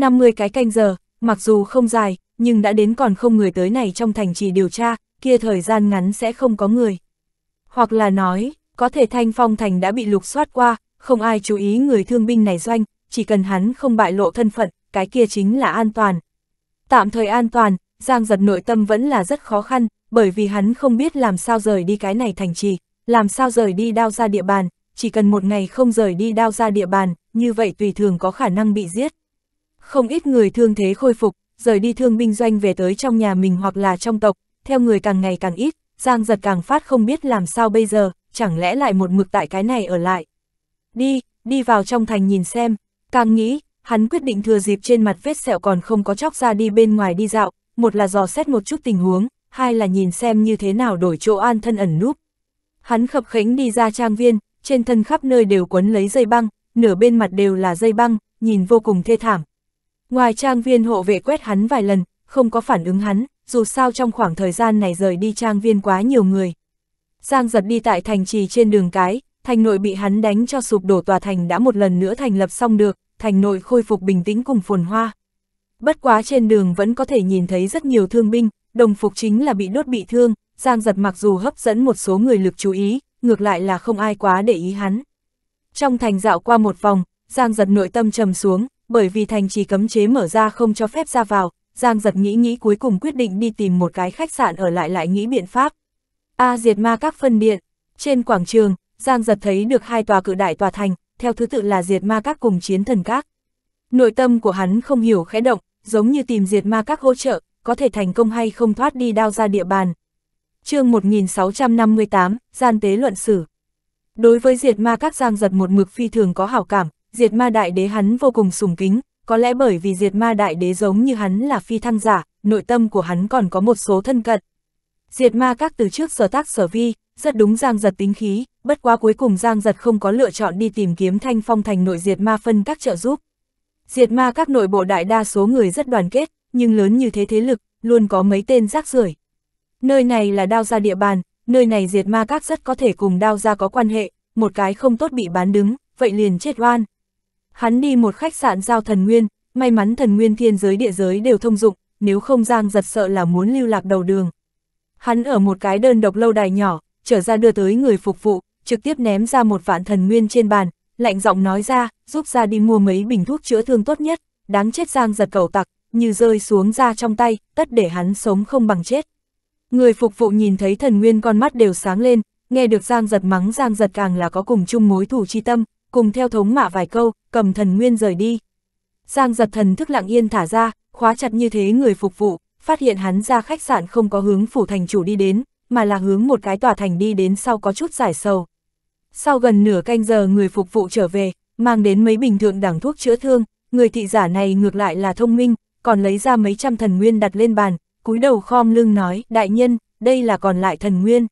50 cái canh giờ, mặc dù không dài, nhưng đã đến còn không người tới này trong thành trì điều tra, kia thời gian ngắn sẽ không có người. Hoặc là nói, có thể thanh phong thành đã bị lục soát qua, không ai chú ý người thương binh này doanh, chỉ cần hắn không bại lộ thân phận, cái kia chính là an toàn. Tạm thời an toàn, Giang giật nội tâm vẫn là rất khó khăn, bởi vì hắn không biết làm sao rời đi cái này thành trì, làm sao rời đi đao ra địa bàn, chỉ cần một ngày không rời đi đao ra địa bàn, như vậy tùy thường có khả năng bị giết. Không ít người thương thế khôi phục, rời đi thương binh doanh về tới trong nhà mình hoặc là trong tộc, theo người càng ngày càng ít, Giang giật càng phát không biết làm sao bây giờ, chẳng lẽ lại một mực tại cái này ở lại. Đi, đi vào trong thành nhìn xem, càng nghĩ, hắn quyết định thừa dịp trên mặt vết sẹo còn không có chóc ra đi bên ngoài đi dạo, một là dò xét một chút tình huống, hai là nhìn xem như thế nào đổi chỗ an thân ẩn núp. Hắn khập khánh đi ra trang viên, trên thân khắp nơi đều quấn lấy dây băng, nửa bên mặt đều là dây băng, nhìn vô cùng thê thảm, Ngoài trang viên hộ vệ quét hắn vài lần, không có phản ứng hắn, dù sao trong khoảng thời gian này rời đi trang viên quá nhiều người. Giang giật đi tại thành trì trên đường cái, thành nội bị hắn đánh cho sụp đổ tòa thành đã một lần nữa thành lập xong được, thành nội khôi phục bình tĩnh cùng phồn hoa. Bất quá trên đường vẫn có thể nhìn thấy rất nhiều thương binh, đồng phục chính là bị đốt bị thương, Giang giật mặc dù hấp dẫn một số người lực chú ý, ngược lại là không ai quá để ý hắn. Trong thành dạo qua một vòng, Giang giật nội tâm trầm xuống, bởi vì thành trì cấm chế mở ra không cho phép ra vào, Giang giật nghĩ nghĩ cuối cùng quyết định đi tìm một cái khách sạn ở lại lại nghĩ biện pháp. A à, diệt ma các phân điện, trên quảng trường, Giang giật thấy được hai tòa cự đại tòa thành, theo thứ tự là diệt ma các cùng chiến thần các. Nội tâm của hắn không hiểu khẽ động, giống như tìm diệt ma các hỗ trợ, có thể thành công hay không thoát đi đao ra địa bàn. chương 1658, Gian tế luận sử. Đối với diệt ma các Giang giật một mực phi thường có hảo cảm, diệt ma đại đế hắn vô cùng sùng kính, có lẽ bởi vì diệt ma đại đế giống như hắn là phi thăng giả, nội tâm của hắn còn có một số thân cận. Diệt ma các từ trước sở tác sở vi, rất đúng Giang Giật tính khí, bất quá cuối cùng Giang Giật không có lựa chọn đi tìm kiếm thanh phong thành nội diệt ma phân các trợ giúp. Diệt ma các nội bộ đại đa số người rất đoàn kết, nhưng lớn như thế thế lực, luôn có mấy tên rác rưởi. Nơi này là đao gia địa bàn, nơi này diệt ma các rất có thể cùng đao gia có quan hệ, một cái không tốt bị bán đứng, vậy liền chết oan, Hắn đi một khách sạn giao thần nguyên, may mắn thần nguyên thiên giới địa giới đều thông dụng, nếu không Giang giật sợ là muốn lưu lạc đầu đường. Hắn ở một cái đơn độc lâu đài nhỏ, trở ra đưa tới người phục vụ, trực tiếp ném ra một vạn thần nguyên trên bàn, lạnh giọng nói ra, giúp ra đi mua mấy bình thuốc chữa thương tốt nhất, đáng chết Giang giật cầu tặc, như rơi xuống ra trong tay, tất để hắn sống không bằng chết. Người phục vụ nhìn thấy thần nguyên con mắt đều sáng lên, nghe được Giang giật mắng Giang giật càng là có cùng chung mối thủ chi tâm, cùng theo thống mạ vài câu, cầm thần nguyên rời đi. Giang giật thần thức lặng yên thả ra, khóa chặt như thế người phục vụ, phát hiện hắn ra khách sạn không có hướng phủ thành chủ đi đến, mà là hướng một cái tòa thành đi đến sau có chút giải sầu. Sau gần nửa canh giờ người phục vụ trở về, mang đến mấy bình thượng đẳng thuốc chữa thương, người thị giả này ngược lại là thông minh, còn lấy ra mấy trăm thần nguyên đặt lên bàn, cúi đầu khom lưng nói, đại nhân, đây là còn lại thần nguyên.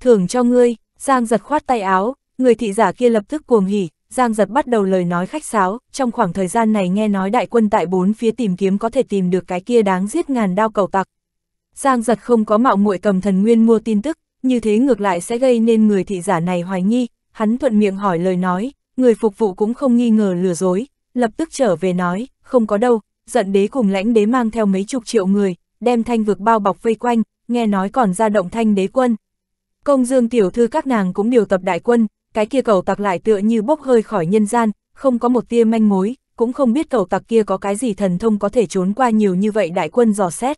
Thưởng cho ngươi, Giang giật khoát tay áo, người thị giả kia lập tức cuồng hỉ, Giang giật bắt đầu lời nói khách sáo, trong khoảng thời gian này nghe nói đại quân tại bốn phía tìm kiếm có thể tìm được cái kia đáng giết ngàn đao cầu tặc. Giang giật không có mạo muội cầm thần nguyên mua tin tức, như thế ngược lại sẽ gây nên người thị giả này hoài nghi, hắn thuận miệng hỏi lời nói, người phục vụ cũng không nghi ngờ lừa dối, lập tức trở về nói, không có đâu, giận đế cùng lãnh đế mang theo mấy chục triệu người, đem thanh vực bao bọc vây quanh, nghe nói còn ra động thanh đế quân. Công dương tiểu thư các nàng cũng điều tập đại quân, cái kia cầu tặc lại tựa như bốc hơi khỏi nhân gian, không có một tia manh mối, cũng không biết cầu tặc kia có cái gì thần thông có thể trốn qua nhiều như vậy đại quân dò xét.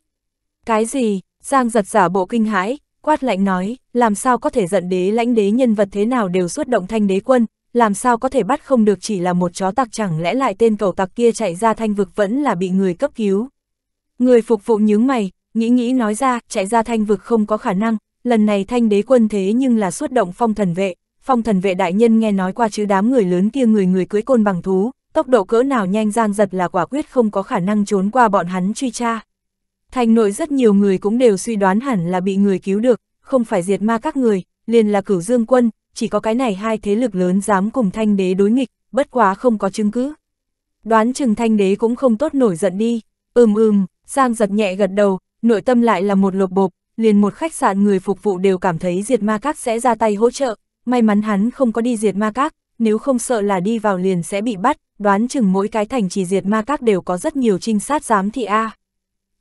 Cái gì, Giang giật giả bộ kinh hãi, quát lạnh nói, làm sao có thể giận đế lãnh đế nhân vật thế nào đều xuất động thanh đế quân, làm sao có thể bắt không được chỉ là một chó tặc chẳng lẽ lại tên cầu tặc kia chạy ra thanh vực vẫn là bị người cấp cứu. Người phục vụ nhướng mày, nghĩ nghĩ nói ra, chạy ra thanh vực không có khả năng, lần này thanh đế quân thế nhưng là xuất động phong thần vệ, phong thần vệ đại nhân nghe nói qua chữ đám người lớn kia người người cưới côn bằng thú, tốc độ cỡ nào nhanh giang giật là quả quyết không có khả năng trốn qua bọn hắn truy tra. Thành nội rất nhiều người cũng đều suy đoán hẳn là bị người cứu được, không phải diệt ma các người, liền là cửu dương quân, chỉ có cái này hai thế lực lớn dám cùng thanh đế đối nghịch, bất quá không có chứng cứ. Đoán chừng thanh đế cũng không tốt nổi giận đi, ừm ừm, Giang giật nhẹ gật đầu, nội tâm lại là một lộp bộp, liền một khách sạn người phục vụ đều cảm thấy diệt ma các sẽ ra tay hỗ trợ, may mắn hắn không có đi diệt ma các, nếu không sợ là đi vào liền sẽ bị bắt, đoán chừng mỗi cái thành chỉ diệt ma các đều có rất nhiều trinh sát giám thị A.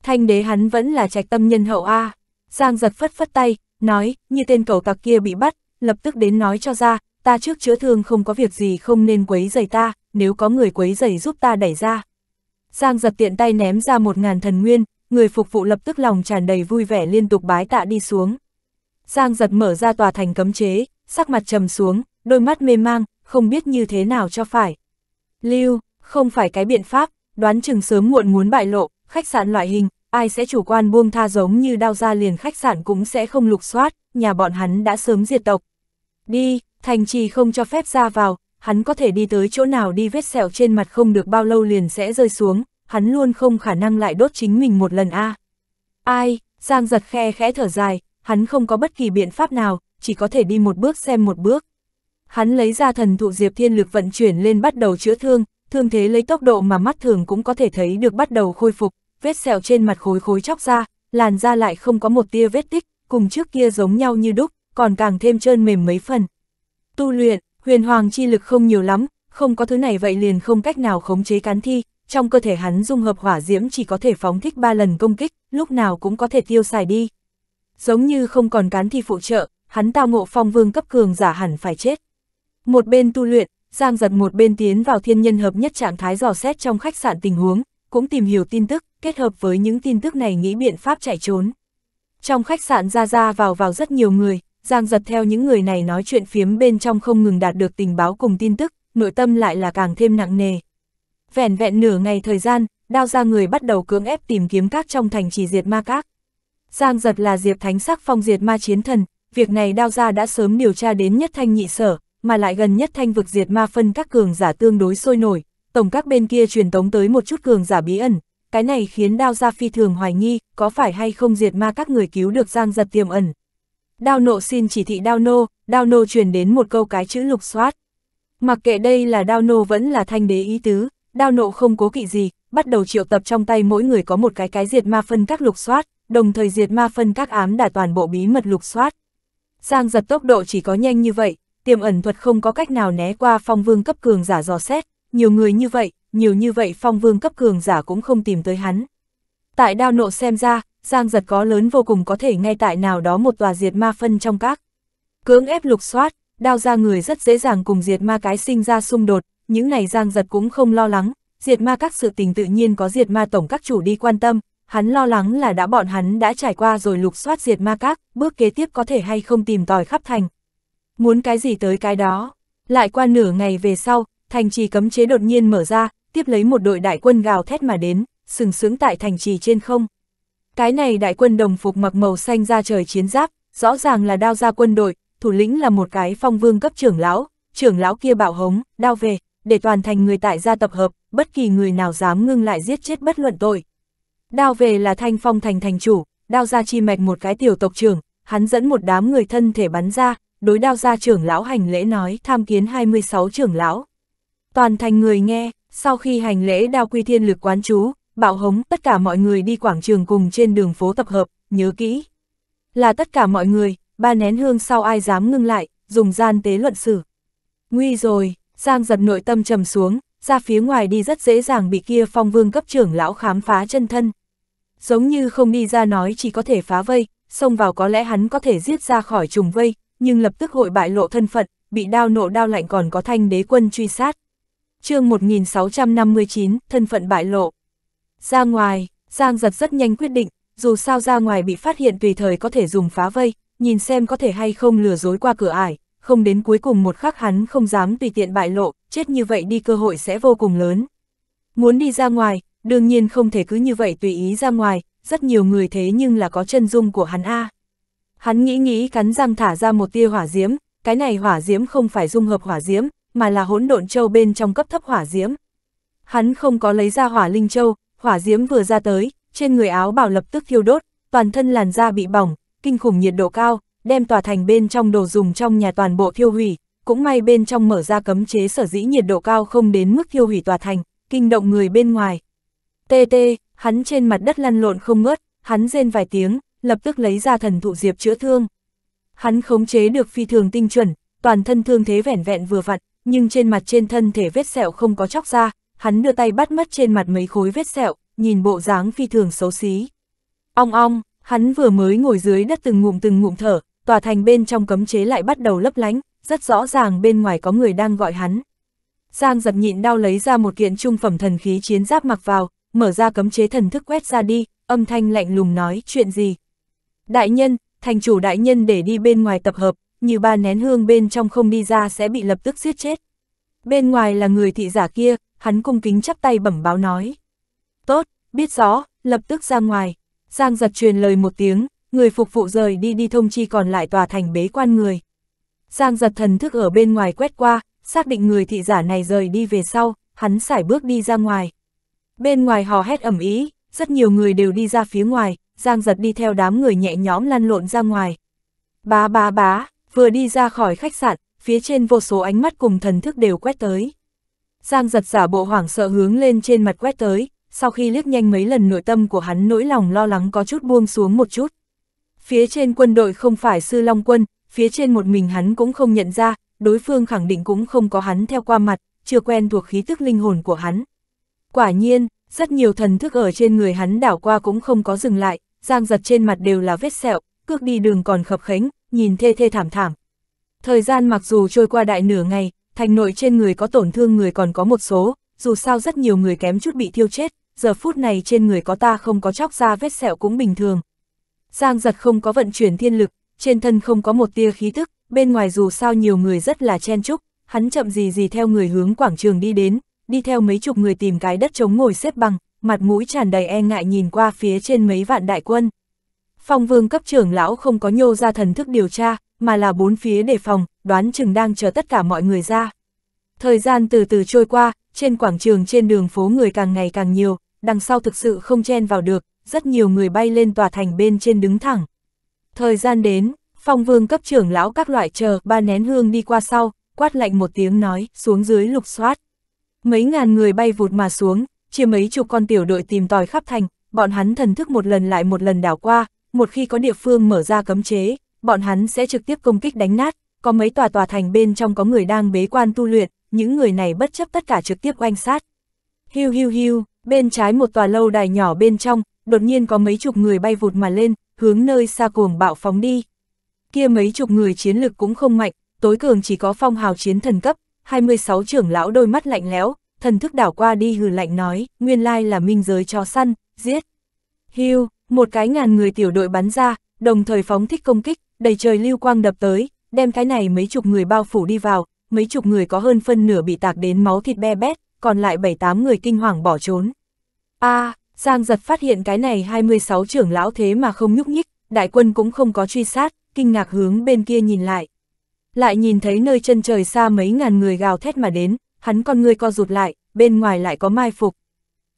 Thanh đế hắn vẫn là trạch tâm nhân hậu A. Giang giật phất phất tay, nói, như tên cầu tặc kia bị bắt, lập tức đến nói cho ra, ta trước chữa thương không có việc gì không nên quấy giày ta, nếu có người quấy giày giúp ta đẩy ra. Giang giật tiện tay ném ra một ngàn thần nguyên, người phục vụ lập tức lòng tràn đầy vui vẻ liên tục bái tạ đi xuống. Giang giật mở ra tòa thành cấm chế, sắc mặt trầm xuống, đôi mắt mê mang, không biết như thế nào cho phải. Lưu, không phải cái biện pháp, đoán chừng sớm muộn muốn bại lộ, khách sạn loại hình, ai sẽ chủ quan buông tha giống như đao ra liền khách sạn cũng sẽ không lục soát, nhà bọn hắn đã sớm diệt tộc. Đi, thành trì không cho phép ra vào, hắn có thể đi tới chỗ nào đi vết sẹo trên mặt không được bao lâu liền sẽ rơi xuống, hắn luôn không khả năng lại đốt chính mình một lần a. Ai, Giang giật khe khẽ thở dài, hắn không có bất kỳ biện pháp nào, chỉ có thể đi một bước xem một bước. Hắn lấy ra thần thụ diệp thiên lực vận chuyển lên bắt đầu chữa thương, thương thế lấy tốc độ mà mắt thường cũng có thể thấy được bắt đầu khôi phục, vết sẹo trên mặt khối khối chóc ra, làn da lại không có một tia vết tích, cùng trước kia giống nhau như đúc, còn càng thêm trơn mềm mấy phần. Tu luyện, huyền hoàng chi lực không nhiều lắm, không có thứ này vậy liền không cách nào khống chế cán thi, trong cơ thể hắn dung hợp hỏa diễm chỉ có thể phóng thích 3 lần công kích, lúc nào cũng có thể tiêu xài đi. Giống như không còn cán thi phụ trợ, hắn tao ngộ phong vương cấp cường giả hẳn phải chết. Một bên tu luyện, Giang giật một bên tiến vào thiên nhân hợp nhất trạng thái dò xét trong khách sạn tình huống, cũng tìm hiểu tin tức, kết hợp với những tin tức này nghĩ biện pháp chạy trốn. Trong khách sạn ra ra vào vào rất nhiều người, Giang giật theo những người này nói chuyện phiếm bên trong không ngừng đạt được tình báo cùng tin tức, nội tâm lại là càng thêm nặng nề. Vẹn vẹn nửa ngày thời gian, đao ra người bắt đầu cưỡng ép tìm kiếm các trong thành trì diệt ma các. Giang giật là diệp thánh sắc phong diệt ma chiến thần, việc này đao gia đã sớm điều tra đến nhất thanh nhị sở, mà lại gần nhất thanh vực diệt ma phân các cường giả tương đối sôi nổi, tổng các bên kia truyền tống tới một chút cường giả bí ẩn, cái này khiến đao gia phi thường hoài nghi, có phải hay không diệt ma các người cứu được giang giật tiềm ẩn. Đao nộ xin chỉ thị đao nô, đao nô truyền đến một câu cái chữ lục soát. Mặc kệ đây là đao nô vẫn là thanh đế ý tứ, đao nộ không cố kỵ gì, bắt đầu triệu tập trong tay mỗi người có một cái cái diệt ma phân các lục soát, đồng thời diệt ma phân các ám đả toàn bộ bí mật lục soát. Giang giật tốc độ chỉ có nhanh như vậy, tiềm ẩn thuật không có cách nào né qua phong vương cấp cường giả dò xét, nhiều người như vậy, nhiều như vậy phong vương cấp cường giả cũng không tìm tới hắn. Tại đao nộ xem ra, Giang giật có lớn vô cùng có thể ngay tại nào đó một tòa diệt ma phân trong các. Cưỡng ép lục soát, đao ra người rất dễ dàng cùng diệt ma cái sinh ra xung đột, những này Giang giật cũng không lo lắng, diệt ma các sự tình tự nhiên có diệt ma tổng các chủ đi quan tâm, hắn lo lắng là đã bọn hắn đã trải qua rồi lục soát diệt ma các, bước kế tiếp có thể hay không tìm tòi khắp thành. Muốn cái gì tới cái đó. Lại qua nửa ngày về sau, thành trì cấm chế đột nhiên mở ra, tiếp lấy một đội đại quân gào thét mà đến, sừng sướng tại thành trì trên không. Cái này đại quân đồng phục mặc màu xanh ra trời chiến giáp, rõ ràng là đao ra quân đội, thủ lĩnh là một cái phong vương cấp trưởng lão, trưởng lão kia bảo hống, đao về, để toàn thành người tại gia tập hợp, bất kỳ người nào dám ngưng lại giết chết bất luận tội, Đao về là thanh phong thành thành chủ, đao ra chi mạch một cái tiểu tộc trưởng, hắn dẫn một đám người thân thể bắn ra, đối đao ra trưởng lão hành lễ nói tham kiến 26 trưởng lão. Toàn thành người nghe, sau khi hành lễ đao quy thiên lực quán chú, bạo hống tất cả mọi người đi quảng trường cùng trên đường phố tập hợp, nhớ kỹ. Là tất cả mọi người, ba nén hương sau ai dám ngưng lại, dùng gian tế luận xử. Nguy rồi, Giang giật nội tâm trầm xuống, ra phía ngoài đi rất dễ dàng bị kia phong vương cấp trưởng lão khám phá chân thân, giống như không đi ra nói chỉ có thể phá vây, xông vào có lẽ hắn có thể giết ra khỏi trùng vây, nhưng lập tức hội bại lộ thân phận, bị đao nộ đao lạnh còn có thanh đế quân truy sát. chương 1659, thân phận bại lộ. Ra ngoài, Giang giật rất nhanh quyết định, dù sao ra ngoài bị phát hiện tùy thời có thể dùng phá vây, nhìn xem có thể hay không lừa dối qua cửa ải, không đến cuối cùng một khắc hắn không dám tùy tiện bại lộ, chết như vậy đi cơ hội sẽ vô cùng lớn. Muốn đi ra ngoài, đương nhiên không thể cứ như vậy tùy ý ra ngoài, rất nhiều người thế nhưng là có chân dung của hắn a. Hắn nghĩ nghĩ cắn răng thả ra một tia hỏa diễm, cái này hỏa diễm không phải dung hợp hỏa diễm, mà là hỗn độn châu bên trong cấp thấp hỏa diễm. Hắn không có lấy ra hỏa linh châu, hỏa diễm vừa ra tới, trên người áo bảo lập tức thiêu đốt, toàn thân làn da bị bỏng, kinh khủng nhiệt độ cao, đem tòa thành bên trong đồ dùng trong nhà toàn bộ thiêu hủy, cũng may bên trong mở ra cấm chế sở dĩ nhiệt độ cao không đến mức thiêu hủy tòa thành, kinh động người bên ngoài, Tê tê, hắn trên mặt đất lăn lộn không ngớt, hắn rên vài tiếng, lập tức lấy ra thần thụ diệp chữa thương. Hắn khống chế được phi thường tinh chuẩn, toàn thân thương thế vẻn vẹn vừa vặn, nhưng trên mặt trên thân thể vết sẹo không có chóc ra, hắn đưa tay bắt mất trên mặt mấy khối vết sẹo, nhìn bộ dáng phi thường xấu xí. Ong ong, hắn vừa mới ngồi dưới đất từng ngụm từng ngụm thở, tòa thành bên trong cấm chế lại bắt đầu lấp lánh, rất rõ ràng bên ngoài có người đang gọi hắn. Giang giật nhịn đau lấy ra một kiện trung phẩm thần khí chiến giáp mặc vào, mở ra cấm chế thần thức quét ra đi, âm thanh lạnh lùng nói chuyện gì. Đại nhân, thành chủ đại nhân để đi bên ngoài tập hợp, như ba nén hương bên trong không đi ra sẽ bị lập tức giết chết. Bên ngoài là người thị giả kia, hắn cung kính chắp tay bẩm báo nói. Tốt, biết rõ, lập tức ra ngoài. Giang giật truyền lời một tiếng, người phục vụ rời đi đi thông chi còn lại tòa thành bế quan người. Giang giật thần thức ở bên ngoài quét qua, xác định người thị giả này rời đi về sau, hắn sải bước đi ra ngoài. Bên ngoài hò hét ẩm ý, rất nhiều người đều đi ra phía ngoài, Giang giật đi theo đám người nhẹ nhóm lăn lộn ra ngoài. Bá bá bá, vừa đi ra khỏi khách sạn, phía trên vô số ánh mắt cùng thần thức đều quét tới. Giang giật giả bộ hoảng sợ hướng lên trên mặt quét tới, sau khi liếc nhanh mấy lần nội tâm của hắn nỗi lòng lo lắng có chút buông xuống một chút. Phía trên quân đội không phải sư long quân, phía trên một mình hắn cũng không nhận ra, đối phương khẳng định cũng không có hắn theo qua mặt, chưa quen thuộc khí tức linh hồn của hắn. Quả nhiên, rất nhiều thần thức ở trên người hắn đảo qua cũng không có dừng lại, giang giật trên mặt đều là vết sẹo, cước đi đường còn khập khánh, nhìn thê thê thảm thảm. Thời gian mặc dù trôi qua đại nửa ngày, thành nội trên người có tổn thương người còn có một số, dù sao rất nhiều người kém chút bị thiêu chết, giờ phút này trên người có ta không có chóc ra vết sẹo cũng bình thường. Giang giật không có vận chuyển thiên lực, trên thân không có một tia khí tức, bên ngoài dù sao nhiều người rất là chen chúc, hắn chậm gì gì theo người hướng quảng trường đi đến, đi theo mấy chục người tìm cái đất trống ngồi xếp bằng, mặt mũi tràn đầy e ngại nhìn qua phía trên mấy vạn đại quân. Phong vương cấp trưởng lão không có nhô ra thần thức điều tra, mà là bốn phía đề phòng, đoán chừng đang chờ tất cả mọi người ra. Thời gian từ từ trôi qua, trên quảng trường trên đường phố người càng ngày càng nhiều, đằng sau thực sự không chen vào được, rất nhiều người bay lên tòa thành bên trên đứng thẳng. Thời gian đến, phong vương cấp trưởng lão các loại chờ ba nén hương đi qua sau, quát lạnh một tiếng nói, xuống dưới lục soát. Mấy ngàn người bay vụt mà xuống, chia mấy chục con tiểu đội tìm tòi khắp thành, bọn hắn thần thức một lần lại một lần đảo qua, một khi có địa phương mở ra cấm chế, bọn hắn sẽ trực tiếp công kích đánh nát, có mấy tòa tòa thành bên trong có người đang bế quan tu luyện, những người này bất chấp tất cả trực tiếp oanh sát. Hiu hiu hiu, bên trái một tòa lâu đài nhỏ bên trong, đột nhiên có mấy chục người bay vụt mà lên, hướng nơi xa cuồng bạo phóng đi. Kia mấy chục người chiến lực cũng không mạnh, tối cường chỉ có phong hào chiến thần cấp, 26 trưởng lão đôi mắt lạnh lẽo, thần thức đảo qua đi hừ lạnh nói, nguyên lai là minh giới chó săn, giết. Hưu, một cái ngàn người tiểu đội bắn ra, đồng thời phóng thích công kích, đầy trời lưu quang đập tới, đem cái này mấy chục người bao phủ đi vào, mấy chục người có hơn phân nửa bị tạc đến máu thịt be bét, còn lại 7-8 người kinh hoàng bỏ trốn. a à, Giang giật phát hiện cái này 26 trưởng lão thế mà không nhúc nhích, đại quân cũng không có truy sát, kinh ngạc hướng bên kia nhìn lại lại nhìn thấy nơi chân trời xa mấy ngàn người gào thét mà đến, hắn con người co rụt lại, bên ngoài lại có mai phục.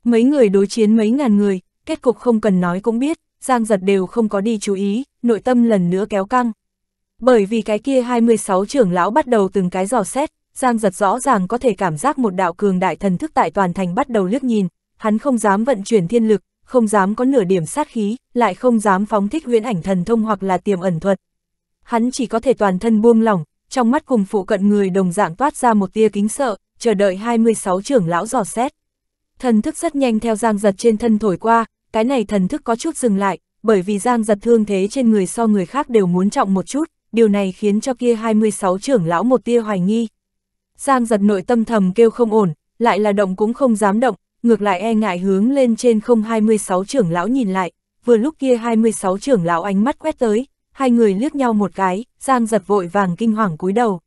Mấy người đối chiến mấy ngàn người, kết cục không cần nói cũng biết, Giang giật đều không có đi chú ý, nội tâm lần nữa kéo căng. Bởi vì cái kia 26 trưởng lão bắt đầu từng cái dò xét, Giang giật rõ ràng có thể cảm giác một đạo cường đại thần thức tại toàn thành bắt đầu liếc nhìn, hắn không dám vận chuyển thiên lực, không dám có nửa điểm sát khí, lại không dám phóng thích huyễn ảnh thần thông hoặc là tiềm ẩn thuật, hắn chỉ có thể toàn thân buông lỏng, trong mắt cùng phụ cận người đồng dạng toát ra một tia kính sợ, chờ đợi 26 trưởng lão dò xét. Thần thức rất nhanh theo giang giật trên thân thổi qua, cái này thần thức có chút dừng lại, bởi vì giang giật thương thế trên người so người khác đều muốn trọng một chút, điều này khiến cho kia 26 trưởng lão một tia hoài nghi. Giang giật nội tâm thầm kêu không ổn, lại là động cũng không dám động, ngược lại e ngại hướng lên trên không 26 trưởng lão nhìn lại, vừa lúc kia 26 trưởng lão ánh mắt quét tới, hai người liếc nhau một cái, Giang giật vội vàng kinh hoàng cúi đầu.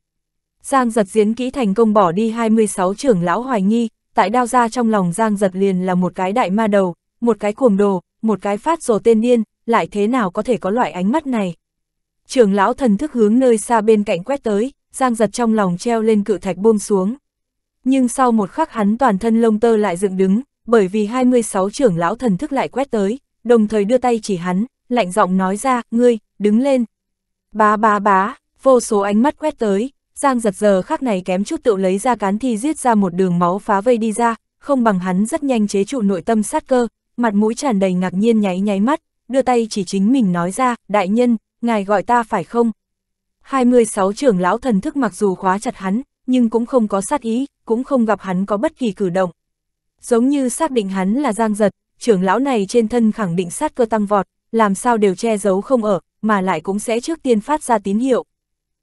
Giang giật diễn kỹ thành công bỏ đi 26 trưởng lão hoài nghi, tại đao ra trong lòng Giang giật liền là một cái đại ma đầu, một cái cuồng đồ, một cái phát rồ tên điên, lại thế nào có thể có loại ánh mắt này. Trưởng lão thần thức hướng nơi xa bên cạnh quét tới, Giang giật trong lòng treo lên cự thạch buông xuống. Nhưng sau một khắc hắn toàn thân lông tơ lại dựng đứng, bởi vì 26 trưởng lão thần thức lại quét tới, đồng thời đưa tay chỉ hắn, lạnh giọng nói ra, ngươi, đứng lên. Bá bá bá, vô số ánh mắt quét tới, Giang giật giờ khắc này kém chút tự lấy ra cán thi giết ra một đường máu phá vây đi ra, không bằng hắn rất nhanh chế trụ nội tâm sát cơ, mặt mũi tràn đầy ngạc nhiên nháy nháy mắt, đưa tay chỉ chính mình nói ra, đại nhân, ngài gọi ta phải không? 26 trưởng lão thần thức mặc dù khóa chặt hắn, nhưng cũng không có sát ý, cũng không gặp hắn có bất kỳ cử động. Giống như xác định hắn là giang giật, trưởng lão này trên thân khẳng định sát cơ tăng vọt, làm sao đều che giấu không ở, mà lại cũng sẽ trước tiên phát ra tín hiệu.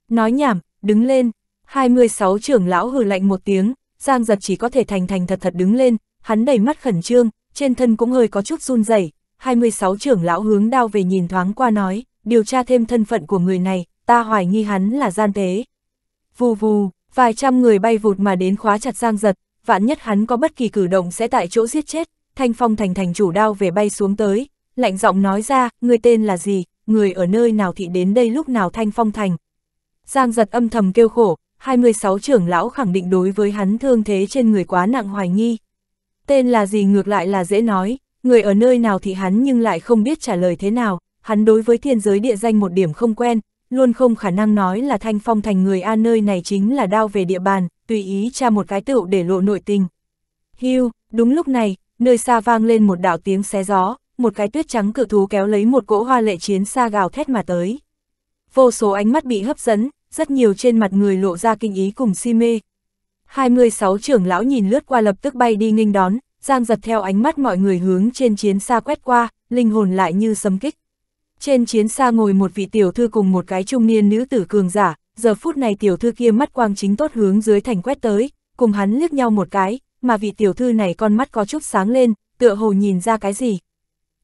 Nói nhảm, đứng lên, 26 trưởng lão hừ lạnh một tiếng, Giang giật chỉ có thể thành thành thật thật đứng lên, hắn đầy mắt khẩn trương, trên thân cũng hơi có chút run rẩy. 26 trưởng lão hướng đao về nhìn thoáng qua nói, điều tra thêm thân phận của người này, ta hoài nghi hắn là gian tế. Vù vù, vài trăm người bay vụt mà đến khóa chặt Giang giật, vạn nhất hắn có bất kỳ cử động sẽ tại chỗ giết chết, thanh phong thành thành chủ đao về bay xuống tới, lạnh giọng nói ra, người tên là gì, người ở nơi nào thì đến đây lúc nào thanh phong thành. Giang giật âm thầm kêu khổ, 26 trưởng lão khẳng định đối với hắn thương thế trên người quá nặng hoài nghi. Tên là gì ngược lại là dễ nói, người ở nơi nào thì hắn nhưng lại không biết trả lời thế nào, hắn đối với thiên giới địa danh một điểm không quen, luôn không khả năng nói là thanh phong thành người a nơi này chính là đao về địa bàn, tùy ý tra một cái tựu để lộ nội tình. Hưu, đúng lúc này, nơi xa vang lên một đạo tiếng xé gió, một cái tuyết trắng cự thú kéo lấy một cỗ hoa lệ chiến xa gào thét mà tới. Vô số ánh mắt bị hấp dẫn, rất nhiều trên mặt người lộ ra kinh ý cùng si mê. 26 trưởng lão nhìn lướt qua lập tức bay đi nghênh đón, giang giật theo ánh mắt mọi người hướng trên chiến xa quét qua, linh hồn lại như sấm kích. Trên chiến xa ngồi một vị tiểu thư cùng một cái trung niên nữ tử cường giả, giờ phút này tiểu thư kia mắt quang chính tốt hướng dưới thành quét tới, cùng hắn liếc nhau một cái, mà vị tiểu thư này con mắt có chút sáng lên, tựa hồ nhìn ra cái gì,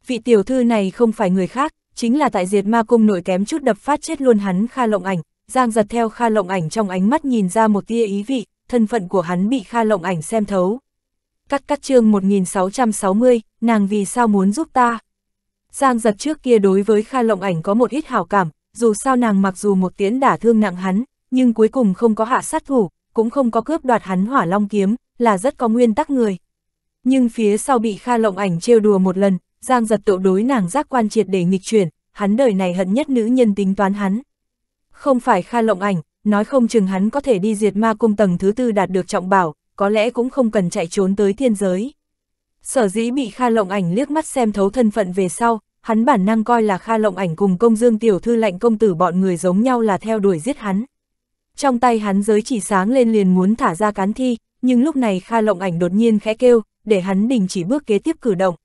vị tiểu thư này không phải người khác, chính là tại diệt ma cung nội kém chút đập phát chết luôn hắn Kha Lộng Ảnh, Giang giật theo Kha Lộng Ảnh trong ánh mắt nhìn ra một tia ý vị, thân phận của hắn bị Kha Lộng Ảnh xem thấu. Cắt cắt chương 1660, nàng vì sao muốn giúp ta? Giang giật trước kia đối với Kha Lộng Ảnh có một ít hảo cảm, dù sao nàng mặc dù một tiếng đả thương nặng hắn, nhưng cuối cùng không có hạ sát thủ, cũng không có cướp đoạt hắn hỏa long kiếm, là rất có nguyên tắc người. Nhưng phía sau bị Kha Lộng Ảnh trêu đùa một lần, Giang giật tự đối nàng giác quan triệt để nghịch chuyển, hắn đời này hận nhất nữ nhân tính toán hắn. Không phải Kha Lộng Ảnh, nói không chừng hắn có thể đi diệt ma cung tầng thứ tư đạt được trọng bảo, có lẽ cũng không cần chạy trốn tới thiên giới. Sở dĩ bị Kha Lộng Ảnh liếc mắt xem thấu thân phận về sau, hắn bản năng coi là Kha Lộng Ảnh cùng công dương tiểu thư lệnh công tử bọn người giống nhau là theo đuổi giết hắn. Trong tay hắn giới chỉ sáng lên liền muốn thả ra cán thi, nhưng lúc này Kha Lộng Ảnh đột nhiên khẽ kêu, để hắn đình chỉ bước kế tiếp cử động.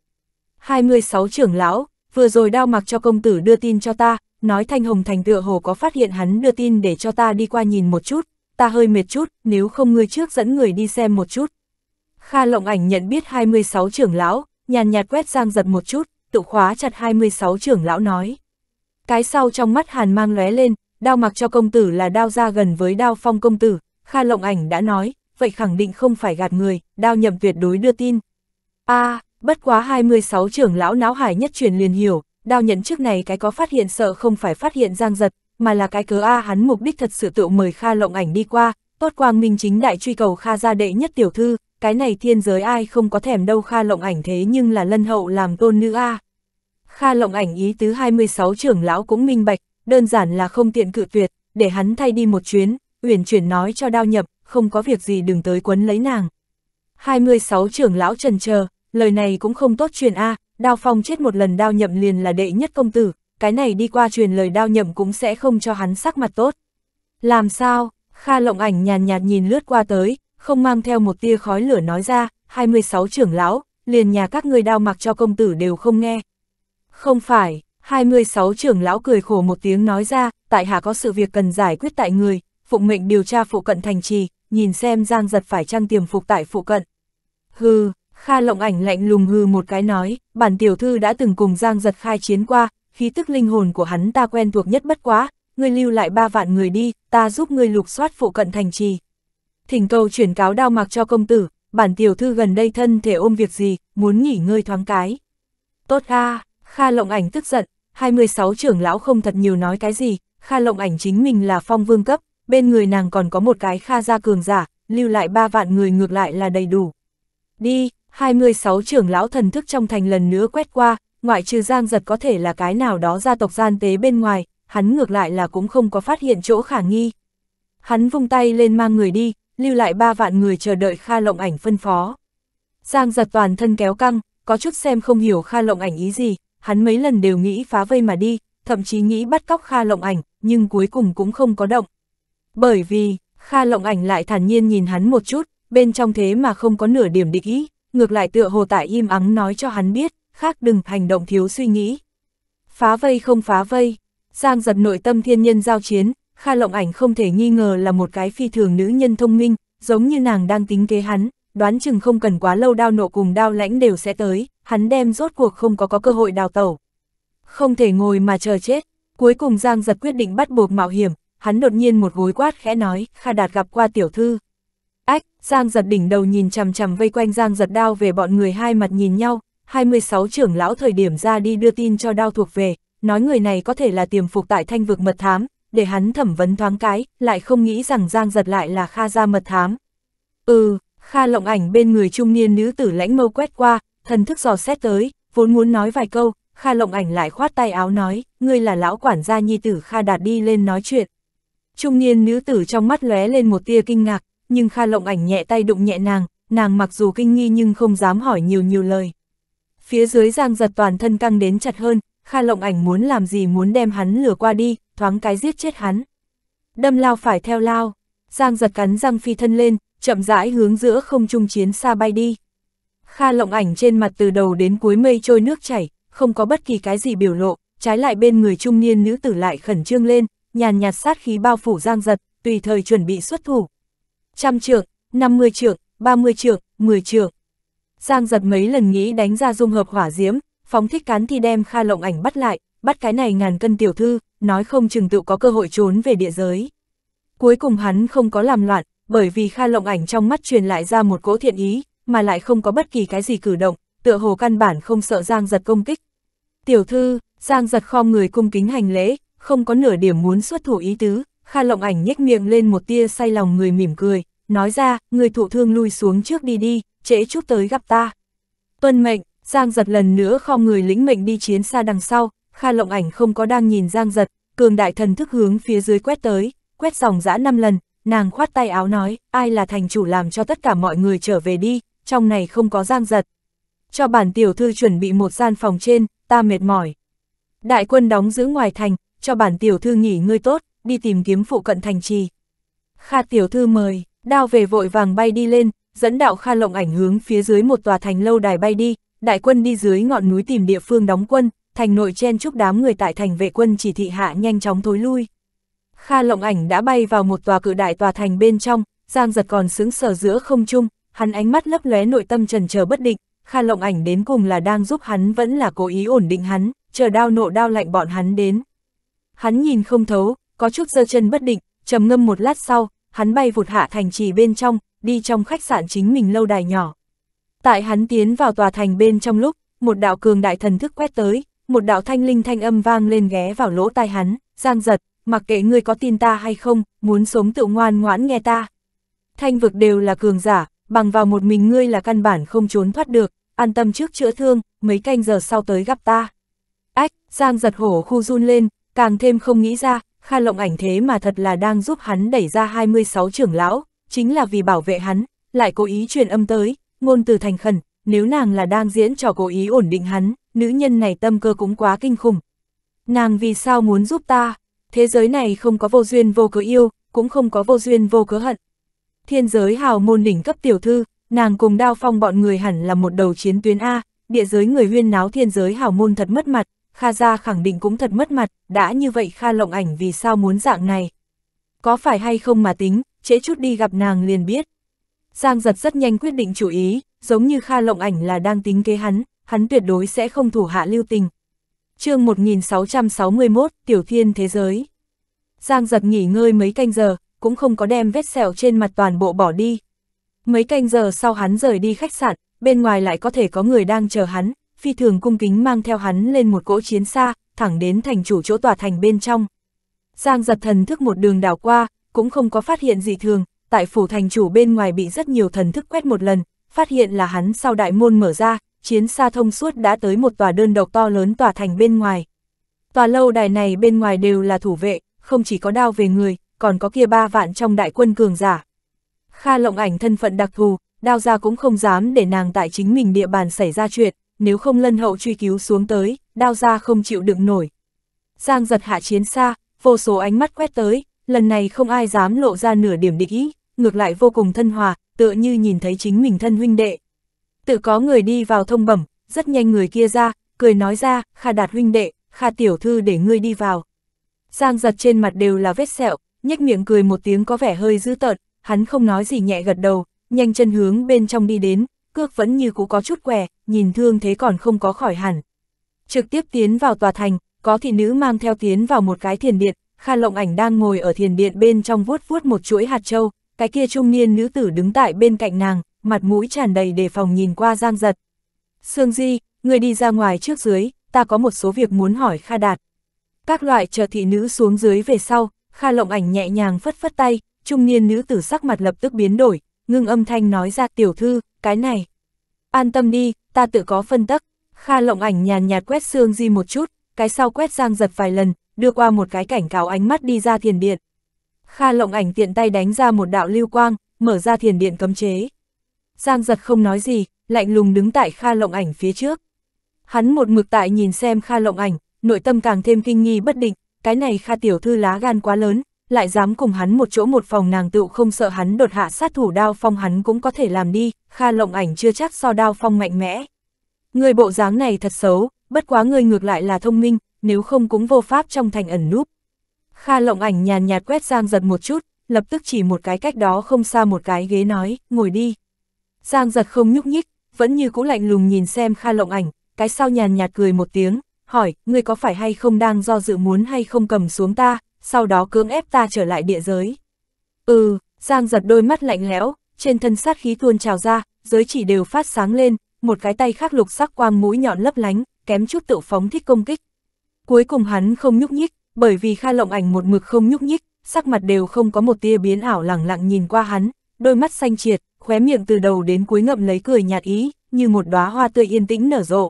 26 trưởng lão, vừa rồi đao mặc cho công tử đưa tin cho ta, nói Thanh Hồng Thành tựa hồ có phát hiện hắn đưa tin để cho ta đi qua nhìn một chút, ta hơi mệt chút, nếu không ngươi trước dẫn người đi xem một chút. Kha lộng ảnh nhận biết 26 trưởng lão, nhàn nhạt quét sang giật một chút, tự khóa chặt 26 trưởng lão nói. Cái sau trong mắt hàn mang lóe lên, đao mặc cho công tử là đao ra gần với đao phong công tử, Kha lộng ảnh đã nói, vậy khẳng định không phải gạt người, đao nhậm tuyệt đối đưa tin. a à, Bất quá 26 trưởng lão náo hải nhất truyền liền hiểu, đao nhận trước này cái có phát hiện sợ không phải phát hiện giang giật, mà là cái cớ A hắn mục đích thật sự tự mời Kha lộng ảnh đi qua, tốt quang minh chính đại truy cầu Kha gia đệ nhất tiểu thư, cái này thiên giới ai không có thèm đâu Kha lộng ảnh thế nhưng là lân hậu làm tôn nữ A. Kha lộng ảnh ý tứ 26 trưởng lão cũng minh bạch, đơn giản là không tiện cự tuyệt, để hắn thay đi một chuyến, uyển chuyển nói cho đao nhập, không có việc gì đừng tới quấn lấy nàng. 26 trưởng lão trần chờ lời này cũng không tốt truyền A, à, đao phong chết một lần đao nhậm liền là đệ nhất công tử, cái này đi qua truyền lời đao nhậm cũng sẽ không cho hắn sắc mặt tốt. Làm sao, Kha lộng ảnh nhàn nhạt, nhạt nhìn lướt qua tới, không mang theo một tia khói lửa nói ra, 26 trưởng lão, liền nhà các ngươi đao mặc cho công tử đều không nghe. Không phải, 26 trưởng lão cười khổ một tiếng nói ra, tại hạ có sự việc cần giải quyết tại người, phụng mệnh điều tra phụ cận thành trì, nhìn xem giang giật phải trang tiềm phục tại phụ cận. Hừ, Kha lộng ảnh lạnh lùng hư một cái nói, bản tiểu thư đã từng cùng Giang giật khai chiến qua, khí tức linh hồn của hắn ta quen thuộc nhất bất quá, ngươi lưu lại ba vạn người đi, ta giúp ngươi lục soát phụ cận thành trì. Thỉnh cầu chuyển cáo đao mặc cho công tử, bản tiểu thư gần đây thân thể ôm việc gì, muốn nghỉ ngơi thoáng cái. Tốt a Kha lộng ảnh tức giận, 26 trưởng lão không thật nhiều nói cái gì, Kha lộng ảnh chính mình là phong vương cấp, bên người nàng còn có một cái Kha gia cường giả, lưu lại ba vạn người ngược lại là đầy đủ. Đi, 26 trưởng lão thần thức trong thành lần nữa quét qua, ngoại trừ Giang Giật có thể là cái nào đó gia tộc gian tế bên ngoài, hắn ngược lại là cũng không có phát hiện chỗ khả nghi. Hắn vung tay lên mang người đi, lưu lại ba vạn người chờ đợi Kha Lộng Ảnh phân phó. Giang Giật toàn thân kéo căng, có chút xem không hiểu Kha Lộng Ảnh ý gì, hắn mấy lần đều nghĩ phá vây mà đi, thậm chí nghĩ bắt cóc Kha Lộng Ảnh, nhưng cuối cùng cũng không có động. Bởi vì, Kha Lộng Ảnh lại thản nhiên nhìn hắn một chút, bên trong thế mà không có nửa điểm địch ý, ngược lại tựa hồ tại im ắng nói cho hắn biết, khác đừng hành động thiếu suy nghĩ. Phá vây không phá vây, Giang giật nội tâm thiên nhân giao chiến, Kha Lộng Ảnh không thể nghi ngờ là một cái phi thường nữ nhân thông minh, giống như nàng đang tính kế hắn, đoán chừng không cần quá lâu đao nộ cùng đao lãnh đều sẽ tới, hắn đem rốt cuộc không có có cơ hội đào tẩu. Không thể ngồi mà chờ chết, cuối cùng Giang giật quyết định bắt buộc mạo hiểm, hắn đột nhiên một gối quát khẽ nói, Kha Đạt gặp qua tiểu thư, Ách, Giang giật đỉnh đầu nhìn chằm chằm vây quanh Giang giật đao về bọn người hai mặt nhìn nhau, 26 trưởng lão thời điểm ra đi đưa tin cho đao thuộc về, nói người này có thể là tiềm phục tại thanh vực mật thám, để hắn thẩm vấn thoáng cái, lại không nghĩ rằng Giang giật lại là Kha gia mật thám. Ừ, Kha lộng ảnh bên người trung niên nữ tử lãnh mâu quét qua, thần thức dò xét tới, vốn muốn nói vài câu, Kha lộng ảnh lại khoát tay áo nói, ngươi là lão quản gia nhi tử Kha đạt đi lên nói chuyện. Trung niên nữ tử trong mắt lóe lên một tia kinh ngạc, nhưng Kha Lộng Ảnh nhẹ tay đụng nhẹ nàng, nàng mặc dù kinh nghi nhưng không dám hỏi nhiều nhiều lời. Phía dưới Giang Giật toàn thân căng đến chặt hơn, Kha Lộng Ảnh muốn làm gì muốn đem hắn lừa qua đi, thoáng cái giết chết hắn. Đâm lao phải theo lao, Giang Giật cắn răng phi thân lên, chậm rãi hướng giữa không trung chiến xa bay đi. Kha Lộng Ảnh trên mặt từ đầu đến cuối mây trôi nước chảy, không có bất kỳ cái gì biểu lộ, trái lại bên người trung niên nữ tử lại khẩn trương lên, nhàn nhạt sát khí bao phủ Giang Giật, tùy thời chuẩn bị xuất thủ trăm trượng, 50 trượng, 30 trượng, 10 trượng. Giang giật mấy lần nghĩ đánh ra dung hợp hỏa diễm, phóng thích cán thì đem Kha Lộng Ảnh bắt lại, bắt cái này ngàn cân tiểu thư, nói không chừng tự có cơ hội trốn về địa giới. Cuối cùng hắn không có làm loạn, bởi vì Kha Lộng Ảnh trong mắt truyền lại ra một cỗ thiện ý, mà lại không có bất kỳ cái gì cử động, tựa hồ căn bản không sợ Giang giật công kích. Tiểu thư, Giang giật khom người cung kính hành lễ, không có nửa điểm muốn xuất thủ ý tứ, Kha Lộng Ảnh nhếch miệng lên một tia say lòng người mỉm cười, nói ra, người thụ thương lui xuống trước đi đi, trễ chút tới gặp ta. Tuân mệnh, Giang giật lần nữa khom người lĩnh mệnh đi chiến xa đằng sau, Kha Lộng Ảnh không có đang nhìn Giang giật, cường đại thần thức hướng phía dưới quét tới, quét dòng dã năm lần, nàng khoát tay áo nói, ai là thành chủ làm cho tất cả mọi người trở về đi, trong này không có Giang giật. Cho bản tiểu thư chuẩn bị một gian phòng trên, ta mệt mỏi. Đại quân đóng giữ ngoài thành, cho bản tiểu thư nghỉ ngơi tốt, đi tìm kiếm phụ cận thành trì. Kha tiểu thư mời. Đao về vội vàng bay đi lên, dẫn đạo Kha Lộng ảnh hướng phía dưới một tòa thành lâu đài bay đi, đại quân đi dưới ngọn núi tìm địa phương đóng quân, thành nội chen chúc đám người tại thành vệ quân chỉ thị hạ nhanh chóng thối lui. Kha Lộng ảnh đã bay vào một tòa cự đại tòa thành bên trong, Giang giật còn sướng sở giữa không trung, hắn ánh mắt lấp lóe nội tâm trần chờ bất định, Kha Lộng ảnh đến cùng là đang giúp hắn vẫn là cố ý ổn định hắn, chờ đao nộ đao lạnh bọn hắn đến. Hắn nhìn không thấu, có chút giơ chân bất định, trầm ngâm một lát sau, hắn bay vụt hạ thành trì bên trong, đi trong khách sạn chính mình lâu đài nhỏ. Tại hắn tiến vào tòa thành bên trong lúc, một đạo cường đại thần thức quét tới, một đạo thanh linh thanh âm vang lên ghé vào lỗ tai hắn, giang giật, mặc kệ ngươi có tin ta hay không, muốn sống tự ngoan ngoãn nghe ta. Thanh vực đều là cường giả, bằng vào một mình ngươi là căn bản không trốn thoát được, an tâm trước chữa thương, mấy canh giờ sau tới gặp ta. Ách, giang giật hổ khu run lên, càng thêm không nghĩ ra, Kha Lộng Ảnh thế mà thật là đang giúp hắn đẩy ra 26 trưởng lão, chính là vì bảo vệ hắn, lại cố ý truyền âm tới, ngôn từ thành khẩn, nếu nàng là đang diễn trò cố ý ổn định hắn, nữ nhân này tâm cơ cũng quá kinh khủng. Nàng vì sao muốn giúp ta? Thế giới này không có vô duyên vô cớ yêu, cũng không có vô duyên vô cớ hận. Thiên giới hào môn đỉnh cấp tiểu thư, nàng cùng đao phong bọn người hẳn là một đầu chiến tuyến A, địa giới người huyên náo thiên giới hào môn thật mất mặt, Kha gia khẳng định cũng thật mất mặt, đã như vậy Kha lộng ảnh vì sao muốn dạng này. Có phải hay không mà tính, trễ chút đi gặp nàng liền biết. Giang giật rất nhanh quyết định chủ ý, giống như Kha lộng ảnh là đang tính kế hắn, hắn tuyệt đối sẽ không thủ hạ lưu tình. chương 1661, Tiểu Thiên Thế Giới Giang giật nghỉ ngơi mấy canh giờ, cũng không có đem vết sẹo trên mặt toàn bộ bỏ đi. Mấy canh giờ sau hắn rời đi khách sạn, bên ngoài lại có thể có người đang chờ hắn, phi thường cung kính mang theo hắn lên một cỗ chiến xa, thẳng đến thành chủ chỗ tòa thành bên trong. Giang giật thần thức một đường đảo qua, cũng không có phát hiện gì thường, tại phủ thành chủ bên ngoài bị rất nhiều thần thức quét một lần, phát hiện là hắn sau đại môn mở ra, chiến xa thông suốt đã tới một tòa đơn độc to lớn tòa thành bên ngoài. Tòa lâu đài này bên ngoài đều là thủ vệ, không chỉ có đao về người, còn có kia ba vạn trong đại quân cường giả. Kha lộng ảnh thân phận đặc thù, đao ra cũng không dám để nàng tại chính mình địa bàn xảy ra chuyện, nếu không lân hậu truy cứu xuống tới, đao ra không chịu đựng nổi. Giang giật hạ chiến xa, vô số ánh mắt quét tới, lần này không ai dám lộ ra nửa điểm địch ý, ngược lại vô cùng thân hòa, tựa như nhìn thấy chính mình thân huynh đệ. Tự có người đi vào thông bẩm, rất nhanh người kia ra, cười nói ra, kha đạt huynh đệ, kha tiểu thư để ngươi đi vào. Giang giật trên mặt đều là vết sẹo, nhếch miệng cười một tiếng có vẻ hơi dữ tợn, hắn không nói gì nhẹ gật đầu, nhanh chân hướng bên trong đi đến, cước vẫn như cũ có chút què, nhìn thương thế còn không có khỏi hẳn. Trực tiếp tiến vào tòa thành, có thị nữ mang theo tiến vào một cái thiền điện, Kha Lộng Ảnh đang ngồi ở thiền điện bên trong vuốt vuốt một chuỗi hạt châu, cái kia trung niên nữ tử đứng tại bên cạnh nàng, mặt mũi tràn đầy đề phòng nhìn qua Giang Giật. Sương Di, người đi ra ngoài trước dưới, ta có một số việc muốn hỏi Kha Đạt. Các loại chờ thị nữ xuống dưới về sau, Kha Lộng Ảnh nhẹ nhàng phất phất tay, trung niên nữ tử sắc mặt lập tức biến đổi, ngưng âm thanh nói ra tiểu thư, cái này. An tâm đi, ta tự có phân tắc. Kha lộng ảnh nhàn nhạt quét xương Di một chút, cái sau quét Giang giật vài lần, đưa qua một cái cảnh cáo ánh mắt đi ra thiền điện. Kha lộng ảnh tiện tay đánh ra một đạo lưu quang, mở ra thiền điện cấm chế. Giang giật không nói gì, lạnh lùng đứng tại Kha lộng ảnh phía trước. Hắn một mực tại nhìn xem Kha lộng ảnh, nội tâm càng thêm kinh nghi bất định, cái này Kha tiểu thư lá gan quá lớn, lại dám cùng hắn một chỗ một phòng nàng tựu không sợ hắn đột hạ sát thủ đao phong hắn cũng có thể làm đi, Kha Lộng Ảnh chưa chắc so đao phong mạnh mẽ. Người bộ dáng này thật xấu, bất quá người ngược lại là thông minh, nếu không cũng vô pháp trong thành ẩn núp. Kha Lộng Ảnh nhàn nhạt quét Giang giật một chút, lập tức chỉ một cái cách đó không xa một cái ghế nói, ngồi đi. Giang giật không nhúc nhích, vẫn như cũ lạnh lùng nhìn xem Kha Lộng Ảnh, cái sau nhàn nhạt cười một tiếng, hỏi, người có phải hay không đang do dự muốn hay không cầm xuống ta, sau đó cưỡng ép ta trở lại địa giới. Ừ, Giang giật đôi mắt lạnh lẽo, trên thân sát khí tuôn trào ra, giới chỉ đều phát sáng lên, một cái tay khắc lục sắc quang mũi nhọn lấp lánh, kém chút tự phóng thích công kích. Cuối cùng hắn không nhúc nhích, bởi vì Kha Lộng Ảnh một mực không nhúc nhích, sắc mặt đều không có một tia biến ảo lẳng lặng nhìn qua hắn, đôi mắt xanh triệt, khóe miệng từ đầu đến cuối ngậm lấy cười nhạt ý, như một đóa hoa tươi yên tĩnh nở rộ.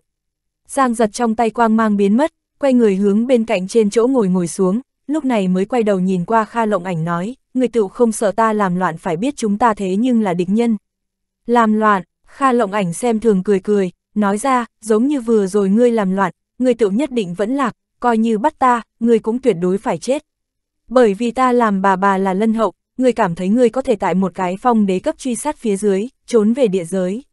Giang giật trong tay quang mang biến mất, quay người hướng bên cạnh trên chỗ ngồi ngồi xuống, lúc này mới quay đầu nhìn qua Kha Lộng Ảnh nói, người tựu không sợ ta làm loạn phải biết chúng ta thế nhưng là địch nhân. Làm loạn, Kha Lộng Ảnh xem thường cười cười, nói ra, giống như vừa rồi ngươi làm loạn, người tựu nhất định vẫn lạc, coi như bắt ta, ngươi cũng tuyệt đối phải chết. Bởi vì ta làm bà bà là lân hậu, ngươi cảm thấy ngươi có thể tại một cái phong đế cấp truy sát phía dưới, trốn về địa giới.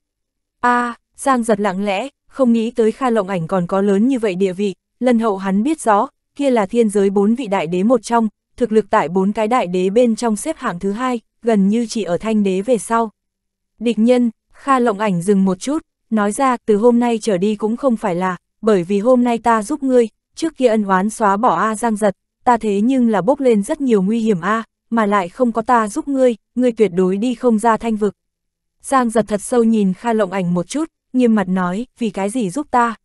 a à, Giang giật lặng lẽ, không nghĩ tới Kha Lộng Ảnh còn có lớn như vậy địa vị, lân hậu hắn biết rõ, kia là thiên giới bốn vị đại đế một trong, thực lực tại bốn cái đại đế bên trong xếp hạng thứ hai, gần như chỉ ở thanh đế về sau. Địch nhân, Kha Lộng Ảnh dừng một chút, nói ra từ hôm nay trở đi cũng không phải là, bởi vì hôm nay ta giúp ngươi, trước kia ân oán xóa bỏ A giang giật, ta thế nhưng là bốc lên rất nhiều nguy hiểm A, mà lại không có ta giúp ngươi, ngươi tuyệt đối đi không ra thanh vực. Giang giật thật sâu nhìn Kha Lộng Ảnh một chút, nghiêm mặt nói, vì cái gì giúp ta?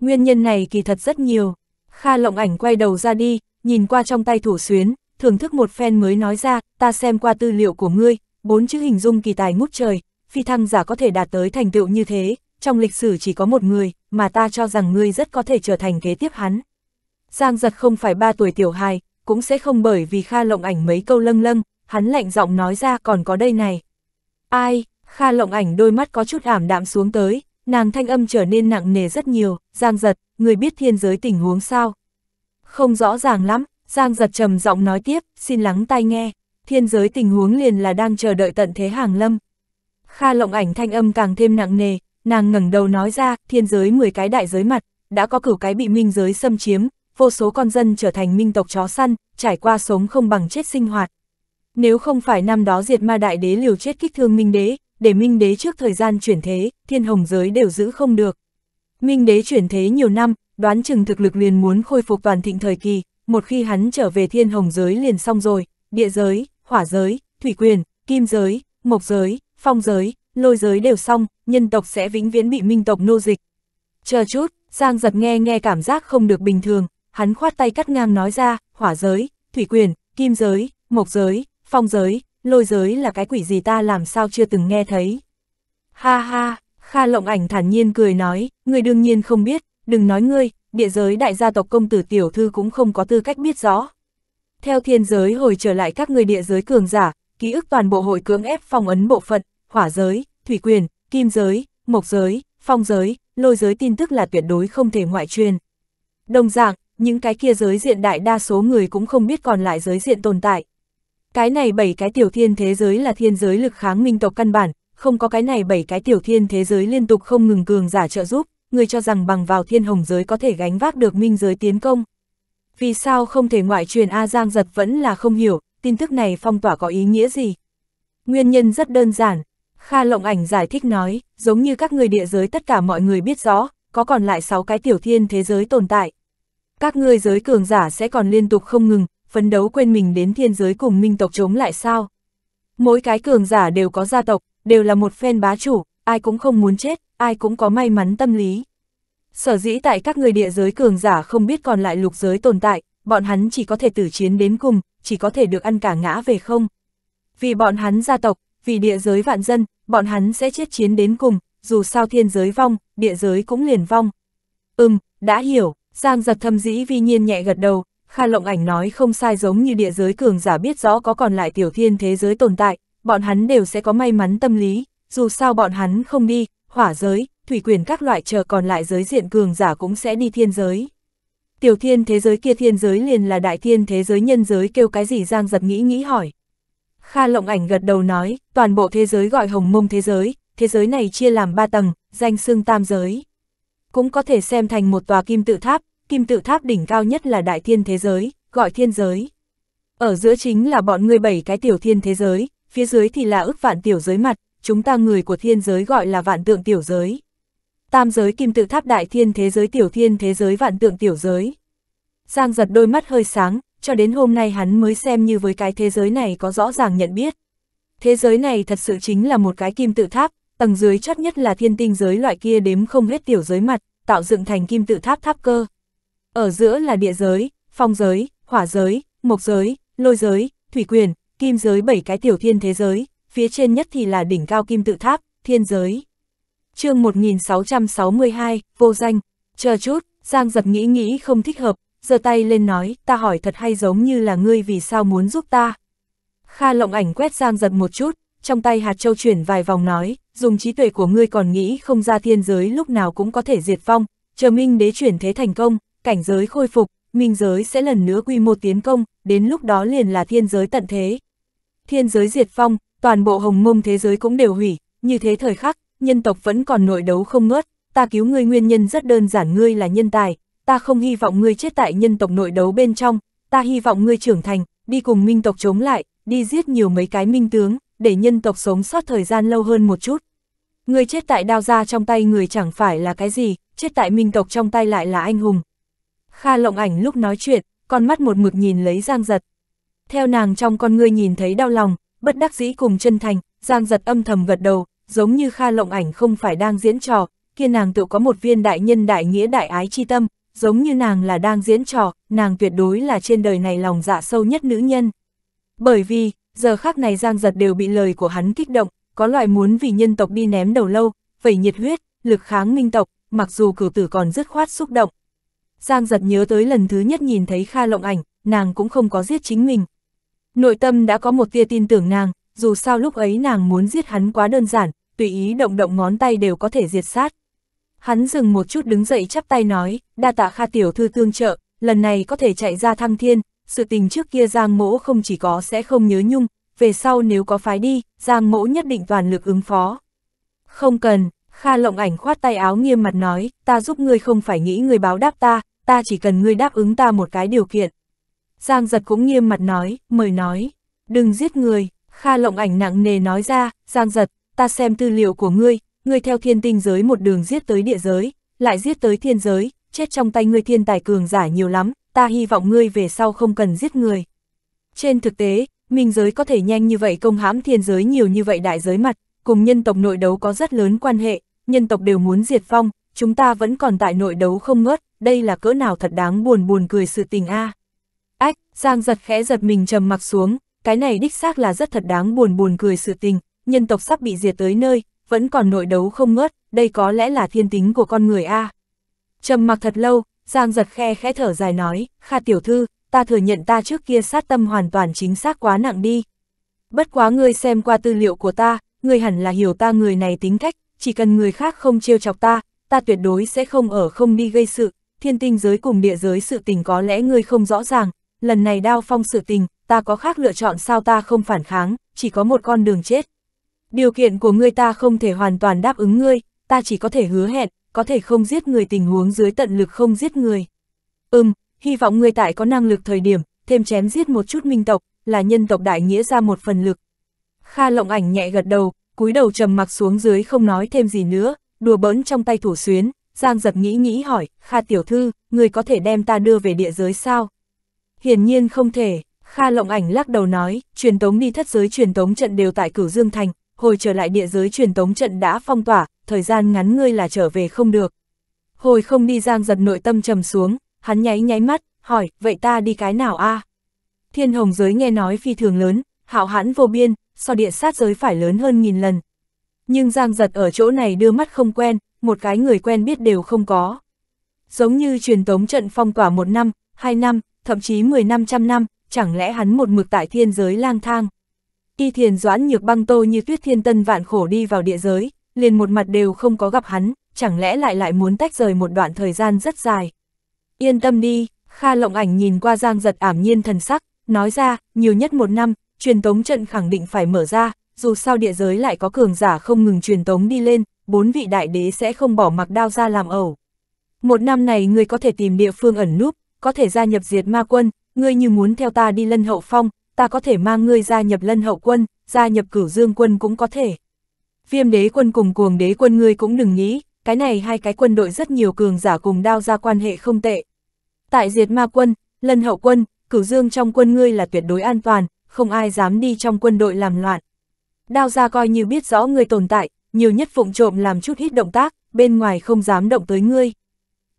Nguyên nhân này kỳ thật rất nhiều, Kha lộng ảnh quay đầu ra đi, nhìn qua trong tay thủ xuyến, thưởng thức một phen mới nói ra, ta xem qua tư liệu của ngươi, bốn chữ hình dung kỳ tài ngút trời, phi thăng giả có thể đạt tới thành tựu như thế, trong lịch sử chỉ có một người, mà ta cho rằng ngươi rất có thể trở thành kế tiếp hắn. Giang giật không phải ba tuổi tiểu hài, cũng sẽ không bởi vì Kha lộng ảnh mấy câu lâng lâng, hắn lạnh giọng nói ra còn có đây này. Ai, Kha lộng ảnh đôi mắt có chút ảm đạm xuống tới, nàng thanh âm trở nên nặng nề rất nhiều, Giang giật, người biết thiên giới tình huống sao? Không rõ ràng lắm, Giang giật trầm giọng nói tiếp, xin lắng tai nghe, thiên giới tình huống liền là đang chờ đợi tận thế hàng lâm. Kha lộng ảnh thanh âm càng thêm nặng nề, nàng ngẩng đầu nói ra, thiên giới 10 cái đại giới mặt, đã có cửu cái bị minh giới xâm chiếm, vô số con dân trở thành minh tộc chó săn, trải qua sống không bằng chết sinh hoạt. Nếu không phải năm đó diệt ma đại đế liều chết kích thương minh đế, để minh đế trước thời gian chuyển thế, thiên hồng giới đều giữ không được, Minh đế chuyển thế nhiều năm, đoán chừng thực lực liền muốn khôi phục toàn thịnh thời kỳ, một khi hắn trở về thiên hồng giới liền xong rồi, địa giới, hỏa giới, thủy quyền, kim giới, mộc giới, phong giới, lôi giới đều xong, nhân tộc sẽ vĩnh viễn bị minh tộc nô dịch. Chờ chút, Giang giật nghe nghe cảm giác không được bình thường, hắn khoát tay cắt ngang nói ra, hỏa giới, thủy quyền, kim giới, mộc giới, phong giới, lôi giới là cái quỷ gì ta làm sao chưa từng nghe thấy. Ha ha, Kha lộng ảnh thản nhiên cười nói, người đương nhiên không biết, đừng nói ngươi, địa giới đại gia tộc công tử tiểu thư cũng không có tư cách biết rõ. Theo thiên giới hồi trở lại các người địa giới cường giả, ký ức toàn bộ hội cưỡng ép phong ấn bộ phận, hỏa giới, thủy quyền, kim giới, mộc giới, phong giới, lôi giới tin tức là tuyệt đối không thể ngoại truyền. Đồng dạng, những cái kia giới diện đại đa số người cũng không biết còn lại giới diện tồn tại. Cái này bảy cái tiểu thiên thế giới là thiên giới lực kháng minh tộc căn bản, không có cái này bảy cái tiểu thiên thế giới liên tục không ngừng cường giả trợ giúp, người cho rằng bằng vào thiên hồng giới có thể gánh vác được minh giới tiến công. Vì sao không thể ngoại truyền A Giang giật vẫn là không hiểu, tin tức này phong tỏa có ý nghĩa gì? Nguyên nhân rất đơn giản, Kha Lộng Ảnh giải thích nói, giống như các người địa giới tất cả mọi người biết rõ, có còn lại 6 cái tiểu thiên thế giới tồn tại. Các ngươi giới cường giả sẽ còn liên tục không ngừng, phấn đấu quên mình đến thiên giới cùng minh tộc chống lại sao? Mỗi cái cường giả đều có gia tộc, đều là một phen bá chủ, ai cũng không muốn chết, ai cũng có may mắn tâm lý. Sở dĩ tại các người địa giới cường giả không biết còn lại lục giới tồn tại, bọn hắn chỉ có thể tử chiến đến cùng, chỉ có thể được ăn cả ngã về không. Vì bọn hắn gia tộc, vì địa giới vạn dân, bọn hắn sẽ chết chiến đến cùng, dù sao thiên giới vong, địa giới cũng liền vong. Ừm, đã hiểu, Giang giật thâm dĩ vi nhiên nhẹ gật đầu, Kha Lộng Ảnh nói không sai giống như địa giới cường giả biết rõ có còn lại tiểu thiên thế giới tồn tại, bọn hắn đều sẽ có may mắn tâm lý, dù sao bọn hắn không đi, hỏa giới, thủy quyền các loại chờ còn lại giới diện cường giả cũng sẽ đi thiên giới. Tiểu thiên thế giới kia thiên giới liền là đại thiên thế giới nhân giới kêu cái gì giang giật nghĩ nghĩ hỏi. Kha lộng ảnh gật đầu nói, toàn bộ thế giới gọi hồng mông thế giới, thế giới này chia làm ba tầng, danh xưng tam giới. Cũng có thể xem thành một tòa kim tự tháp, kim tự tháp đỉnh cao nhất là đại thiên thế giới, gọi thiên giới. Ở giữa chính là bọn người bảy cái tiểu thiên thế giới, phía dưới thì là ước vạn tiểu giới mặt, chúng ta người của thiên giới gọi là vạn tượng tiểu giới. Tam giới kim tự tháp đại thiên thế giới tiểu thiên thế giới vạn tượng tiểu giới. Giang giật đôi mắt hơi sáng, cho đến hôm nay hắn mới xem như với cái thế giới này có rõ ràng nhận biết. Thế giới này thật sự chính là một cái kim tự tháp, tầng dưới chót nhất là thiên tinh giới loại kia đếm không hết tiểu giới mặt, tạo dựng thành kim tự tháp tháp cơ. Ở giữa là địa giới, phong giới, hỏa giới, mộc giới, lôi giới, thủy quyền, kim giới bảy cái tiểu thiên thế giới, phía trên nhất thì là đỉnh cao kim tự tháp, thiên giới. chương 1662, vô danh, chờ chút, Giang giật nghĩ nghĩ không thích hợp, giơ tay lên nói, ta hỏi thật hay giống như là ngươi vì sao muốn giúp ta. Kha lộng ảnh quét Giang giật một chút, trong tay hạt châu chuyển vài vòng nói, dùng trí tuệ của ngươi còn nghĩ không ra thiên giới lúc nào cũng có thể diệt vong, chờ minh đế chuyển thế thành công, cảnh giới khôi phục, minh giới sẽ lần nữa quy mô tiến công, đến lúc đó liền là thiên giới tận thế, thiên giới diệt phong, toàn bộ hồng mông thế giới cũng đều hủy, như thế thời khắc, nhân tộc vẫn còn nội đấu không ngớt, ta cứu ngươi nguyên nhân rất đơn giản ngươi là nhân tài, ta không hy vọng ngươi chết tại nhân tộc nội đấu bên trong, ta hy vọng ngươi trưởng thành, đi cùng minh tộc chống lại, đi giết nhiều mấy cái minh tướng, để nhân tộc sống sót thời gian lâu hơn một chút. Ngươi chết tại đao ra trong tay người chẳng phải là cái gì, chết tại minh tộc trong tay lại là anh hùng. Kha lộng ảnh lúc nói chuyện, con mắt một mực nhìn lấy giang giật, theo nàng trong con ngươi nhìn thấy đau lòng, bất đắc dĩ cùng chân thành, Giang giật âm thầm gật đầu, giống như Kha Lộng Ảnh không phải đang diễn trò, kia nàng tự có một viên đại nhân đại nghĩa đại ái chi tâm, giống như nàng là đang diễn trò, nàng tuyệt đối là trên đời này lòng dạ sâu nhất nữ nhân. Bởi vì, giờ khác này Giang giật đều bị lời của hắn kích động, có loại muốn vì nhân tộc đi ném đầu lâu, vậy nhiệt huyết, lực kháng minh tộc, mặc dù cử tử còn dứt khoát xúc động. Giang giật nhớ tới lần thứ nhất nhìn thấy Kha Lộng Ảnh, nàng cũng không có giết chính mình, Nội tâm đã có một tia tin tưởng nàng, dù sao lúc ấy nàng muốn giết hắn quá đơn giản, tùy ý động động ngón tay đều có thể diệt sát. Hắn dừng một chút đứng dậy chắp tay nói, đa tạ kha tiểu thư tương trợ, lần này có thể chạy ra thăng thiên, sự tình trước kia Giang Mỗ không chỉ có sẽ không nhớ nhung, về sau nếu có phái đi, Giang Mỗ nhất định toàn lực ứng phó. Không cần, Kha lộng ảnh khoát tay áo nghiêm mặt nói, ta giúp ngươi không phải nghĩ ngươi báo đáp ta, ta chỉ cần ngươi đáp ứng ta một cái điều kiện. Giang giật cũng nghiêm mặt nói, mời nói, đừng giết người, Kha lộng ảnh nặng nề nói ra, Giang giật, ta xem tư liệu của ngươi, ngươi theo thiên tinh giới một đường giết tới địa giới, lại giết tới thiên giới, chết trong tay ngươi thiên tài cường giả nhiều lắm, ta hy vọng ngươi về sau không cần giết người. Trên thực tế, minh giới có thể nhanh như vậy công hãm thiên giới nhiều như vậy đại giới mặt, cùng nhân tộc nội đấu có rất lớn quan hệ, nhân tộc đều muốn diệt vong, chúng ta vẫn còn tại nội đấu không ngớt, đây là cỡ nào thật đáng buồn buồn cười sự tình a. À. Giang giật khẽ giật mình trầm mặc xuống, cái này đích xác là rất thật đáng buồn buồn cười sự tình, nhân tộc sắp bị diệt tới nơi, vẫn còn nội đấu không ngớt, đây có lẽ là thiên tính của con người a. Trầm mặc thật lâu, Giang giật khe khẽ thở dài nói, Kha tiểu thư, ta thừa nhận ta trước kia sát tâm hoàn toàn chính xác quá nặng đi. Bất quá ngươi xem qua tư liệu của ta, ngươi hẳn là hiểu ta người này tính cách, chỉ cần người khác không trêu chọc ta, ta tuyệt đối sẽ không ở không đi gây sự, thiên tinh giới cùng địa giới sự tình có lẽ ngươi không rõ ràng, lần này đao phong sự tình, ta có khác lựa chọn sao ta không phản kháng, chỉ có một con đường chết. Điều kiện của ngươi ta không thể hoàn toàn đáp ứng ngươi, ta chỉ có thể hứa hẹn, có thể không giết người tình huống dưới tận lực không giết người. Ừm, hy vọng ngươi tại có năng lực thời điểm, thêm chém giết một chút minh tộc, là nhân tộc đại nghĩa ra một phần lực. Kha lộng ảnh nhẹ gật đầu, cúi đầu trầm mặc xuống dưới không nói thêm gì nữa, đùa bỡn trong tay thủ xuyến, Giang giật nghĩ nghĩ hỏi, Kha tiểu thư, người có thể đem ta đưa về địa giới sao? hiển nhiên không thể, Kha Lộng Ảnh lắc đầu nói, truyền tống đi thất giới truyền tống trận đều tại Cửu Dương Thành, hồi trở lại địa giới truyền tống trận đã phong tỏa, thời gian ngắn ngươi là trở về không được. Hồi không đi giang giật nội tâm trầm xuống, hắn nháy nháy mắt, hỏi, vậy ta đi cái nào a? Thiên hồng giới nghe nói phi thường lớn, hạo hãn vô biên, so địa sát giới phải lớn hơn nghìn lần. Nhưng giang giật ở chỗ này đưa mắt không quen, một cái người quen biết đều không có. Giống như truyền tống trận phong tỏa một năm, hai năm, thậm chí 10 năm trăm năm, chẳng lẽ hắn một mực tại thiên giới lang thang. Y thiền doãn nhược băng tô như tuyết thiên tân vạn khổ đi vào địa giới, liền một mặt đều không có gặp hắn, chẳng lẽ lại lại muốn tách rời một đoạn thời gian rất dài. Yên tâm đi, Kha lộng ảnh nhìn qua giang giật ảm nhiên thần sắc, nói ra, nhiều nhất một năm, truyền tống trận khẳng định phải mở ra, dù sao địa giới lại có cường giả không ngừng truyền tống đi lên, bốn vị đại đế sẽ không bỏ mặc đao ra làm ẩu. Một năm này người có thể tìm địa phương ẩn núp, có thể gia nhập diệt ma quân, ngươi như muốn theo ta đi lân hậu phong, ta có thể mang ngươi gia nhập lân hậu quân, gia nhập cửu dương quân cũng có thể. Viêm đế quân cùng cuồng đế quân ngươi cũng đừng nghĩ, cái này hai cái quân đội rất nhiều cường giả cùng đao ra quan hệ không tệ. Tại diệt ma quân, lân hậu quân, cửu dương trong quân ngươi là tuyệt đối an toàn, không ai dám đi trong quân đội làm loạn. Đao ra coi như biết rõ ngươi tồn tại, nhiều nhất phụng trộm làm chút ít động tác, bên ngoài không dám động tới ngươi.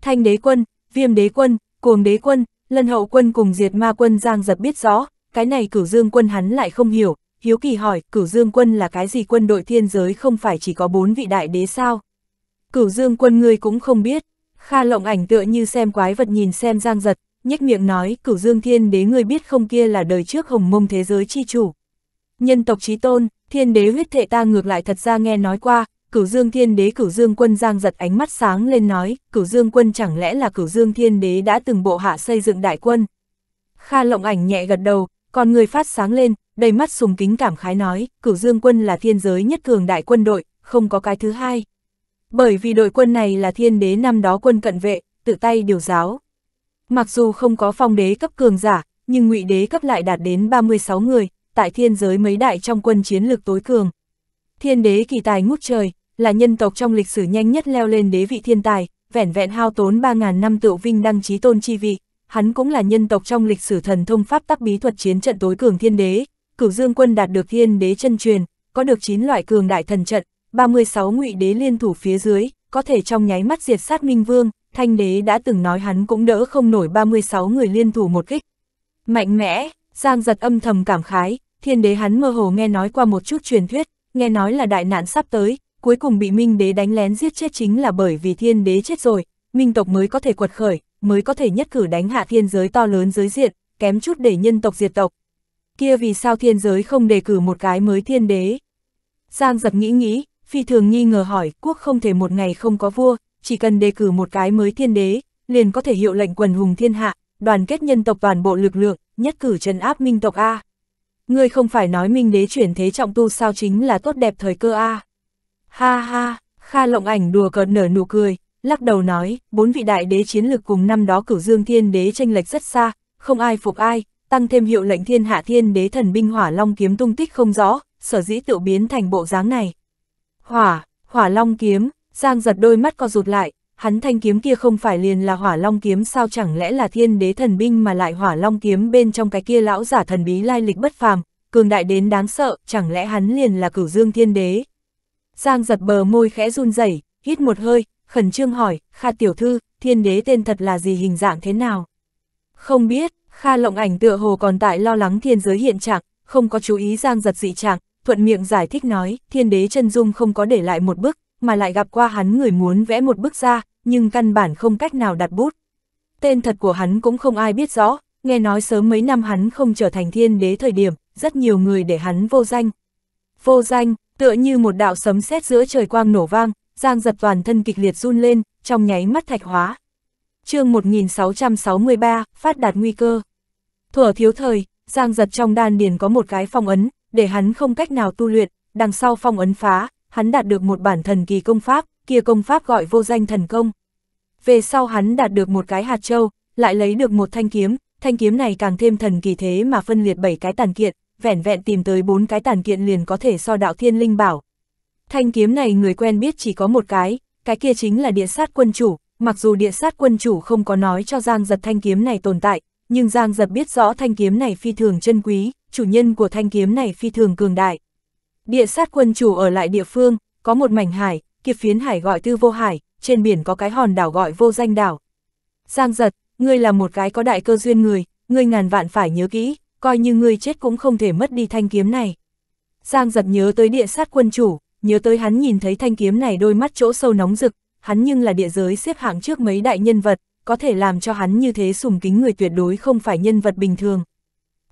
Thanh đế quân, viêm đế quân, Cuồng đế quân, lân hậu quân cùng diệt ma quân Giang giật biết rõ, cái này cửu dương quân hắn lại không hiểu, hiếu kỳ hỏi, cửu dương quân là cái gì quân đội thiên giới không phải chỉ có bốn vị đại đế sao? Cửu dương quân ngươi cũng không biết, Kha lộng ảnh tựa như xem quái vật nhìn xem Giang giật, nhếch miệng nói, cửu dương thiên đế ngươi biết không kia là đời trước hồng mông thế giới chi chủ. Nhân tộc trí tôn, thiên đế huyết thệ ta ngược lại thật ra nghe nói qua, Cửu Dương Thiên Đế Cửu Dương Quân Giang giật ánh mắt sáng lên nói, Cửu Dương Quân chẳng lẽ là Cửu Dương Thiên Đế đã từng bộ hạ xây dựng đại quân. Kha Lộng Ảnh nhẹ gật đầu, còn người phát sáng lên, đầy mắt sùng kính cảm khái nói, Cửu Dương Quân là thiên giới nhất cường đại quân đội, không có cái thứ hai. Bởi vì đội quân này là thiên đế năm đó quân cận vệ, tự tay điều giáo. Mặc dù không có phong đế cấp cường giả, nhưng ngụy đế cấp lại đạt đến 36 người, tại thiên giới mấy đại trong quân chiến lược tối cường. Thiên đế kỳ tài ngút trời, là nhân tộc trong lịch sử nhanh nhất leo lên đế vị thiên tài, vẻn vẹn hao tốn 3.000 năm tựu vinh đăng trí tôn chi vị, hắn cũng là nhân tộc trong lịch sử thần thông pháp tắc bí thuật chiến trận tối cường thiên đế, cửu dương quân đạt được thiên đế chân truyền, có được 9 loại cường đại thần trận, 36 ngụy đế liên thủ phía dưới, có thể trong nháy mắt diệt sát minh vương, thanh đế đã từng nói hắn cũng đỡ không nổi 36 người liên thủ một kích. Mạnh mẽ, Giang giật âm thầm cảm khái, thiên đế hắn mơ hồ nghe nói qua một chút truyền thuyết, nghe nói là đại nạn sắp tới, cuối cùng bị Minh đế đánh lén giết chết chính là bởi vì thiên đế chết rồi, Minh tộc mới có thể quật khởi, mới có thể nhất cử đánh hạ thiên giới to lớn giới diện, kém chút để nhân tộc diệt tộc. Kia vì sao thiên giới không đề cử một cái mới thiên đế? Giang giật nghĩ nghĩ, phi thường nghi ngờ hỏi, quốc không thể một ngày không có vua, chỉ cần đề cử một cái mới thiên đế, liền có thể hiệu lệnh quần hùng thiên hạ, đoàn kết nhân tộc toàn bộ lực lượng, nhất cử trấn áp minh tộc A. Ngươi không phải nói minh đế chuyển thế trọng tu sao chính là tốt đẹp thời cơ A. Ha ha, Kha Lộng Ảnh đùa cợt nở nụ cười, lắc đầu nói, bốn vị đại đế chiến lực cùng năm đó cửu dương thiên đế tranh lệch rất xa, không ai phục ai, tăng thêm hiệu lệnh thiên hạ thiên đế thần binh hỏa long kiếm tung tích không rõ, sở dĩ tự biến thành bộ dáng này. Hỏa, hỏa long kiếm, Giang giật đôi mắt co rụt lại, hắn thanh kiếm kia không phải liền là hỏa long kiếm sao chẳng lẽ là thiên đế thần binh mà lại hỏa long kiếm bên trong cái kia lão giả thần bí lai lịch bất phàm, cường đại đến đáng sợ, chẳng lẽ hắn liền là cửu dương thiên đế. Giang giật bờ môi khẽ run rẩy, hít một hơi, khẩn trương hỏi, Kha tiểu thư, thiên đế tên thật là gì hình dạng thế nào? Không biết, Kha lộng ảnh tựa hồ còn tại lo lắng thiên giới hiện trạng, không có chú ý giang giật dị trạng, thuận miệng giải thích nói, thiên đế chân dung không có để lại một bức, mà lại gặp qua hắn người muốn vẽ một bức ra, nhưng căn bản không cách nào đặt bút. Tên thật của hắn cũng không ai biết rõ, nghe nói sớm mấy năm hắn không trở thành thiên đế thời điểm, rất nhiều người để hắn vô danh. Vô danh, Tựa như một đạo sấm sét giữa trời quang nổ vang, Giang giật toàn thân kịch liệt run lên, trong nháy mắt thạch hóa. chương 1663, phát đạt nguy cơ. Thuở thiếu thời, Giang giật trong đan điền có một cái phong ấn, để hắn không cách nào tu luyện, đằng sau phong ấn phá, hắn đạt được một bản thần kỳ công pháp, kia công pháp gọi vô danh thần công. Về sau hắn đạt được một cái hạt châu, lại lấy được một thanh kiếm, thanh kiếm này càng thêm thần kỳ thế mà phân liệt bảy cái tàn kiện, vẻn vẹn tìm tới bốn cái tàn kiện liền có thể so đạo thiên linh bảo. Thanh kiếm này người quen biết chỉ có một cái, cái kia chính là địa sát quân chủ, mặc dù địa sát quân chủ không có nói cho Giang Giật thanh kiếm này tồn tại, nhưng Giang Giật biết rõ thanh kiếm này phi thường chân quý, chủ nhân của thanh kiếm này phi thường cường đại. Địa sát quân chủ ở lại địa phương, có một mảnh hải, kia phiến hải gọi tư vô hải, trên biển có cái hòn đảo gọi vô danh đảo. Giang Giật, ngươi là một cái có đại cơ duyên người, ngươi ngàn vạn phải nhớ kỹ, coi như ngươi chết cũng không thể mất đi thanh kiếm này. Giang giật nhớ tới địa sát quân chủ, nhớ tới hắn nhìn thấy thanh kiếm này đôi mắt chỗ sâu nóng rực, hắn nhưng là địa giới xếp hạng trước mấy đại nhân vật, có thể làm cho hắn như thế sùng kính người tuyệt đối không phải nhân vật bình thường.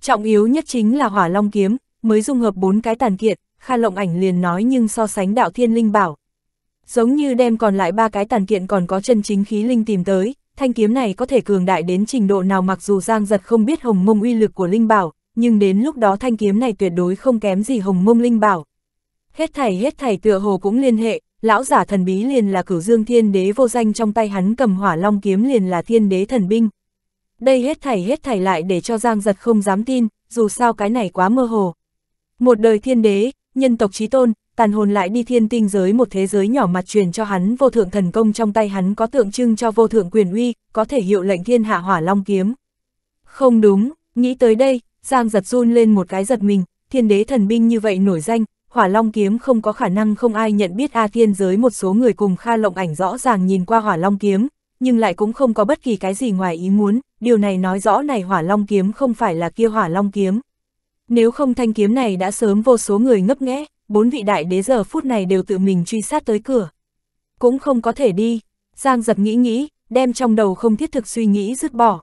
Trọng yếu nhất chính là hỏa long kiếm, mới dung hợp bốn cái tàn kiện, Kha Lộng Ảnh liền nói nhưng so sánh đạo thiên linh bảo. Giống như đem còn lại ba cái tàn kiện còn có chân chính khí linh tìm tới, thanh kiếm này có thể cường đại đến trình độ nào mặc dù Giang Giật không biết hồng mông uy lực của Linh Bảo, nhưng đến lúc đó thanh kiếm này tuyệt đối không kém gì hồng mông Linh Bảo. Hết thảy hết thảy tựa hồ cũng liên hệ, lão giả thần bí liền là cửu dương thiên đế vô danh trong tay hắn cầm hỏa long kiếm liền là thiên đế thần binh. Đây hết thảy hết thảy lại để cho Giang Giật không dám tin, dù sao cái này quá mơ hồ. Một đời thiên đế, nhân tộc trí tôn, tàn hồn lại đi thiên tinh giới một thế giới nhỏ mặt truyền cho hắn vô thượng thần công trong tay hắn có tượng trưng cho vô thượng quyền uy, có thể hiệu lệnh thiên hạ hỏa long kiếm. Không đúng, nghĩ tới đây, Giang giật run lên một cái giật mình, thiên đế thần binh như vậy nổi danh, hỏa long kiếm không có khả năng không ai nhận biết A thiên giới một số người cùng Kha Lộng ảnh rõ ràng nhìn qua hỏa long kiếm, nhưng lại cũng không có bất kỳ cái gì ngoài ý muốn, điều này nói rõ này hỏa long kiếm không phải là kia hỏa long kiếm. Nếu không thanh kiếm này đã sớm vô số người ngấp nghé, bốn vị đại đế giờ phút này đều tự mình truy sát tới cửa. Cũng không có thể đi, Giang giật nghĩ nghĩ, đem trong đầu không thiết thực suy nghĩ dứt bỏ.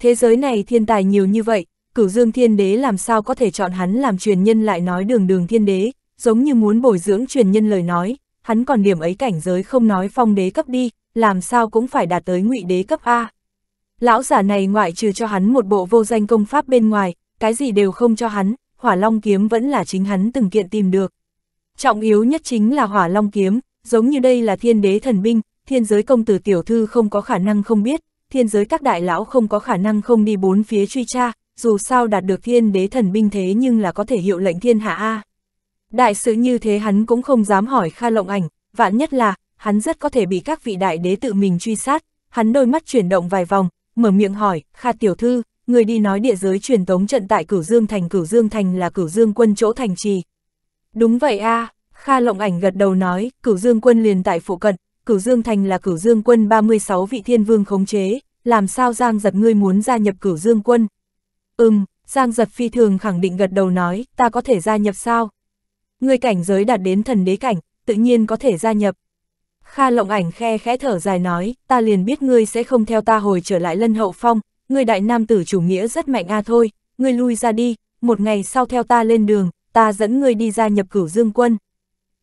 Thế giới này thiên tài nhiều như vậy, cửu dương thiên đế làm sao có thể chọn hắn làm truyền nhân lại nói đường đường thiên đế, giống như muốn bồi dưỡng truyền nhân lời nói, hắn còn điểm ấy cảnh giới không nói phong đế cấp đi, làm sao cũng phải đạt tới ngụy đế cấp A. Lão giả này ngoại trừ cho hắn một bộ vô danh công pháp bên ngoài, cái gì đều không cho hắn, hỏa long kiếm vẫn là chính hắn từng kiện tìm được. Trọng yếu nhất chính là hỏa long kiếm, giống như đây là thiên đế thần binh, thiên giới công tử tiểu thư không có khả năng không biết, thiên giới các đại lão không có khả năng không đi bốn phía truy tra, dù sao đạt được thiên đế thần binh thế nhưng là có thể hiệu lệnh thiên hạ A. Đại sự như thế hắn cũng không dám hỏi Kha Lộng Ảnh, vạn nhất là, hắn rất có thể bị các vị đại đế tự mình truy sát, hắn đôi mắt chuyển động vài vòng, mở miệng hỏi, Kha Tiểu Thư, người đi nói địa giới truyền tống trận tại Cửu Dương Thành Cửu Dương Thành là Cửu Dương quân chỗ thành trì. Đúng vậy a à, Kha Lộng Ảnh gật đầu nói, Cửu Dương quân liền tại phụ cận, Cửu Dương Thành là Cửu Dương quân 36 vị thiên vương khống chế, làm sao Giang Giật ngươi muốn gia nhập Cửu Dương quân? Ừm, Giang Giật phi thường khẳng định gật đầu nói, ta có thể gia nhập sao? Ngươi cảnh giới đạt đến thần đế cảnh, tự nhiên có thể gia nhập. Kha Lộng Ảnh khe khẽ thở dài nói, ta liền biết ngươi sẽ không theo ta hồi trở lại Lân Hậu Phong, người đại nam tử chủ nghĩa rất mạnh a thôi, người lui ra đi, một ngày sau theo ta lên đường, ta dẫn người đi ra nhập cửu dương quân.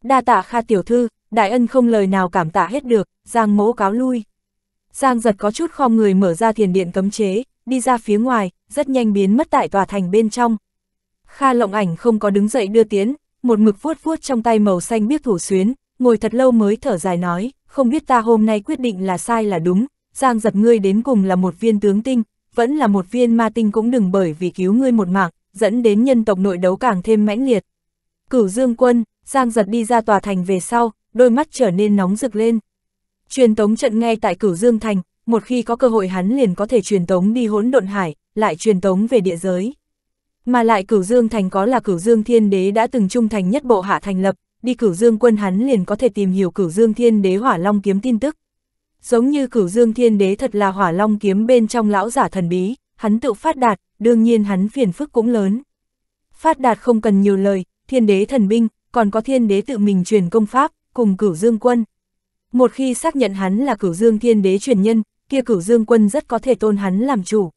Đa tạ kha tiểu thư, đại ân không lời nào cảm tạ hết được, Giang mỗ cáo lui. Giang giật có chút khom người mở ra thiền điện cấm chế, đi ra phía ngoài, rất nhanh biến mất tại tòa thành bên trong. Kha lộng ảnh không có đứng dậy đưa tiến, một mực vuốt vuốt trong tay màu xanh biết thủ xuyến, ngồi thật lâu mới thở dài nói, không biết ta hôm nay quyết định là sai là đúng, Giang giật ngươi đến cùng là một viên tướng tinh, vẫn là một viên ma tinh cũng đừng bởi vì cứu ngươi một mạng, dẫn đến nhân tộc nội đấu càng thêm mãnh liệt. Cửu Dương Quân, Giang Giật đi ra tòa thành về sau, đôi mắt trở nên nóng rực lên. Truyền tống trận ngay tại Cửu Dương Thành, một khi có cơ hội hắn liền có thể truyền tống đi hỗn độn hải, lại truyền tống về địa giới. Mà lại Cửu Dương Thành có là Cửu Dương Thiên Đế đã từng trung thành nhất bộ hạ thành lập, đi Cửu Dương Quân hắn liền có thể tìm hiểu Cửu Dương Thiên Đế Hỏa Long kiếm tin tức. Giống như cửu dương thiên đế thật là hỏa long kiếm bên trong lão giả thần bí, hắn tự phát đạt, đương nhiên hắn phiền phức cũng lớn. Phát đạt không cần nhiều lời, thiên đế thần binh, còn có thiên đế tự mình truyền công pháp, cùng cửu dương quân. Một khi xác nhận hắn là cửu dương thiên đế truyền nhân, kia cửu dương quân rất có thể tôn hắn làm chủ.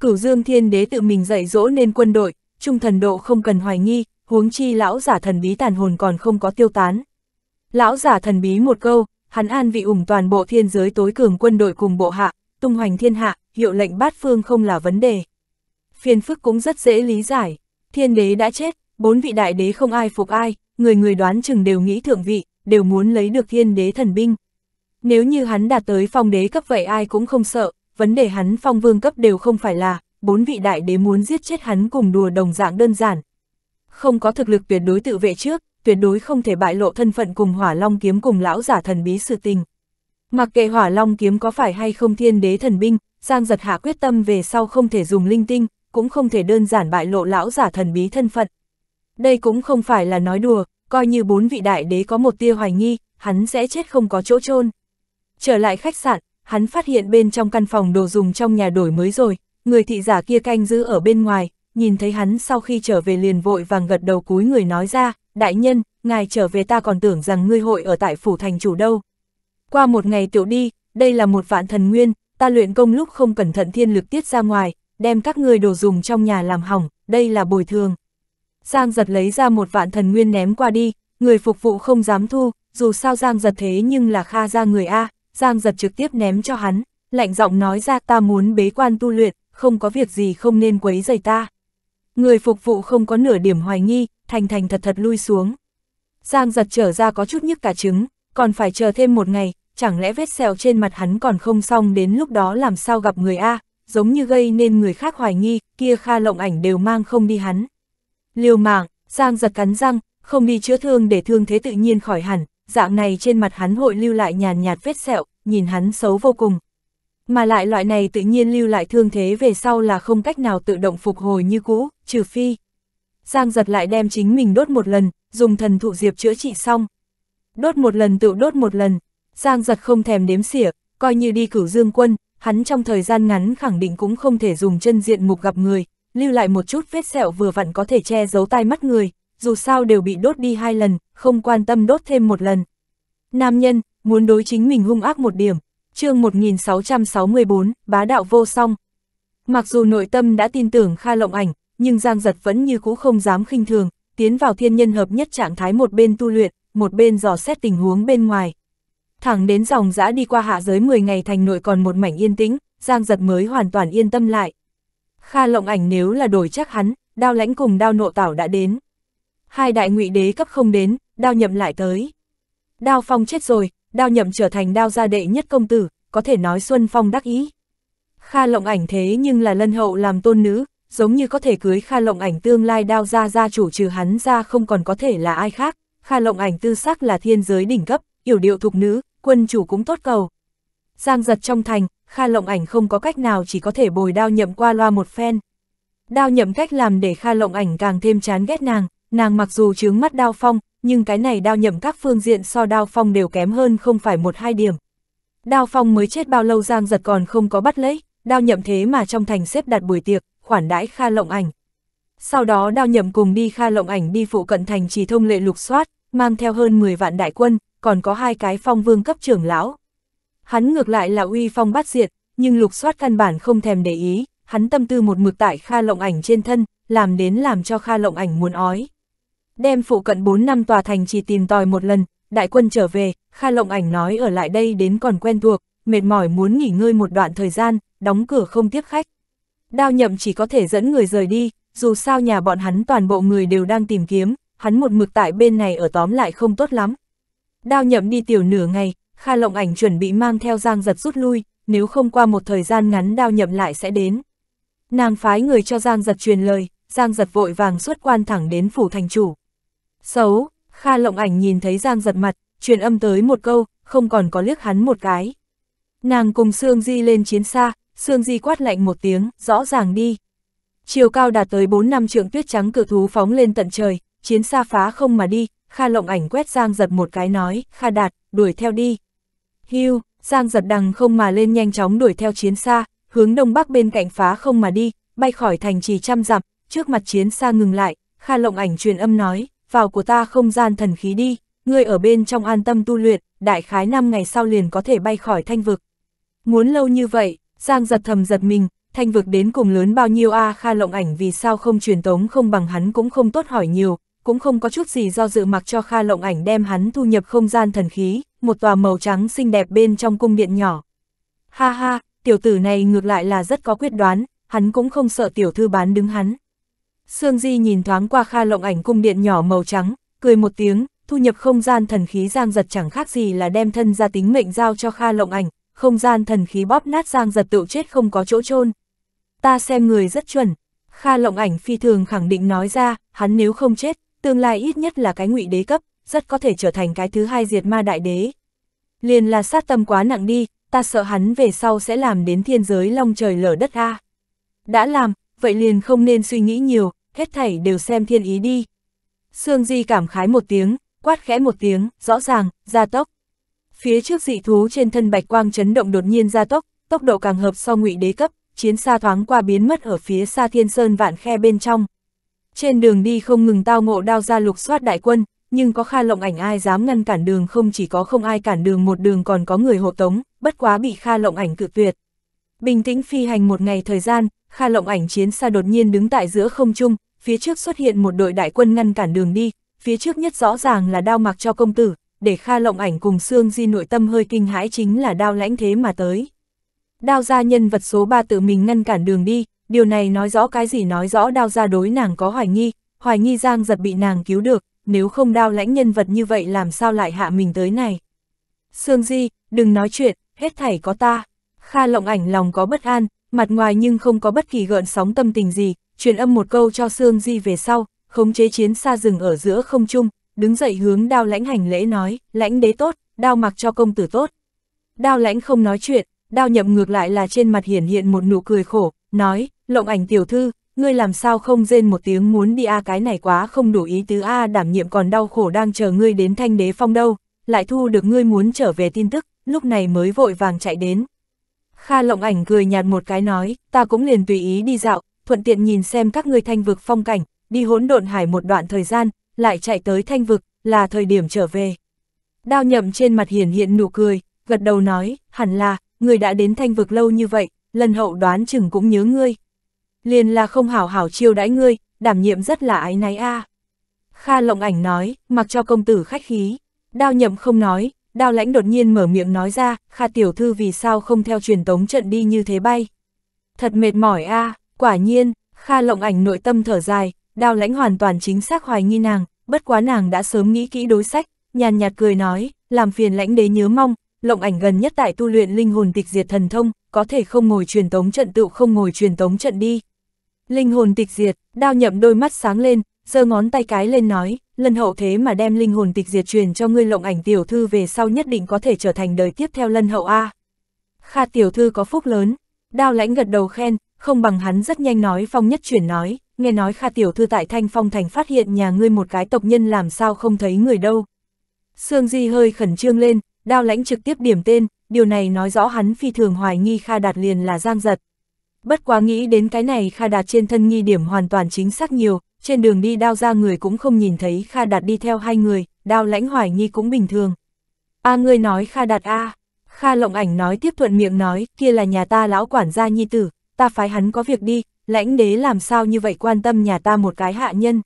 Cửu dương thiên đế tự mình dạy dỗ nên quân đội, trung thần độ không cần hoài nghi, huống chi lão giả thần bí tàn hồn còn không có tiêu tán. Lão giả thần bí một câu, hắn an vị ủng toàn bộ thiên giới tối cường quân đội cùng bộ hạ, tung hoành thiên hạ, hiệu lệnh bát phương không là vấn đề. Phiền phức cũng rất dễ lý giải, thiên đế đã chết, bốn vị đại đế không ai phục ai, người người đoán chừng đều nghĩ thượng vị, đều muốn lấy được thiên đế thần binh. Nếu như hắn đạt tới phong đế cấp vậy ai cũng không sợ, vấn đề hắn phong vương cấp đều không phải là, bốn vị đại đế muốn giết chết hắn cùng đùa đồng dạng đơn giản. Không có thực lực tuyệt đối tự vệ trước, tuyệt đối không thể bại lộ thân phận cùng hỏa long kiếm cùng lão giả thần bí sự tình. Mặc kệ hỏa long kiếm có phải hay không thiên đế thần binh, Giang giật hạ quyết tâm về sau không thể dùng linh tinh, cũng không thể đơn giản bại lộ lão giả thần bí thân phận. Đây cũng không phải là nói đùa, coi như bốn vị đại đế có một tia hoài nghi, hắn sẽ chết không có chỗ chôn. Trở lại khách sạn, hắn phát hiện bên trong căn phòng đồ dùng trong nhà đổi mới rồi, người thị giả kia canh giữ ở bên ngoài, nhìn thấy hắn sau khi trở về liền vội vàng gật đầu cúi người nói ra, đại nhân, ngài trở về ta còn tưởng rằng ngươi hội ở tại phủ thành chủ đâu. Qua một ngày tiểu đi, đây là một vạn thần nguyên, ta luyện công lúc không cẩn thận thiên lực tiết ra ngoài, đem các ngươi đồ dùng trong nhà làm hỏng, đây là bồi thường. Giang giật lấy ra một vạn thần nguyên ném qua đi, người phục vụ không dám thu, dù sao Giang giật thế nhưng là kha ra người A, Giang giật trực tiếp ném cho hắn, lạnh giọng nói ra ta muốn bế quan tu luyện, không có việc gì không nên quấy rầy ta. Người phục vụ không có nửa điểm hoài nghi, thành thành thật thật lui xuống. Giang giật trở ra có chút nhức cả trứng, còn phải chờ thêm một ngày, chẳng lẽ vết sẹo trên mặt hắn còn không xong đến lúc đó làm sao gặp người A, giống như gây nên người khác hoài nghi, kia kha lộng ảnh đều mang không đi hắn. Liều mạng, Giang giật cắn răng, không đi chữa thương để thương thế tự nhiên khỏi hẳn, dạng này trên mặt hắn hội lưu lại nhàn nhạt vết sẹo, nhìn hắn xấu vô cùng. Mà lại loại này tự nhiên lưu lại thương thế về sau là không cách nào tự động phục hồi như cũ, trừ phi. Giang giật lại đem chính mình đốt một lần, dùng thần thụ diệp chữa trị xong. Đốt một lần tự đốt một lần, Giang giật không thèm đếm xỉa, coi như đi cửu dương quân, hắn trong thời gian ngắn khẳng định cũng không thể dùng chân diện mục gặp người, lưu lại một chút vết sẹo vừa vặn có thể che giấu tai mắt người, dù sao đều bị đốt đi hai lần, không quan tâm đốt thêm một lần. Nam nhân, muốn đối chính mình hung ác một điểm, chương 1664, bá đạo vô song. Mặc dù nội tâm đã tin tưởng Kha Lộng Ảnh, nhưng Giang Giật vẫn như cũ không dám khinh thường, tiến vào thiên nhân hợp nhất trạng thái một bên tu luyện, một bên dò xét tình huống bên ngoài. Thẳng đến dòng dã đi qua hạ giới 10 ngày thành nội còn một mảnh yên tĩnh, Giang Giật mới hoàn toàn yên tâm lại. Kha lộng ảnh nếu là đổi chắc hắn, đao lãnh cùng đao nộ tảo đã đến. Hai đại ngụy đế cấp không đến, đao nhậm lại tới. Đao phong chết rồi, đao nhậm trở thành đao gia đệ nhất công tử, có thể nói Xuân Phong đắc ý. Kha lộng ảnh thế nhưng là lân hậu làm tôn nữ, giống như có thể cưới Kha Lộng Ảnh tương lai đao ra gia chủ trừ hắn ra không còn có thể là ai khác, Kha Lộng Ảnh tư sắc là thiên giới đỉnh cấp, yểu điệu thục nữ, quân chủ cũng tốt cầu. Giang giật trong thành, Kha Lộng Ảnh không có cách nào chỉ có thể bồi đao nhậm qua loa một phen. Đao nhậm cách làm để Kha Lộng Ảnh càng thêm chán ghét nàng, nàng mặc dù chướng mắt đao phong, nhưng cái này đao nhậm các phương diện so đao phong đều kém hơn không phải một hai điểm. Đao phong mới chết bao lâu Giang giật còn không có bắt lấy, đao nhậm thế mà trong thành xếp đặt buổi tiệc, khoản đãi Kha Lộng Ảnh. Sau đó đao nhậm cùng đi Kha Lộng Ảnh đi phụ cận thành trì thông lệ lục soát, mang theo hơn 10 vạn đại quân, còn có hai cái phong vương cấp trưởng lão. Hắn ngược lại là uy phong bắt diệt, nhưng lục soát căn bản không thèm để ý, hắn tâm tư một mực tại Kha Lộng Ảnh trên thân, làm đến làm cho Kha Lộng Ảnh muốn ói. Đem phụ cận 4 năm tòa thành trì tìm tòi một lần, đại quân trở về, Kha Lộng Ảnh nói ở lại đây đến còn quen thuộc, mệt mỏi muốn nghỉ ngơi một đoạn thời gian, đóng cửa không tiếp khách. Đao nhậm chỉ có thể dẫn người rời đi, dù sao nhà bọn hắn toàn bộ người đều đang tìm kiếm, hắn một mực tại bên này ở tóm lại không tốt lắm. Đao nhậm đi tiểu nửa ngày, Kha Lộng Ảnh chuẩn bị mang theo Giang Giật rút lui, nếu không qua một thời gian ngắn đao nhậm lại sẽ đến. Nàng phái người cho Giang Giật truyền lời, Giang Giật vội vàng xuất quan thẳng đến phủ thành chủ. Xấu, Kha Lộng Ảnh nhìn thấy Giang Giật mặt, truyền âm tới một câu, không còn có liếc hắn một cái. Nàng cùng xương Di lên chiến xa, Sương Di quát lạnh một tiếng, rõ ràng đi. Chiều cao đạt tới 4 năm trượng tuyết trắng cử thú phóng lên tận trời, chiến xa phá không mà đi, Kha lộng ảnh quét Giang giật một cái nói, Kha đạt, đuổi theo đi. Hưu, Giang giật đằng không mà lên nhanh chóng đuổi theo chiến xa, hướng đông bắc bên cạnh phá không mà đi, bay khỏi thành trì trăm dặm, trước mặt chiến xa ngừng lại, Kha lộng ảnh truyền âm nói, vào của ta không gian thần khí đi, ngươi ở bên trong an tâm tu luyện, đại khái năm ngày sau liền có thể bay khỏi thanh vực. Muốn lâu như vậy, Giang giật thầm giật mình, thanh vực đến cùng lớn bao nhiêu a kha lộng ảnh vì sao không truyền tống không bằng hắn cũng không tốt hỏi nhiều, cũng không có chút gì do dự mặc cho kha lộng ảnh đem hắn thu nhập không gian thần khí, một tòa màu trắng xinh đẹp bên trong cung điện nhỏ. Ha ha, tiểu tử này ngược lại là rất có quyết đoán, hắn cũng không sợ tiểu thư bán đứng hắn. Sương Di nhìn thoáng qua kha lộng ảnh cung điện nhỏ màu trắng, cười một tiếng, thu nhập không gian thần khí giang giật chẳng khác gì là đem thân ra tính mệnh giao cho kha lộng ảnh, không gian thần khí bóp nát Giang giật tựu chết không có chỗ chôn Ta xem người rất chuẩn, Kha Lộng Ảnh phi thường khẳng định nói ra, hắn nếu không chết, tương lai ít nhất là cái ngụy đế cấp, rất có thể trở thành cái thứ hai diệt ma đại đế. Liền là sát tâm quá nặng đi, ta sợ hắn về sau sẽ làm đến thiên giới long trời lở đất a. Đã làm, vậy liền không nên suy nghĩ nhiều, hết thảy đều xem thiên ý đi. Sương Di cảm khái một tiếng, quát khẽ một tiếng, rõ ràng, gia tốc. Phía trước dị thú trên thân bạch quang chấn động đột nhiên gia tốc, tốc độ càng hợp so ngụy đế cấp, chiến xa thoáng qua biến mất ở phía xa thiên sơn vạn khe bên trong. Trên đường đi không ngừng tao ngộ đao ra lục soát đại quân, nhưng có Kha Lộng Ảnh ai dám ngăn cản đường không chỉ có không ai cản đường một đường còn có người hộ tống, bất quá bị Kha Lộng Ảnh cự tuyệt. Bình tĩnh phi hành một ngày thời gian, Kha Lộng Ảnh chiến xa đột nhiên đứng tại giữa không trung, phía trước xuất hiện một đội đại quân ngăn cản đường đi, phía trước nhất rõ ràng là đao mặc cho công tử, để Kha Lộng Ảnh cùng xương Di nội tâm hơi kinh hãi chính là đao lãnh thế mà tới. Đao gia nhân vật số 3 tự mình ngăn cản đường đi, điều này nói rõ cái gì nói rõ đao gia đối nàng có hoài nghi, hoài nghi Giang giật bị nàng cứu được, nếu không đao lãnh nhân vật như vậy làm sao lại hạ mình tới này. Sương Di, đừng nói chuyện, hết thảy có ta. Kha Lộng Ảnh lòng có bất an, mặt ngoài nhưng không có bất kỳ gợn sóng tâm tình gì, truyền âm một câu cho Sương Di về sau, khống chế chiến xa rừng ở giữa không trung, đứng dậy hướng đao lãnh hành lễ nói, lãnh đế tốt, đao mặc cho công tử tốt. Đao lãnh không nói chuyện, đao nhậm ngược lại là trên mặt hiển hiện một nụ cười khổ, nói, lộng ảnh tiểu thư, ngươi làm sao không rên một tiếng muốn đi a à cái này quá không đủ ý tứ a à đảm nhiệm còn đau khổ đang chờ ngươi đến thanh đế phong đâu, lại thu được ngươi muốn trở về tin tức, lúc này mới vội vàng chạy đến. Kha lộng ảnh cười nhạt một cái nói, ta cũng liền tùy ý đi dạo, thuận tiện nhìn xem các ngươi thanh vực phong cảnh, đi hỗn độn hải một đoạn thời gian, lại chạy tới thanh vực, là thời điểm trở về. Đao nhậm trên mặt hiển hiện nụ cười, gật đầu nói, hẳn là, người đã đến thanh vực lâu như vậy, lần hậu đoán chừng cũng nhớ ngươi. Liền là không hảo hảo chiêu đãi ngươi, đảm nhiệm rất là ái náy a. Kha lộng ảnh nói, mặc cho công tử khách khí. Đao nhậm không nói, đao lãnh đột nhiên mở miệng nói ra, Kha tiểu thư vì sao không theo truyền tống trận đi như thế bay. Thật mệt mỏi a quả nhiên, Kha lộng ảnh nội tâm thở dài, Đao lãnh hoàn toàn chính xác hoài nghi nàng, bất quá nàng đã sớm nghĩ kỹ đối sách, nhàn nhạt cười nói, làm phiền lãnh đế nhớ mong, lộng ảnh gần nhất tại tu luyện linh hồn tịch diệt thần thông, có thể không ngồi truyền tống trận tựu không ngồi truyền tống trận đi. Linh hồn tịch diệt, đao nhậm đôi mắt sáng lên, giơ ngón tay cái lên nói, lần hậu thế mà đem linh hồn tịch diệt truyền cho ngươi lộng ảnh tiểu thư về sau nhất định có thể trở thành đời tiếp theo lân hậu A. Kha tiểu thư có phúc lớn, đao lãnh gật đầu khen, không bằng hắn rất nhanh nói phong nhất chuyển nói, nghe nói Kha Tiểu Thư tại Thanh Phong Thành phát hiện nhà ngươi một cái tộc nhân làm sao không thấy người đâu. Sương Di hơi khẩn trương lên, đao lãnh trực tiếp điểm tên, điều này nói rõ hắn phi thường hoài nghi Kha Đạt liền là giang giật. Bất quá nghĩ đến cái này Kha Đạt trên thân nghi điểm hoàn toàn chính xác nhiều, trên đường đi đao ra người cũng không nhìn thấy Kha Đạt đi theo hai người, đao lãnh hoài nghi cũng bình thường. A à, ngươi nói Kha Đạt A, à. Kha Lộng Ảnh nói tiếp thuận miệng nói, kia là nhà ta lão quản gia nhi tử, ta phái hắn có việc đi, lãnh đế làm sao như vậy quan tâm nhà ta một cái hạ nhân.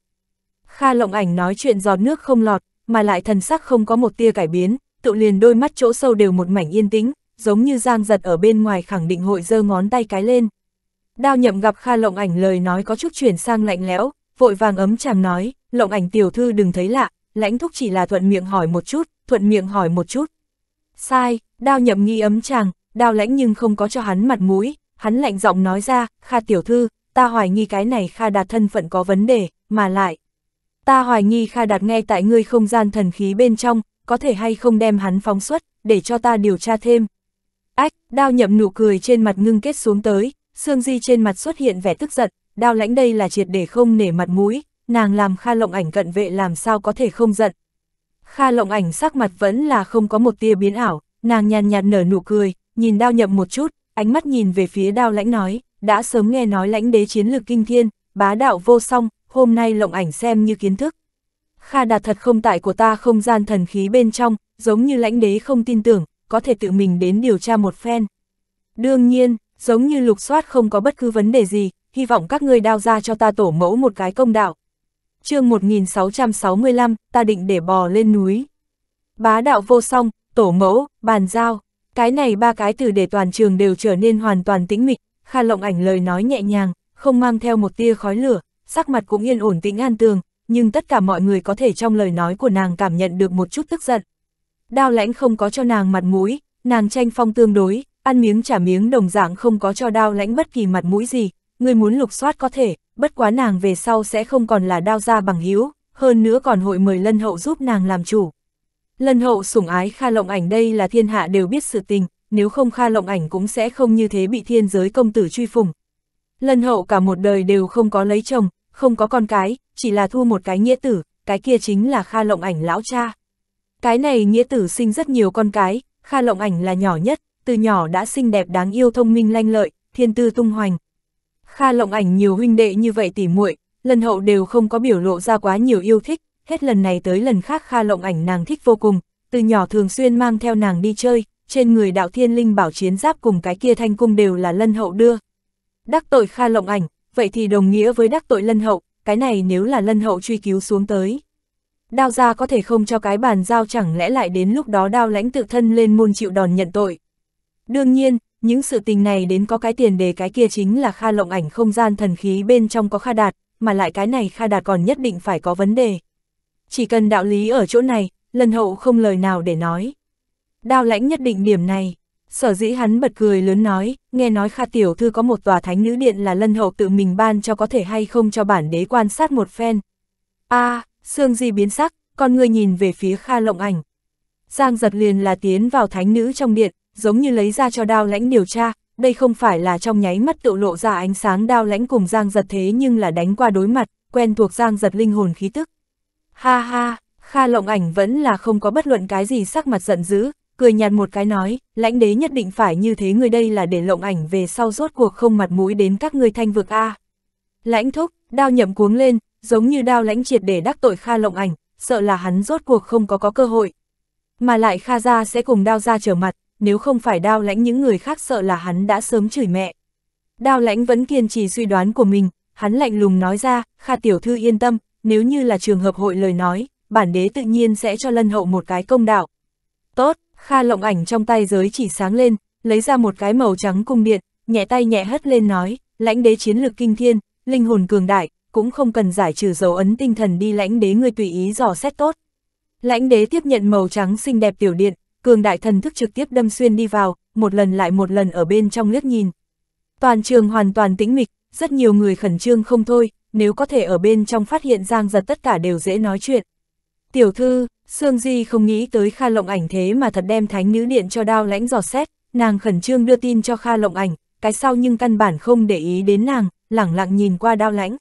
Kha lộng ảnh nói chuyện giọt nước không lọt, mà lại thần sắc không có một tia cải biến, tự liền đôi mắt chỗ sâu đều một mảnh yên tĩnh, giống như giang giật ở bên ngoài khẳng định hội giơ ngón tay cái lên. Đao nhậm gặp Kha lộng ảnh lời nói có chút chuyển sang lạnh lẽo, vội vàng ấm chàm nói, lộng ảnh tiểu thư đừng thấy lạ, lãnh thúc chỉ là thuận miệng hỏi một chút, thuận miệng hỏi một chút. Sai, đao nhậm nghi ấm chàng, đao lãnh nhưng không có cho hắn mặt mũi, Hắn lạnh giọng nói ra, Kha tiểu thư, ta hoài nghi cái này Kha Đạt thân phận có vấn đề, mà lại. Ta hoài nghi Kha Đạt ngay tại ngươi không gian thần khí bên trong, có thể hay không đem hắn phóng xuất, để cho ta điều tra thêm. Ách, đao nhậm nụ cười trên mặt ngưng kết xuống tới, xương di trên mặt xuất hiện vẻ tức giận, đao lãnh đây là triệt để không nể mặt mũi, nàng làm Kha lộng ảnh cận vệ làm sao có thể không giận. Kha lộng ảnh sắc mặt vẫn là không có một tia biến ảo, nàng nhàn nhạt nở nụ cười, nhìn đao nhậm một chút, ánh mắt nhìn về phía đao lãnh nói, đã sớm nghe nói lãnh đế chiến lược kinh thiên, bá đạo vô song, hôm nay lộng ảnh xem như kiến thức. Kha đạt thật không tại của ta không gian thần khí bên trong, giống như lãnh đế không tin tưởng, có thể tự mình đến điều tra một phen. Đương nhiên, giống như lục soát không có bất cứ vấn đề gì, hy vọng các ngươi đao ra cho ta tổ mẫu một cái công đạo. chương 1665, ta định để bò lên núi. Bá đạo vô song, tổ mẫu, bàn giao. Cái này ba cái từ để toàn trường đều trở nên hoàn toàn tĩnh mịch, Kha Lộng Ảnh lời nói nhẹ nhàng, không mang theo một tia khói lửa, sắc mặt cũng yên ổn tĩnh an tường, nhưng tất cả mọi người có thể trong lời nói của nàng cảm nhận được một chút tức giận. Đao lãnh không có cho nàng mặt mũi, nàng tranh phong tương đối, ăn miếng trả miếng đồng dạng không có cho đao lãnh bất kỳ mặt mũi gì, người muốn lục soát có thể, bất quá nàng về sau sẽ không còn là đao ra bằng hữu hơn nữa còn hội mời lân hậu giúp nàng làm chủ. Lân hậu sủng ái Kha Lộng Ảnh đây là thiên hạ đều biết sự tình, nếu không Kha Lộng Ảnh cũng sẽ không như thế bị thiên giới công tử truy phùng Lân hậu cả một đời đều không có lấy chồng, không có con cái, chỉ là thu một cái nghĩa tử, cái kia chính là Kha Lộng Ảnh lão cha. Cái này nghĩa tử sinh rất nhiều con cái, Kha Lộng Ảnh là nhỏ nhất, từ nhỏ đã xinh đẹp đáng yêu thông minh lanh lợi, thiên tư tung hoành. Kha Lộng Ảnh nhiều huynh đệ như vậy tỉ muội, Lân hậu đều không có biểu lộ ra quá nhiều yêu thích, hết lần này tới lần khác Kha Lộng Ảnh nàng thích vô cùng, từ nhỏ thường xuyên mang theo nàng đi chơi, trên người đạo thiên linh bảo chiến giáp cùng cái kia thanh cung đều là lân hậu đưa. Đắc tội Kha Lộng Ảnh, vậy thì đồng nghĩa với đắc tội lân hậu, cái này nếu là lân hậu truy cứu xuống tới. Đao gia có thể không cho cái bàn giao chẳng lẽ lại đến lúc đó đao lãnh tự thân lên môn chịu đòn nhận tội. Đương nhiên, những sự tình này đến có cái tiền đề cái kia chính là Kha Lộng Ảnh không gian thần khí bên trong có Kha Đạt, mà lại cái này Kha Đạt còn nhất định phải có vấn đề. Chỉ cần đạo lý ở chỗ này, lần hậu không lời nào để nói. Đao lãnh nhất định điểm này. Sở dĩ hắn bật cười lớn nói, nghe nói Kha Tiểu Thư có một tòa thánh nữ điện là lân hậu tự mình ban cho có thể hay không cho bản đế quan sát một phen. a à, Sương Di biến sắc, con người nhìn về phía Kha Lộng Ảnh. Giang giật liền là tiến vào thánh nữ trong điện, giống như lấy ra cho đao lãnh điều tra, đây không phải là trong nháy mắt tự lộ ra ánh sáng đao lãnh cùng Giang giật thế nhưng là đánh qua đối mặt, quen thuộc Giang giật linh hồn khí tức, Ha ha, Kha Lộng Ảnh vẫn là không có bất luận cái gì sắc mặt giận dữ, cười nhạt một cái nói, lãnh đế nhất định phải như thế người đây là để Lộng Ảnh về sau rốt cuộc không mặt mũi đến các ngươi thanh vực a. Lãnh thúc, đao nhậm cuống lên, giống như đao lãnh triệt để đắc tội Kha Lộng Ảnh, sợ là hắn rốt cuộc không có có cơ hội. Mà lại Kha ra sẽ cùng đao ra trở mặt, nếu không phải đao lãnh những người khác sợ là hắn đã sớm chửi mẹ. Đao lãnh vẫn kiên trì suy đoán của mình, hắn lạnh lùng nói ra, Kha tiểu thư yên tâm, nếu như là trường hợp hội lời nói, bản đế tự nhiên sẽ cho lân hậu một cái công đạo. Tốt, Kha lộng ảnh trong tay giới chỉ sáng lên, lấy ra một cái màu trắng cung điện, nhẹ tay nhẹ hất lên nói, lãnh đế chiến lược kinh thiên, linh hồn cường đại, cũng không cần giải trừ dấu ấn tinh thần đi lãnh đế người tùy ý dò xét tốt. Lãnh đế tiếp nhận màu trắng xinh đẹp tiểu điện, cường đại thần thức trực tiếp đâm xuyên đi vào, một lần lại một lần ở bên trong liếc nhìn. Toàn trường hoàn toàn tĩnh mịch, rất nhiều người khẩn trương không thôi, nếu có thể ở bên trong phát hiện Giang giật tất cả đều dễ nói chuyện. Tiểu thư, Sương Di không nghĩ tới Kha Lộng Ảnh thế mà thật đem thánh nữ điện cho đao lãnh dò xét, nàng khẩn trương đưa tin cho Kha Lộng Ảnh, cái sau nhưng căn bản không để ý đến nàng, lẳng lặng nhìn qua đao lãnh.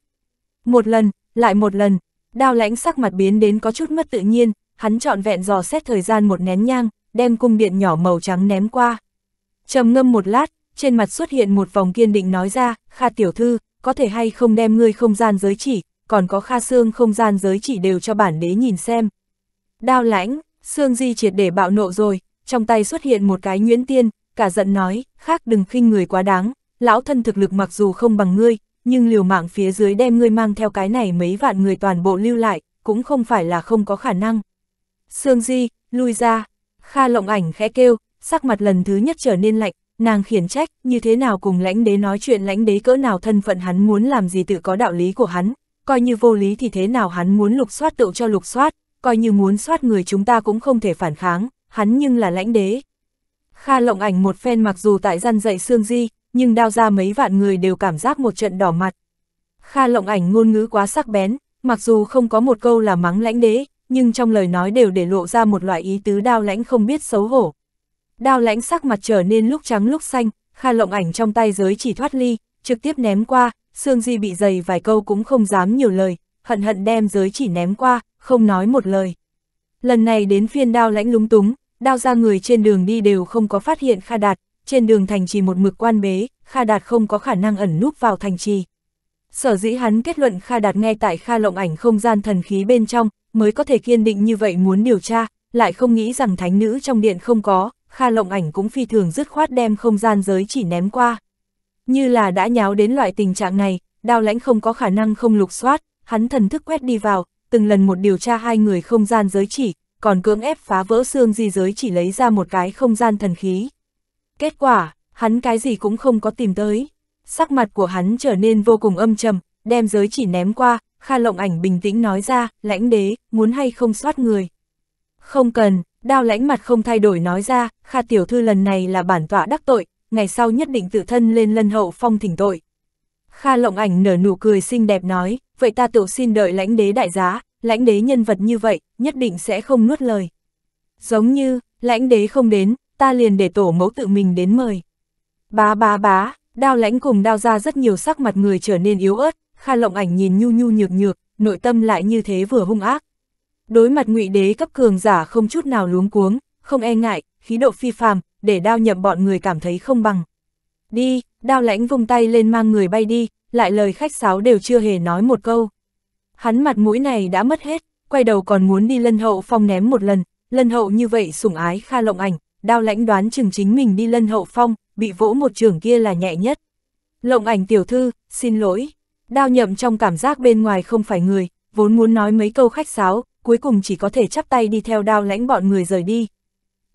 Một lần, lại một lần, đao lãnh sắc mặt biến đến có chút mất tự nhiên, hắn trọn vẹn dò xét thời gian một nén nhang, đem cung điện nhỏ màu trắng ném qua. trầm ngâm một lát, trên mặt xuất hiện một vòng kiên định nói ra, Kha tiểu thư, có thể hay không đem ngươi không gian giới chỉ, còn có Kha xương không gian giới chỉ đều cho bản đế nhìn xem. Đao lãnh, xương Di triệt để bạo nộ rồi, trong tay xuất hiện một cái Nguyễn Tiên, cả giận nói, khác đừng khinh người quá đáng, lão thân thực lực mặc dù không bằng ngươi, nhưng liều mạng phía dưới đem ngươi mang theo cái này mấy vạn người toàn bộ lưu lại, cũng không phải là không có khả năng. xương Di, lui ra, Kha lộng ảnh khẽ kêu, sắc mặt lần thứ nhất trở nên lạnh, Nàng khiển trách, như thế nào cùng lãnh đế nói chuyện lãnh đế cỡ nào thân phận hắn muốn làm gì tự có đạo lý của hắn, coi như vô lý thì thế nào hắn muốn lục soát tự cho lục soát, coi như muốn soát người chúng ta cũng không thể phản kháng, hắn nhưng là lãnh đế. Kha lộng ảnh một phen mặc dù tại gian dậy xương di, nhưng đao ra mấy vạn người đều cảm giác một trận đỏ mặt. Kha lộng ảnh ngôn ngữ quá sắc bén, mặc dù không có một câu là mắng lãnh đế, nhưng trong lời nói đều để lộ ra một loại ý tứ đao lãnh không biết xấu hổ, Đao lãnh sắc mặt trở nên lúc trắng lúc xanh, Kha lộng ảnh trong tay giới chỉ thoát ly, trực tiếp ném qua, Sương Di bị dày vài câu cũng không dám nhiều lời, hận hận đem giới chỉ ném qua, không nói một lời. Lần này đến phiên đao lãnh lúng túng, đao ra người trên đường đi đều không có phát hiện Kha Đạt, trên đường thành trì một mực quan bế, Kha Đạt không có khả năng ẩn núp vào thành trì. Sở dĩ hắn kết luận Kha Đạt ngay tại Kha lộng ảnh không gian thần khí bên trong, mới có thể kiên định như vậy muốn điều tra, lại không nghĩ rằng thánh nữ trong điện không có, Kha Lộng Ảnh cũng phi thường dứt khoát đem không gian giới chỉ ném qua. Như là đã nháo đến loại tình trạng này, đao lãnh không có khả năng không lục soát, hắn thần thức quét đi vào, từng lần một điều tra hai người không gian giới chỉ, còn cưỡng ép phá vỡ xương di giới chỉ lấy ra một cái không gian thần khí. Kết quả, hắn cái gì cũng không có tìm tới. Sắc mặt của hắn trở nên vô cùng âm trầm, đem giới chỉ ném qua, Kha Lộng Ảnh bình tĩnh nói ra, lãnh đế, muốn hay không soát người. Không cần, Đao lãnh mặt không thay đổi nói ra, Kha tiểu thư lần này là bản tọa đắc tội, ngày sau nhất định tự thân lên lân hậu phong thỉnh tội. Kha lộng ảnh nở nụ cười xinh đẹp nói, vậy ta tự xin đợi lãnh đế đại giá, lãnh đế nhân vật như vậy, nhất định sẽ không nuốt lời. Giống như, lãnh đế không đến, ta liền để tổ mẫu tự mình đến mời. Bá bá bá, đao lãnh cùng đao ra rất nhiều sắc mặt người trở nên yếu ớt, Kha lộng ảnh nhìn nhu nhu nhược nhược, nội tâm lại như thế vừa hung ác đối mặt ngụy đế cấp cường giả không chút nào luống cuống, không e ngại, khí độ phi phàm, để đao nhậm bọn người cảm thấy không bằng. Đi, đao lãnh vung tay lên mang người bay đi, lại lời khách sáo đều chưa hề nói một câu. Hắn mặt mũi này đã mất hết, quay đầu còn muốn đi lân hậu phong ném một lần, lân hậu như vậy sủng ái kha lộng ảnh, đao lãnh đoán chừng chính mình đi lân hậu phong, bị vỗ một trường kia là nhẹ nhất. Lộng ảnh tiểu thư, xin lỗi. Đao nhậm trong cảm giác bên ngoài không phải người, vốn muốn nói mấy câu khách sáo, cuối cùng chỉ có thể chắp tay đi theo đao lãnh bọn người rời đi.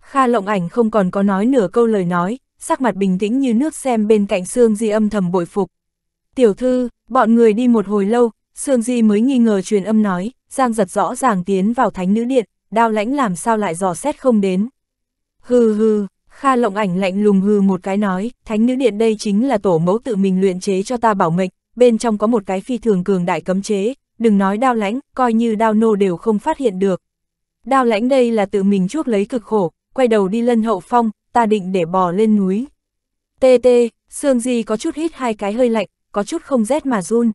Kha lộng ảnh không còn có nói nửa câu lời nói, sắc mặt bình tĩnh như nước xem bên cạnh Sương Di âm thầm bội phục. Tiểu thư, bọn người đi một hồi lâu, Sương Di mới nghi ngờ truyền âm nói, Giang giật rõ ràng tiến vào thánh nữ điện, đao lãnh làm sao lại dò xét không đến. Hừ hừ, Kha lộng ảnh lạnh lùng hừ một cái nói, thánh nữ điện đây chính là tổ mẫu tự mình luyện chế cho ta bảo mệnh, bên trong có một cái phi thường cường đại cấm chế, đừng nói đao lãnh, coi như đao nô đều không phát hiện được. Đao lãnh đây là tự mình chuốc lấy cực khổ, quay đầu đi lân hậu phong, ta định để bò lên núi. Tê tê, Sương Di có chút hít hai cái hơi lạnh, có chút không rét mà run.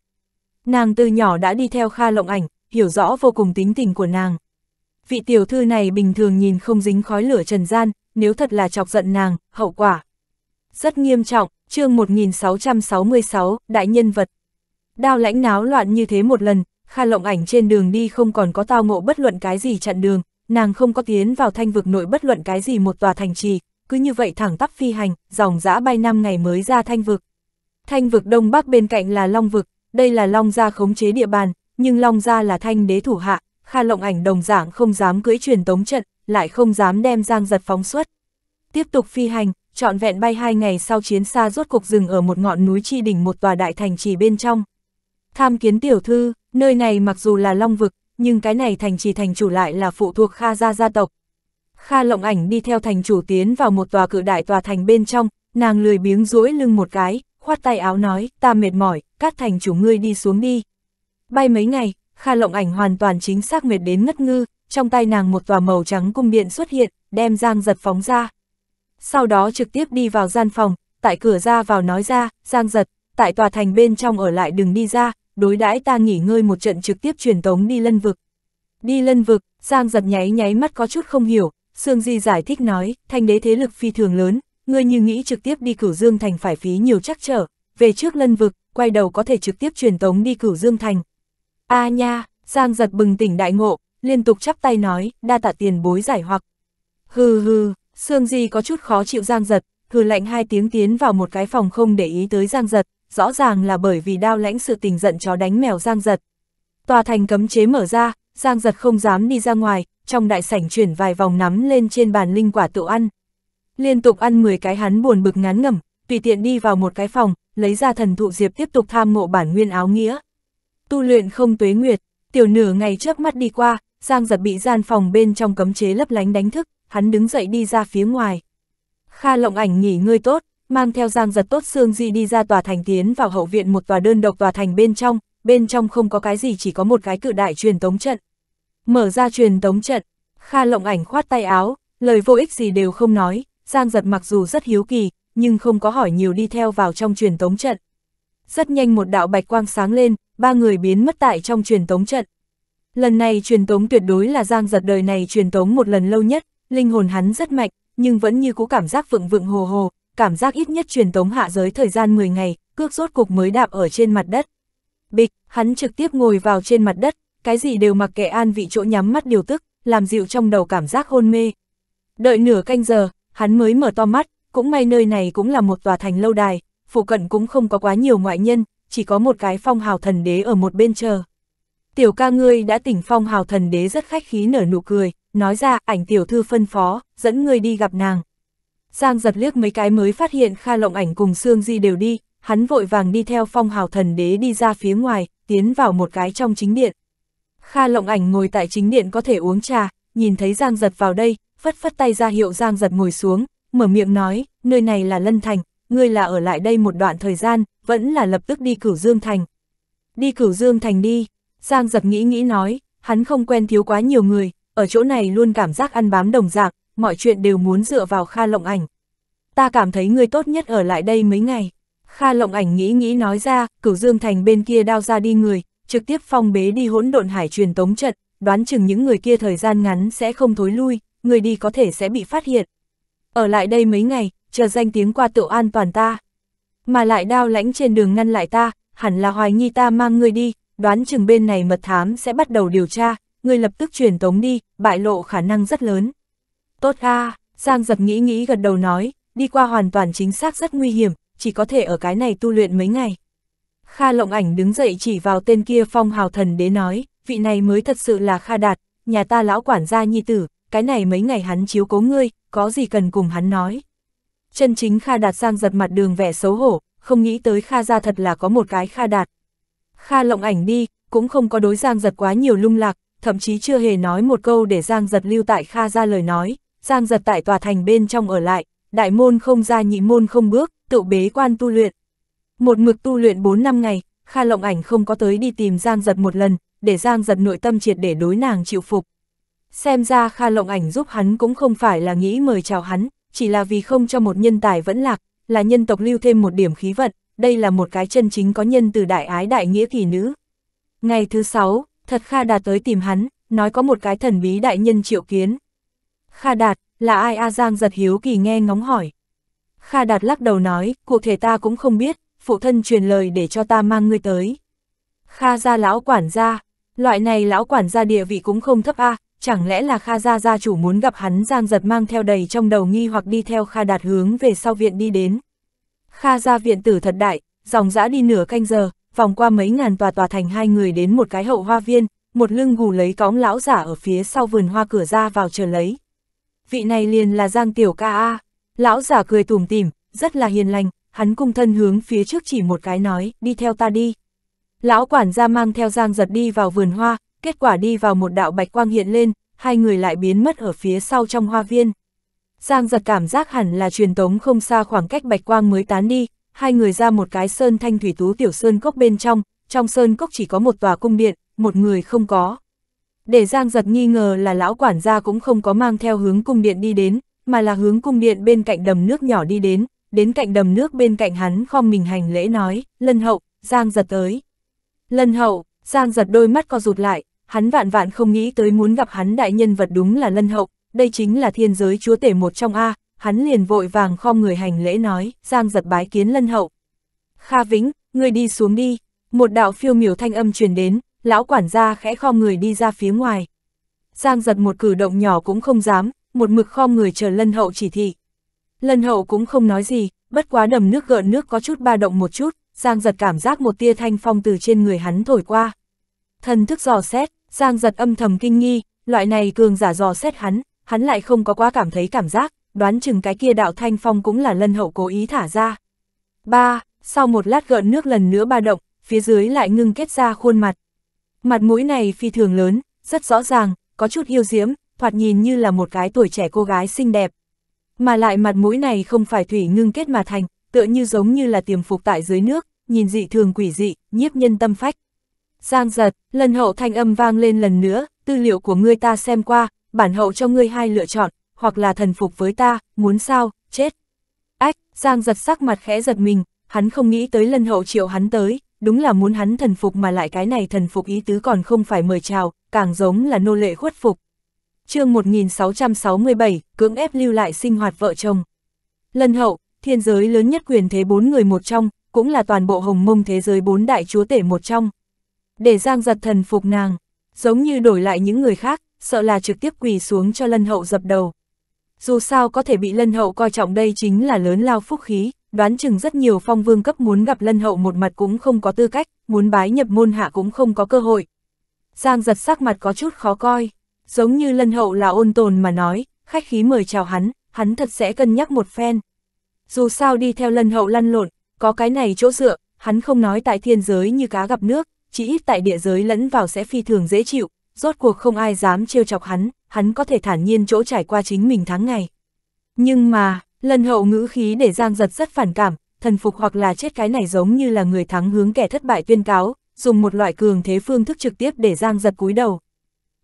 Nàng từ nhỏ đã đi theo Kha Lộng Ảnh, hiểu rõ vô cùng tính tình của nàng. Vị tiểu thư này bình thường nhìn không dính khói lửa trần gian, nếu thật là chọc giận nàng, hậu quả. Rất nghiêm trọng, chương 1666, đại nhân vật. Đao lãnh náo loạn như thế một lần, Kha lộng ảnh trên đường đi không còn có tao ngộ bất luận cái gì chặn đường, nàng không có tiến vào thanh vực nội bất luận cái gì một tòa thành trì, cứ như vậy thẳng tắp phi hành, dòng dã bay năm ngày mới ra thanh vực. Thanh vực đông bắc bên cạnh là Long vực, đây là Long gia khống chế địa bàn, nhưng Long gia là thanh đế thủ hạ, Kha Lộng Ảnh đồng dạng không dám cưỡi truyền tống trận, lại không dám đem Giang Giật phóng xuất. Tiếp tục phi hành, trọn vẹn bay hai ngày sau chiến xa rốt cục dừng ở một ngọn núi chi đỉnh một tòa đại thành trì bên trong. Tham kiến tiểu thư, Nơi này mặc dù là long vực, nhưng cái này thành trì thành chủ lại là phụ thuộc Kha gia gia tộc. Kha lộng ảnh đi theo thành chủ tiến vào một tòa cự đại tòa thành bên trong, nàng lười biếng duỗi lưng một cái, khoát tay áo nói, ta mệt mỏi, các thành chủ ngươi đi xuống đi. Bay mấy ngày, Kha lộng ảnh hoàn toàn chính xác mệt đến ngất ngư, trong tay nàng một tòa màu trắng cung điện xuất hiện, đem giang giật phóng ra. Sau đó trực tiếp đi vào gian phòng, tại cửa ra vào nói ra, giang giật, tại tòa thành bên trong ở lại đừng đi ra, đối đãi ta nghỉ ngơi một trận trực tiếp truyền tống đi lân vực. Đi lân vực, Giang giật nháy nháy mắt có chút không hiểu, Sương Di giải thích nói, thanh đế thế lực phi thường lớn, ngươi như nghĩ trực tiếp đi cửu dương thành phải phí nhiều chắc trở, về trước lân vực, quay đầu có thể trực tiếp truyền tống đi cửu dương thành. a à nha, Giang giật bừng tỉnh đại ngộ, liên tục chắp tay nói, đa tạ tiền bối giải hoặc. Hừ hừ, Sương Di có chút khó chịu Giang giật, hừ lạnh hai tiếng tiến vào một cái phòng không để ý tới Giang giật, rõ ràng là bởi vì đao lãnh sự tình giận chó đánh mèo Giang Giật. Tòa thành cấm chế mở ra, Giang Giật không dám đi ra ngoài, trong đại sảnh chuyển vài vòng nắm lên trên bàn linh quả tự ăn. Liên tục ăn 10 cái hắn buồn bực ngán ngẩm, tùy tiện đi vào một cái phòng, lấy ra thần thụ diệp tiếp tục tham ngộ bản nguyên áo nghĩa. Tu luyện không tuế nguyệt, tiểu nửa ngày trước mắt đi qua, Giang Giật bị gian phòng bên trong cấm chế lấp lánh đánh thức, hắn đứng dậy đi ra phía ngoài. Kha lộng ảnh nghỉ ngơi tốt, mang theo giang giật tốt xương di đi ra tòa thành tiến vào hậu viện một tòa đơn độc tòa thành bên trong, bên trong không có cái gì chỉ có một cái cự đại truyền tống trận. Mở ra truyền tống trận, Kha lộng ảnh khoát tay áo, lời vô ích gì đều không nói, giang giật mặc dù rất hiếu kỳ, nhưng không có hỏi nhiều đi theo vào trong truyền tống trận. Rất nhanh một đạo bạch quang sáng lên, ba người biến mất tại trong truyền tống trận. Lần này truyền tống tuyệt đối là giang giật đời này truyền tống một lần lâu nhất, linh hồn hắn rất mạnh, nhưng vẫn như cũ cảm giác vượng vượng hồ hồ, cảm giác ít nhất truyền tống hạ giới thời gian 10 ngày, cước rốt cục mới đạp ở trên mặt đất. Bịch, hắn trực tiếp ngồi vào trên mặt đất, cái gì đều mặc kệ an vị chỗ nhắm mắt điều tức, làm dịu trong đầu cảm giác hôn mê. Đợi nửa canh giờ, hắn mới mở to mắt, cũng may nơi này cũng là một tòa thành lâu đài, phụ cận cũng không có quá nhiều ngoại nhân, chỉ có một cái phong hào thần đế ở một bên chờ. Tiểu ca ngươi đã tỉnh phong hào thần đế rất khách khí nở nụ cười, nói ra ảnh tiểu thư phân phó, dẫn ngươi đi gặp nàng. Giang giật liếc mấy cái mới phát hiện Kha Lộng Ảnh cùng Sương Di đều đi, hắn vội vàng đi theo phong hào thần đế đi ra phía ngoài, tiến vào một cái trong chính điện. Kha Lộng Ảnh ngồi tại chính điện có thể uống trà, nhìn thấy Giang giật vào đây, phất phất tay ra hiệu Giang giật ngồi xuống, mở miệng nói, nơi này là Lân Thành, ngươi là ở lại đây một đoạn thời gian, vẫn là lập tức đi cửu Dương Thành. Đi cửu Dương Thành đi, Giang giật nghĩ nghĩ nói, hắn không quen thiếu quá nhiều người, ở chỗ này luôn cảm giác ăn bám đồng dạng, mọi chuyện đều muốn dựa vào Kha Lộng Ảnh. Ta cảm thấy ngươi tốt nhất ở lại đây mấy ngày. Kha Lộng Ảnh nghĩ nghĩ nói ra, cửu Dương Thành bên kia đao ra đi người, trực tiếp phong bế đi hỗn độn hải truyền tống trận, đoán chừng những người kia thời gian ngắn sẽ không thối lui, người đi có thể sẽ bị phát hiện. Ở lại đây mấy ngày, chờ danh tiếng qua tựu an toàn ta. Mà lại đao lãnh trên đường ngăn lại ta, hẳn là hoài nghi ta mang người đi, đoán chừng bên này mật thám sẽ bắt đầu điều tra, người lập tức truyền tống đi, bại lộ khả năng rất lớn. Tốt a Giang giật nghĩ nghĩ gật đầu nói, đi qua hoàn toàn chính xác rất nguy hiểm, chỉ có thể ở cái này tu luyện mấy ngày. Kha lộng ảnh đứng dậy chỉ vào tên kia phong hào thần đế nói, vị này mới thật sự là Kha Đạt, nhà ta lão quản gia nhi tử, cái này mấy ngày hắn chiếu cố ngươi, có gì cần cùng hắn nói. Chân chính Kha Đạt giang giật mặt đường vẻ xấu hổ, không nghĩ tới Kha ra thật là có một cái Kha Đạt. Kha lộng ảnh đi, cũng không có đối Giang giật quá nhiều lung lạc, thậm chí chưa hề nói một câu để Giang giật lưu tại Kha ra lời nói, Giang giật tại tòa thành bên trong ở lại, đại môn không ra nhị môn không bước, tự bế quan tu luyện. Một mực tu luyện 4 năm ngày, Kha Lộng Ảnh không có tới đi tìm Giang giật một lần, để Giang giật nội tâm triệt để đối nàng chịu phục. Xem ra Kha Lộng Ảnh giúp hắn cũng không phải là nghĩ mời chào hắn, chỉ là vì không cho một nhân tài vẫn lạc, là nhân tộc lưu thêm một điểm khí vận, đây là một cái chân chính có nhân từ đại ái đại nghĩa kỳ nữ. Ngày thứ sáu, thật Kha đã tới tìm hắn, nói có một cái thần bí đại nhân triệu kiến, Kha Đạt, là ai A Giang giật hiếu kỳ nghe ngóng hỏi. Kha Đạt lắc đầu nói, cụ thể ta cũng không biết, phụ thân truyền lời để cho ta mang ngươi tới. Kha gia lão quản gia, loại này lão quản gia địa vị cũng không thấp a, chẳng lẽ là Kha gia gia chủ muốn gặp hắn Giang giật mang theo đầy trong đầu nghi hoặc đi theo Kha Đạt hướng về sau viện đi đến. Kha gia viện tử thật đại, dòng dã đi nửa canh giờ, vòng qua mấy ngàn tòa tòa thành hai người đến một cái hậu hoa viên, một lưng gù lấy cóng lão giả ở phía sau vườn hoa cửa ra vào chờ lấy vị này liền là Giang Tiểu Ca A. Lão giả cười tủm tỉm, rất là hiền lành, hắn cung thân hướng phía trước chỉ một cái nói, đi theo ta đi. Lão quản gia mang theo Giang giật đi vào vườn hoa, kết quả đi vào một đạo bạch quang hiện lên, hai người lại biến mất ở phía sau trong hoa viên. Giang giật cảm giác hẳn là truyền tống không xa khoảng cách bạch quang mới tán đi, hai người ra một cái sơn thanh thủy tú tiểu sơn cốc bên trong, trong sơn cốc chỉ có một tòa cung điện, một người không có, để Giang giật nghi ngờ là lão quản gia cũng không có mang theo hướng cung điện đi đến, mà là hướng cung điện bên cạnh đầm nước nhỏ đi đến, đến cạnh đầm nước bên cạnh hắn khom mình hành lễ nói, lân hậu, Giang giật tới. Lân hậu, Giang giật đôi mắt co rụt lại, hắn vạn vạn không nghĩ tới muốn gặp hắn đại nhân vật đúng là lân hậu, đây chính là thiên giới chúa tể một trong A, hắn liền vội vàng khom người hành lễ nói, Giang giật bái kiến lân hậu. Kha Vĩnh, người đi xuống đi, một đạo phiêu miểu thanh âm truyền đến, lão quản gia khẽ khom người đi ra phía ngoài. Giang giật một cử động nhỏ cũng không dám, một mực khom người chờ lân hậu chỉ thị. Lân hậu cũng không nói gì, bất quá đầm nước gợn nước có chút ba động một chút, Giang giật cảm giác một tia thanh phong từ trên người hắn thổi qua. Thần thức dò xét, Giang giật âm thầm kinh nghi, loại này cường giả dò xét hắn, hắn lại không có quá cảm thấy cảm giác, đoán chừng cái kia đạo thanh phong cũng là lân hậu cố ý thả ra. ba Sau một lát gợn nước lần nữa ba động, phía dưới lại ngưng kết ra khuôn mặt, Mặt mũi này phi thường lớn, rất rõ ràng, có chút yêu diễm, thoạt nhìn như là một cái tuổi trẻ cô gái xinh đẹp. Mà lại mặt mũi này không phải thủy ngưng kết mà thành, tựa như giống như là tiềm phục tại dưới nước, nhìn dị thường quỷ dị, nhiếp nhân tâm phách. Giang giật, lần hậu thanh âm vang lên lần nữa, tư liệu của ngươi ta xem qua, bản hậu cho ngươi hai lựa chọn, hoặc là thần phục với ta, muốn sao, chết. Ách, Giang giật sắc mặt khẽ giật mình, hắn không nghĩ tới lần hậu triệu hắn tới, đúng là muốn hắn thần phục mà lại cái này thần phục ý tứ còn không phải mời chào, càng giống là nô lệ khuất phục. chương 1667, cưỡng ép lưu lại sinh hoạt vợ chồng. Lần hậu, thiên giới lớn nhất quyền thế bốn người một trong, cũng là toàn bộ hồng mông thế giới bốn đại chúa tể một trong. Để Giang giật thần phục nàng, giống như đổi lại những người khác, sợ là trực tiếp quỳ xuống cho lân hậu dập đầu. Dù sao có thể bị lân hậu coi trọng đây chính là lớn lao phúc khí đoán chừng rất nhiều phong vương cấp muốn gặp lân hậu một mặt cũng không có tư cách, muốn bái nhập môn hạ cũng không có cơ hội. Giang giật sắc mặt có chút khó coi, giống như lân hậu là ôn tồn mà nói, khách khí mời chào hắn, hắn thật sẽ cân nhắc một phen. Dù sao đi theo lân hậu lăn lộn, có cái này chỗ dựa, hắn không nói tại thiên giới như cá gặp nước, chỉ ít tại địa giới lẫn vào sẽ phi thường dễ chịu, rốt cuộc không ai dám trêu chọc hắn, hắn có thể thản nhiên chỗ trải qua chính mình tháng ngày. Nhưng mà, Lần hậu ngữ khí để Giang giật rất phản cảm, thần phục hoặc là chết cái này giống như là người thắng hướng kẻ thất bại tuyên cáo, dùng một loại cường thế phương thức trực tiếp để Giang giật cúi đầu.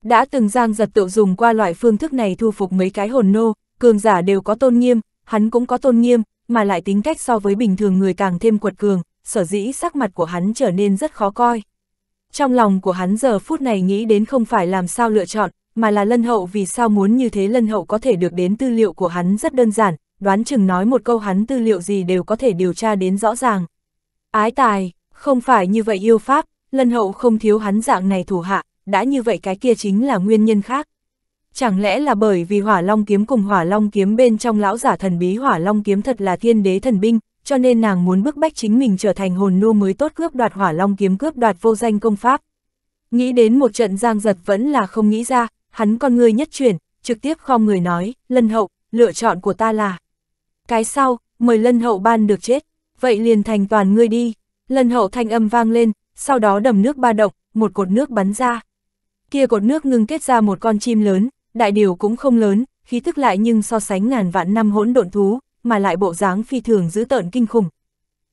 Đã từng Giang giật tự dùng qua loại phương thức này thu phục mấy cái hồn nô, cường giả đều có tôn nghiêm, hắn cũng có tôn nghiêm, mà lại tính cách so với bình thường người càng thêm quật cường, sở dĩ sắc mặt của hắn trở nên rất khó coi. Trong lòng của hắn giờ phút này nghĩ đến không phải làm sao lựa chọn, mà là lân hậu vì sao muốn như thế lân hậu có thể được đến tư liệu của hắn rất đơn giản, đoán chừng nói một câu hắn tư liệu gì đều có thể điều tra đến rõ ràng. Ái tài, không phải như vậy yêu Pháp, lân hậu không thiếu hắn dạng này thủ hạ, đã như vậy cái kia chính là nguyên nhân khác. Chẳng lẽ là bởi vì hỏa long kiếm cùng hỏa long kiếm bên trong lão giả thần bí hỏa long kiếm thật là thiên đế thần binh, cho nên nàng muốn bức bách chính mình trở thành hồn nô mới tốt cướp đoạt hỏa long kiếm cướp đoạt vô danh công pháp. Nghĩ đến một trận giang giật vẫn là không nghĩ ra, hắn con người nhất chuyển, trực tiếp kho người nói, lân hậu, lựa chọn của ta là cái sau, mời lân hậu ban được chết, vậy liền thành toàn ngươi đi. Lân hậu thanh âm vang lên, sau đó đầm nước ba động, một cột nước bắn ra. Kia cột nước ngưng kết ra một con chim lớn, đại điều cũng không lớn, khí thức lại nhưng so sánh ngàn vạn năm hỗn độn thú, mà lại bộ dáng phi thường dữ tợn kinh khủng.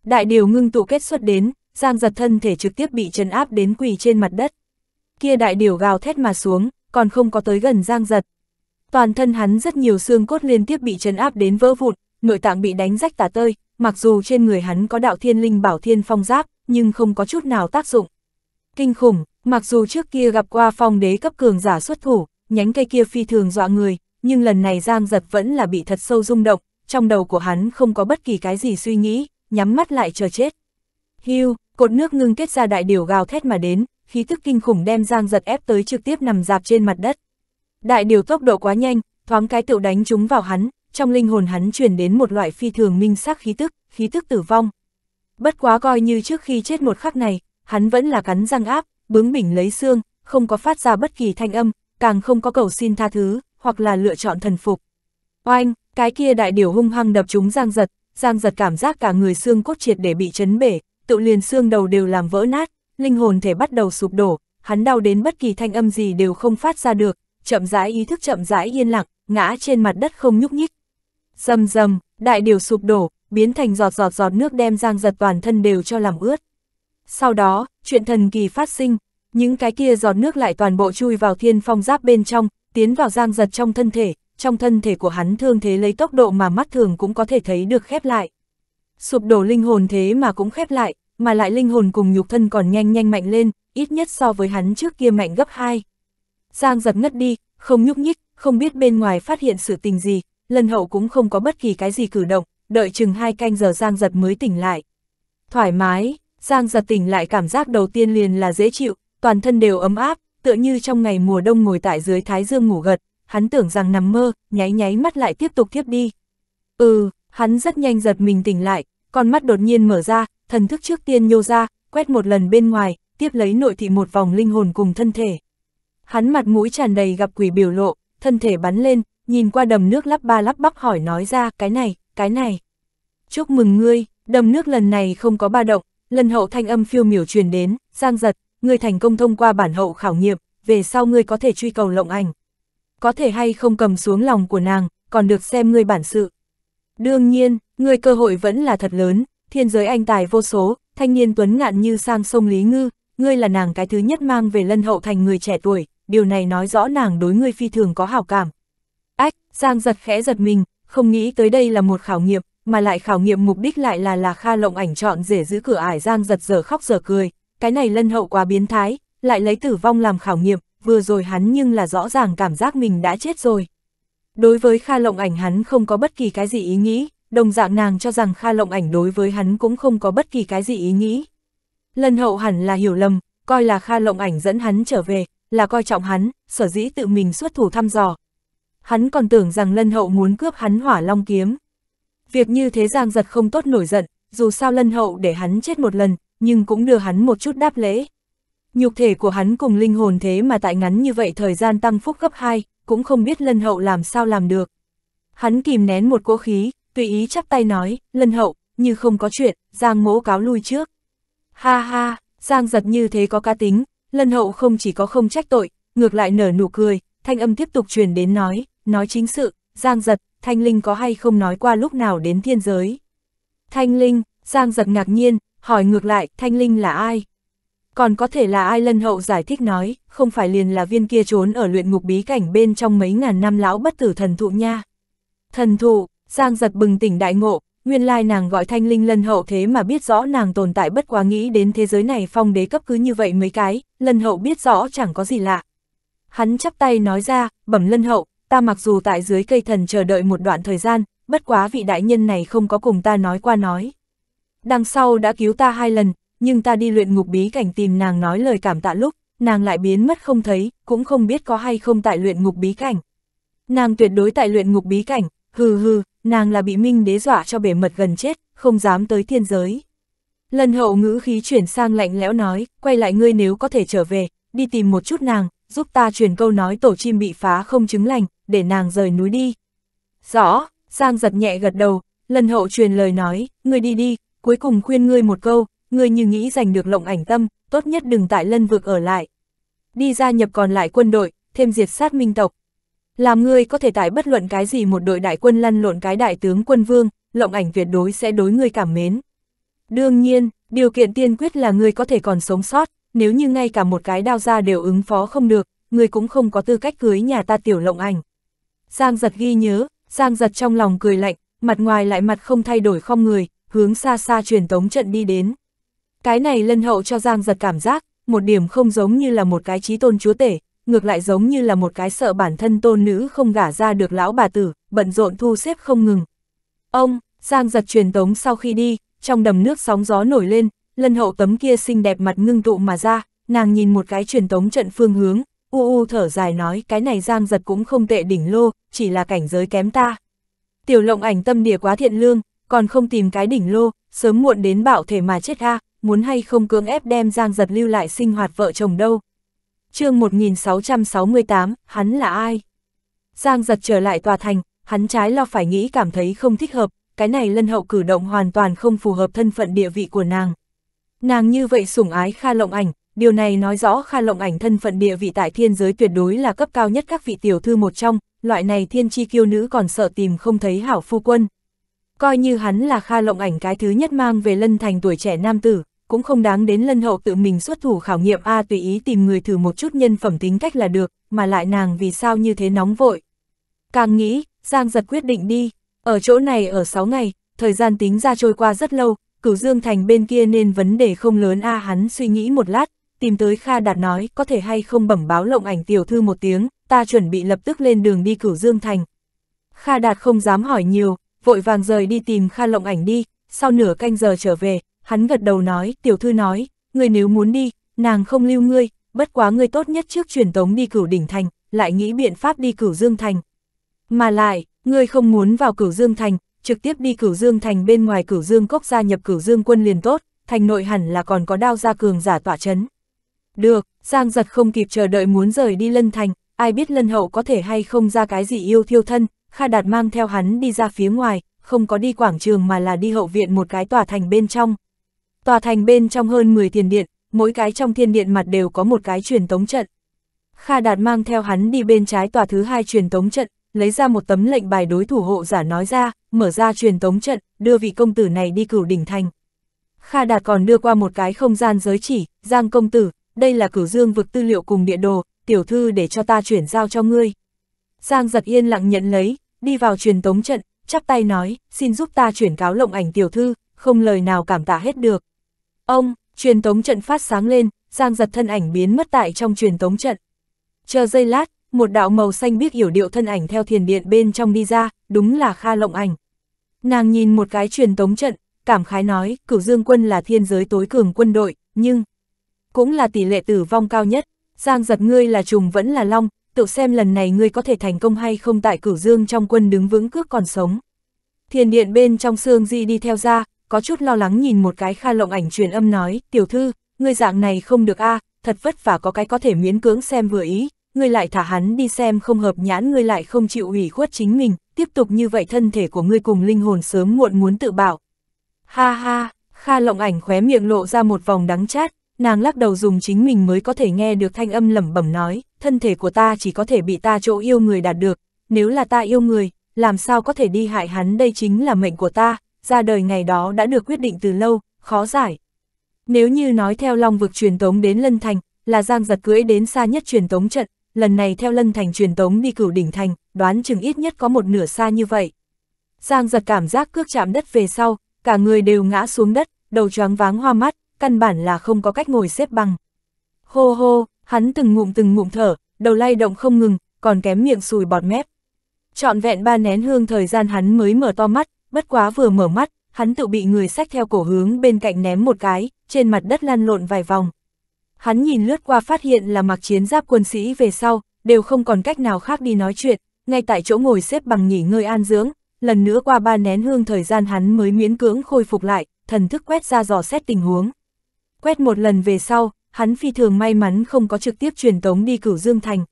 Đại điều ngưng tụ kết xuất đến, giang giật thân thể trực tiếp bị trấn áp đến quỳ trên mặt đất. Kia đại điều gào thét mà xuống, còn không có tới gần giang giật. Toàn thân hắn rất nhiều xương cốt liên tiếp bị trấn áp đến vỡ vụn, nội tạng bị đánh rách tả tơi, mặc dù trên người hắn có đạo thiên linh bảo thiên phong giáp, nhưng không có chút nào tác dụng. Kinh khủng, mặc dù trước kia gặp qua phong đế cấp cường giả xuất thủ, nhánh cây kia phi thường dọa người, nhưng lần này Giang Giật vẫn là bị thật sâu rung động, trong đầu của hắn không có bất kỳ cái gì suy nghĩ, nhắm mắt lại chờ chết. Hưu, cột nước ngưng kết ra đại điều gào thét mà đến, khí tức kinh khủng đem Giang Giật ép tới trực tiếp nằm dạp trên mặt đất. Đại điều tốc độ quá nhanh, thoáng cái tựu đánh chúng vào hắn, trong linh hồn hắn truyền đến một loại phi thường minh sắc khí tức, khí tức tử vong. Bất quá coi như trước khi chết một khắc này, hắn vẫn là cắn răng áp, bướng bỉnh lấy xương, không có phát ra bất kỳ thanh âm, càng không có cầu xin tha thứ, hoặc là lựa chọn thần phục. Oanh, cái kia đại điểu hung hăng đập chúng Giang Giật, Giang Giật cảm giác cả người xương cốt triệt để bị chấn bể, tự liền xương đầu đều làm vỡ nát, linh hồn thể bắt đầu sụp đổ, hắn đau đến bất kỳ thanh âm gì đều không phát ra được, chậm rãi ý thức chậm rãi yên lặng, ngã trên mặt đất không nhúc nhích. Dầm dầm, đại điều sụp đổ, biến thành giọt giọt giọt nước đem giang giật toàn thân đều cho làm ướt. Sau đó, chuyện thần kỳ phát sinh, những cái kia giọt nước lại toàn bộ chui vào thiên phong giáp bên trong, tiến vào giang giật trong thân thể, trong thân thể của hắn thương thế lấy tốc độ mà mắt thường cũng có thể thấy được khép lại. Sụp đổ linh hồn thế mà cũng khép lại, mà lại linh hồn cùng nhục thân còn nhanh nhanh mạnh lên, ít nhất so với hắn trước kia mạnh gấp 2. Giang giật ngất đi, không nhúc nhích, không biết bên ngoài phát hiện sự tình gì, Lân hậu cũng không có bất kỳ cái gì cử động, đợi chừng hai canh giờ Giang giật mới tỉnh lại. Thoải mái, Giang giật tỉnh lại cảm giác đầu tiên liền là dễ chịu, toàn thân đều ấm áp, tựa như trong ngày mùa đông ngồi tại dưới thái dương ngủ gật, hắn tưởng rằng nằm mơ, nháy nháy mắt lại tiếp tục tiếp đi. Ừ, hắn rất nhanh giật mình tỉnh lại, con mắt đột nhiên mở ra, thần thức trước tiên nhô ra, quét một lần bên ngoài, tiếp lấy nội thị một vòng linh hồn cùng thân thể. Hắn mặt mũi tràn đầy gặp quỷ biểu lộ, thân thể bắn lên, nhìn qua đầm nước lắp ba lắp bắp hỏi nói ra, cái này, cái này. Chúc mừng ngươi, đầm nước lần này không có ba động, lần hậu thanh âm phiêu miểu truyền đến, giang giật, ngươi thành công thông qua bản hậu khảo nghiệm, về sau ngươi có thể truy cầu lộng ảnh. Có thể hay không cầm xuống lòng của nàng, còn được xem ngươi bản sự. Đương nhiên, ngươi cơ hội vẫn là thật lớn, thiên giới anh tài vô số, thanh niên tuấn ngạn như sang sông Lý Ngư, ngươi là nàng cái thứ nhất mang về lân hậu thành người trẻ tuổi, điều này nói rõ nàng đối ngươi phi thường có hảo cảm, Ách, Giang giật khẽ giật mình, không nghĩ tới đây là một khảo nghiệm, mà lại khảo nghiệm mục đích lại là là Kha Lộng ảnh chọn rể giữ cửa ải Giang giật giờ khóc giờ cười, cái này lân hậu quá biến thái, lại lấy tử vong làm khảo nghiệm, vừa rồi hắn nhưng là rõ ràng cảm giác mình đã chết rồi. Đối với Kha Lộng ảnh hắn không có bất kỳ cái gì ý nghĩ, đồng dạng nàng cho rằng Kha Lộng ảnh đối với hắn cũng không có bất kỳ cái gì ý nghĩ. Lân hậu hẳn là hiểu lầm, coi là Kha Lộng ảnh dẫn hắn trở về, là coi trọng hắn, sở dĩ tự mình xuất thủ thăm dò, hắn còn tưởng rằng Lân Hậu muốn cướp hắn hỏa long kiếm. Việc như thế Giang Giật không tốt nổi giận, dù sao Lân Hậu để hắn chết một lần, nhưng cũng đưa hắn một chút đáp lễ. Nhục thể của hắn cùng linh hồn thế mà tại ngắn như vậy thời gian tăng phúc gấp 2, cũng không biết Lân Hậu làm sao làm được. Hắn kìm nén một cỗ khí, tùy ý chắp tay nói, Lân Hậu, như không có chuyện, Giang mố cáo lui trước. Ha ha, Giang giật như thế có cá tính, Lân Hậu không chỉ có không trách tội, ngược lại nở nụ cười, thanh âm tiếp tục truyền đến nói, nói chính sự, Giang Giật, Thanh Linh có hay không nói qua lúc nào đến thiên giới? Thanh Linh, Giang Giật ngạc nhiên, hỏi ngược lại, Thanh Linh là ai? Còn có thể là ai lân hậu giải thích nói, không phải liền là viên kia trốn ở luyện ngục bí cảnh bên trong mấy ngàn năm lão bất tử thần thụ nha. Thần thụ, Giang Giật bừng tỉnh đại ngộ, nguyên lai nàng gọi Thanh Linh lân hậu thế mà biết rõ nàng tồn tại bất quá nghĩ đến thế giới này phong đế cấp cứ như vậy mấy cái, lân hậu biết rõ chẳng có gì lạ. Hắn chắp tay nói ra, bẩm lân hậu, ta mặc dù tại dưới cây thần chờ đợi một đoạn thời gian, bất quá vị đại nhân này không có cùng ta nói qua nói. Đằng sau đã cứu ta hai lần, nhưng ta đi luyện ngục bí cảnh tìm nàng nói lời cảm tạ lúc, nàng lại biến mất không thấy, cũng không biết có hay không tại luyện ngục bí cảnh. Nàng tuyệt đối tại luyện ngục bí cảnh, hừ hừ, nàng là bị minh đế dọa cho bể mật gần chết, không dám tới thiên giới. Lần hậu ngữ khí chuyển sang lạnh lẽo nói, quay lại ngươi nếu có thể trở về, đi tìm một chút nàng, giúp ta truyền câu nói tổ chim bị phá không chứng lành, để nàng rời núi đi. Rõ, Giang giật nhẹ gật đầu, lần hậu truyền lời nói, ngươi đi đi, cuối cùng khuyên ngươi một câu, ngươi như nghĩ giành được lộng ảnh tâm, tốt nhất đừng tại lân vực ở lại. Đi gia nhập còn lại quân đội, thêm diệt sát minh tộc. Làm ngươi có thể tải bất luận cái gì một đội đại quân lăn lộn cái đại tướng quân vương, lộng ảnh tuyệt đối sẽ đối ngươi cảm mến. Đương nhiên, điều kiện tiên quyết là ngươi có thể còn sống sót, nếu như ngay cả một cái đao ra đều ứng phó không được, người cũng không có tư cách cưới nhà ta tiểu lộng ảnh. Giang giật ghi nhớ, Giang giật trong lòng cười lạnh, mặt ngoài lại mặt không thay đổi không người, hướng xa xa truyền tống trận đi đến. Cái này lân hậu cho Giang giật cảm giác, một điểm không giống như là một cái trí tôn chúa tể, ngược lại giống như là một cái sợ bản thân tôn nữ không gả ra được lão bà tử, bận rộn thu xếp không ngừng. Ông, Giang giật truyền tống sau khi đi, trong đầm nước sóng gió nổi lên, lân hậu tấm kia xinh đẹp mặt ngưng tụ mà ra, nàng nhìn một cái truyền tống trận phương hướng, u u thở dài nói cái này giang giật cũng không tệ đỉnh lô, chỉ là cảnh giới kém ta. Tiểu lộng ảnh tâm địa quá thiện lương, còn không tìm cái đỉnh lô, sớm muộn đến bảo thể mà chết ha muốn hay không cưỡng ép đem giang giật lưu lại sinh hoạt vợ chồng đâu. chương 1668, hắn là ai? Giang giật trở lại tòa thành, hắn trái lo phải nghĩ cảm thấy không thích hợp, cái này lân hậu cử động hoàn toàn không phù hợp thân phận địa vị của nàng. Nàng như vậy sủng ái Kha Lộng Ảnh, điều này nói rõ Kha Lộng Ảnh thân phận địa vị tại thiên giới tuyệt đối là cấp cao nhất các vị tiểu thư một trong, loại này thiên chi kiêu nữ còn sợ tìm không thấy hảo phu quân. Coi như hắn là Kha Lộng Ảnh cái thứ nhất mang về lân thành tuổi trẻ nam tử, cũng không đáng đến lân hậu tự mình xuất thủ khảo nghiệm A tùy ý tìm người thử một chút nhân phẩm tính cách là được, mà lại nàng vì sao như thế nóng vội. Càng nghĩ, Giang giật quyết định đi, ở chỗ này ở 6 ngày, thời gian tính ra trôi qua rất lâu, cửu Dương Thành bên kia nên vấn đề không lớn a à hắn suy nghĩ một lát, tìm tới Kha Đạt nói có thể hay không bẩm báo lộng ảnh tiểu thư một tiếng, ta chuẩn bị lập tức lên đường đi cửu Dương Thành. Kha Đạt không dám hỏi nhiều, vội vàng rời đi tìm Kha lộng ảnh đi, sau nửa canh giờ trở về, hắn gật đầu nói, tiểu thư nói, người nếu muốn đi, nàng không lưu ngươi, bất quá ngươi tốt nhất trước truyền tống đi cửu đỉnh thành, lại nghĩ biện pháp đi cửu Dương Thành. Mà lại, ngươi không muốn vào cửu Dương Thành, trực tiếp đi Cửu Dương thành bên ngoài Cửu Dương cốc gia nhập Cửu Dương quân liền tốt, thành nội hẳn là còn có đao gia cường giả tỏa chấn. Được, Giang giật không kịp chờ đợi muốn rời đi lân thành, ai biết lân hậu có thể hay không ra cái gì yêu thiêu thân, Kha Đạt mang theo hắn đi ra phía ngoài, không có đi quảng trường mà là đi hậu viện một cái tòa thành bên trong. Tòa thành bên trong hơn 10 thiền điện, mỗi cái trong thiên điện mặt đều có một cái truyền tống trận. Kha Đạt mang theo hắn đi bên trái tòa thứ hai truyền tống trận, lấy ra một tấm lệnh bài đối thủ hộ giả nói ra, mở ra truyền tống trận, đưa vị công tử này đi cửu đỉnh thành. Kha Đạt còn đưa qua một cái không gian giới chỉ, Giang công tử, đây là cửu dương vực tư liệu cùng địa đồ, tiểu thư để cho ta chuyển giao cho ngươi. Giang giật yên lặng nhận lấy, đi vào truyền tống trận, chắp tay nói, xin giúp ta chuyển cáo lộng ảnh tiểu thư, không lời nào cảm tạ hết được. Ông, truyền tống trận phát sáng lên, Giang giật thân ảnh biến mất tại trong truyền tống trận. Chờ giây lát, một đạo màu xanh biếc hiểu điệu thân ảnh theo thiền điện bên trong đi ra, đúng là Kha Lộng Ảnh. Nàng nhìn một cái truyền tống trận, cảm khái nói, cửu dương quân là thiên giới tối cường quân đội, nhưng cũng là tỷ lệ tử vong cao nhất, giang giật ngươi là trùng vẫn là long, tự xem lần này ngươi có thể thành công hay không tại cửu dương trong quân đứng vững cước còn sống. Thiền điện bên trong xương di đi theo ra, có chút lo lắng nhìn một cái Kha Lộng Ảnh truyền âm nói, tiểu thư, ngươi dạng này không được a à, thật vất vả có cái có thể miễn cưỡng xem vừa ý, ngươi lại thả hắn đi xem không hợp nhãn ngươi lại không chịu ủy khuất chính mình, tiếp tục như vậy thân thể của ngươi cùng linh hồn sớm muộn muốn tự bảo. Ha ha, Kha lộng ảnh khóe miệng lộ ra một vòng đắng chát, nàng lắc đầu dùng chính mình mới có thể nghe được thanh âm lẩm bẩm nói, thân thể của ta chỉ có thể bị ta chỗ yêu người đạt được, nếu là ta yêu người, làm sao có thể đi hại hắn đây chính là mệnh của ta, ra đời ngày đó đã được quyết định từ lâu, khó giải. Nếu như nói theo long vực truyền tống đến lân thành, là giang giật cưỡi đến xa nhất truyền tống trận, lần này theo lân thành truyền tống đi cửu đỉnh thành, đoán chừng ít nhất có một nửa xa như vậy. Giang giật cảm giác cước chạm đất về sau, cả người đều ngã xuống đất, đầu choáng váng hoa mắt, căn bản là không có cách ngồi xếp bằng. Hô hô, hắn từng ngụm từng ngụm thở, đầu lay động không ngừng, còn kém miệng sùi bọt mép. Trọn vẹn ba nén hương thời gian hắn mới mở to mắt, bất quá vừa mở mắt, hắn tự bị người sách theo cổ hướng bên cạnh ném một cái, trên mặt đất lăn lộn vài vòng hắn nhìn lướt qua phát hiện là mặc chiến giáp quân sĩ về sau, đều không còn cách nào khác đi nói chuyện, ngay tại chỗ ngồi xếp bằng nghỉ ngơi an dưỡng, lần nữa qua ba nén hương thời gian hắn mới miễn cưỡng khôi phục lại, thần thức quét ra dò xét tình huống. Quét một lần về sau, hắn phi thường may mắn không có trực tiếp truyền tống đi cửu Dương Thành.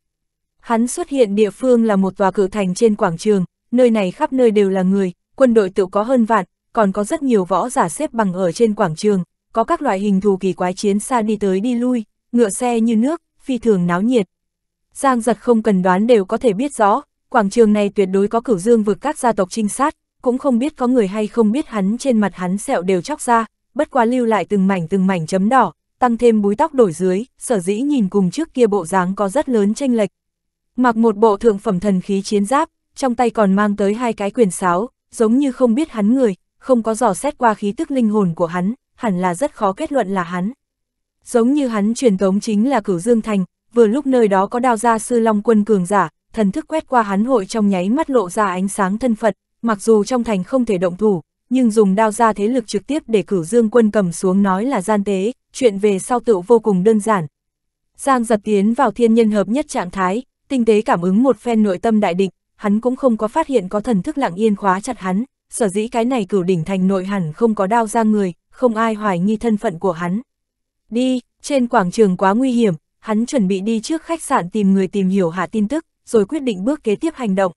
Hắn xuất hiện địa phương là một tòa cử thành trên quảng trường, nơi này khắp nơi đều là người, quân đội tự có hơn vạn, còn có rất nhiều võ giả xếp bằng ở trên quảng trường, có các loại hình thù kỳ quái chiến xa đi tới đi lui, ngựa xe như nước, phi thường náo nhiệt. Giang giật không cần đoán đều có thể biết rõ, quảng trường này tuyệt đối có cửu dương vực các gia tộc trinh sát, cũng không biết có người hay không biết hắn trên mặt hắn sẹo đều chóc ra, bất quá lưu lại từng mảnh từng mảnh chấm đỏ, tăng thêm búi tóc đổi dưới, sở dĩ nhìn cùng trước kia bộ dáng có rất lớn tranh lệch. Mặc một bộ thượng phẩm thần khí chiến giáp, trong tay còn mang tới hai cái quyền sáo, giống như không biết hắn người, không có dò xét qua khí tức linh hồn của hắn, hẳn là rất khó kết luận là hắn. Giống như hắn truyền thống chính là cửu Dương Thành, vừa lúc nơi đó có đao gia sư Long Quân cường giả, thần thức quét qua hắn hội trong nháy mắt lộ ra ánh sáng thân Phật, mặc dù trong thành không thể động thủ, nhưng dùng đao gia thế lực trực tiếp để cửu dương quân cầm xuống nói là gian tế, chuyện về sau tựu vô cùng đơn giản. Giang giật tiến vào thiên nhân hợp nhất trạng thái, tinh tế cảm ứng một phen nội tâm đại địch hắn cũng không có phát hiện có thần thức lặng yên khóa chặt hắn, sở dĩ cái này cửu đỉnh thành nội hẳn không có đao ra người, không ai hoài nghi thân phận của hắn. Đi, trên quảng trường quá nguy hiểm, hắn chuẩn bị đi trước khách sạn tìm người tìm hiểu hạ tin tức, rồi quyết định bước kế tiếp hành động.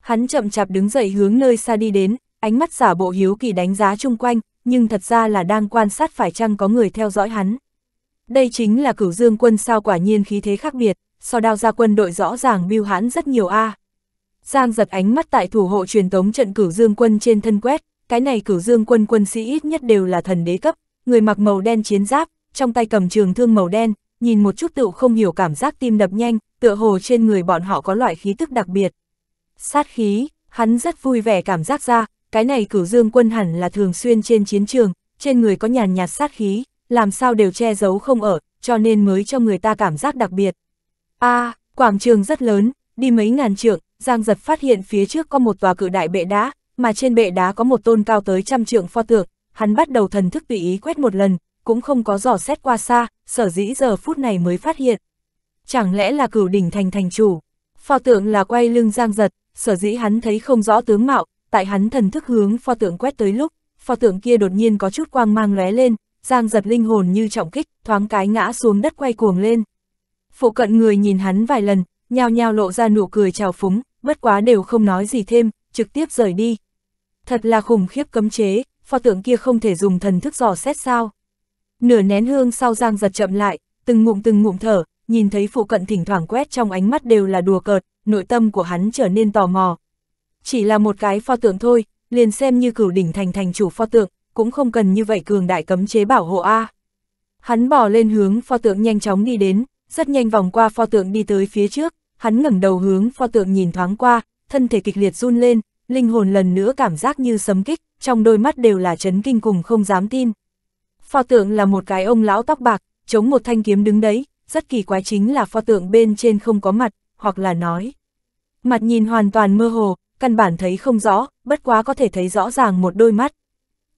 Hắn chậm chạp đứng dậy hướng nơi xa đi đến, ánh mắt giả bộ hiếu kỳ đánh giá chung quanh, nhưng thật ra là đang quan sát phải chăng có người theo dõi hắn. Đây chính là cửu dương quân sao quả nhiên khí thế khác biệt, so đao ra quân đội rõ ràng biêu hãn rất nhiều a. À. Giang giật ánh mắt tại thủ hộ truyền tống trận cửu dương quân trên thân quét, cái này cửu dương quân quân sĩ ít nhất đều là thần đế cấp, người mặc màu đen chiến giáp, trong tay cầm trường thương màu đen, nhìn một chút tựu không hiểu cảm giác tim đập nhanh, tựa hồ trên người bọn họ có loại khí tức đặc biệt. Sát khí, hắn rất vui vẻ cảm giác ra, cái này cửu dương quân hẳn là thường xuyên trên chiến trường, trên người có nhàn nhạt sát khí, làm sao đều che giấu không ở, cho nên mới cho người ta cảm giác đặc biệt. a à, quảng trường rất lớn, đi mấy ngàn trượng, Giang Giật phát hiện phía trước có một tòa cự đại bệ đá, mà trên bệ đá có một tôn cao tới trăm trượng pho tượng, hắn bắt đầu thần thức tùy ý quét một lần, cũng không có dò xét qua xa, sở dĩ giờ phút này mới phát hiện. Chẳng lẽ là cửu đỉnh thành thành chủ, pho tượng là quay lưng giang giật, sở dĩ hắn thấy không rõ tướng mạo, tại hắn thần thức hướng pho tượng quét tới lúc, pho tượng kia đột nhiên có chút quang mang lóe lên, giang giật linh hồn như trọng kích, thoáng cái ngã xuống đất quay cuồng lên. Phụ cận người nhìn hắn vài lần, nhao nhao lộ ra nụ cười trào phúng, bất quá đều không nói gì thêm, trực tiếp rời đi. Thật là khủng khiếp cấm chế, pho tượng kia không thể dùng thần thức dò xét sao. Nửa nén hương sau Giang giật chậm lại, từng ngụm từng ngụm thở, nhìn thấy phụ cận thỉnh thoảng quét trong ánh mắt đều là đùa cợt, nội tâm của hắn trở nên tò mò. Chỉ là một cái pho tượng thôi, liền xem như cửu đỉnh thành thành chủ pho tượng, cũng không cần như vậy cường đại cấm chế bảo hộ A. Hắn bỏ lên hướng pho tượng nhanh chóng đi đến, rất nhanh vòng qua pho tượng đi tới phía trước, hắn ngẩng đầu hướng pho tượng nhìn thoáng qua, thân thể kịch liệt run lên, linh hồn lần nữa cảm giác như sấm kích, trong đôi mắt đều là chấn kinh cùng không dám tin. Pho tượng là một cái ông lão tóc bạc, chống một thanh kiếm đứng đấy, rất kỳ quái chính là pho tượng bên trên không có mặt, hoặc là nói. Mặt nhìn hoàn toàn mơ hồ, căn bản thấy không rõ, bất quá có thể thấy rõ ràng một đôi mắt.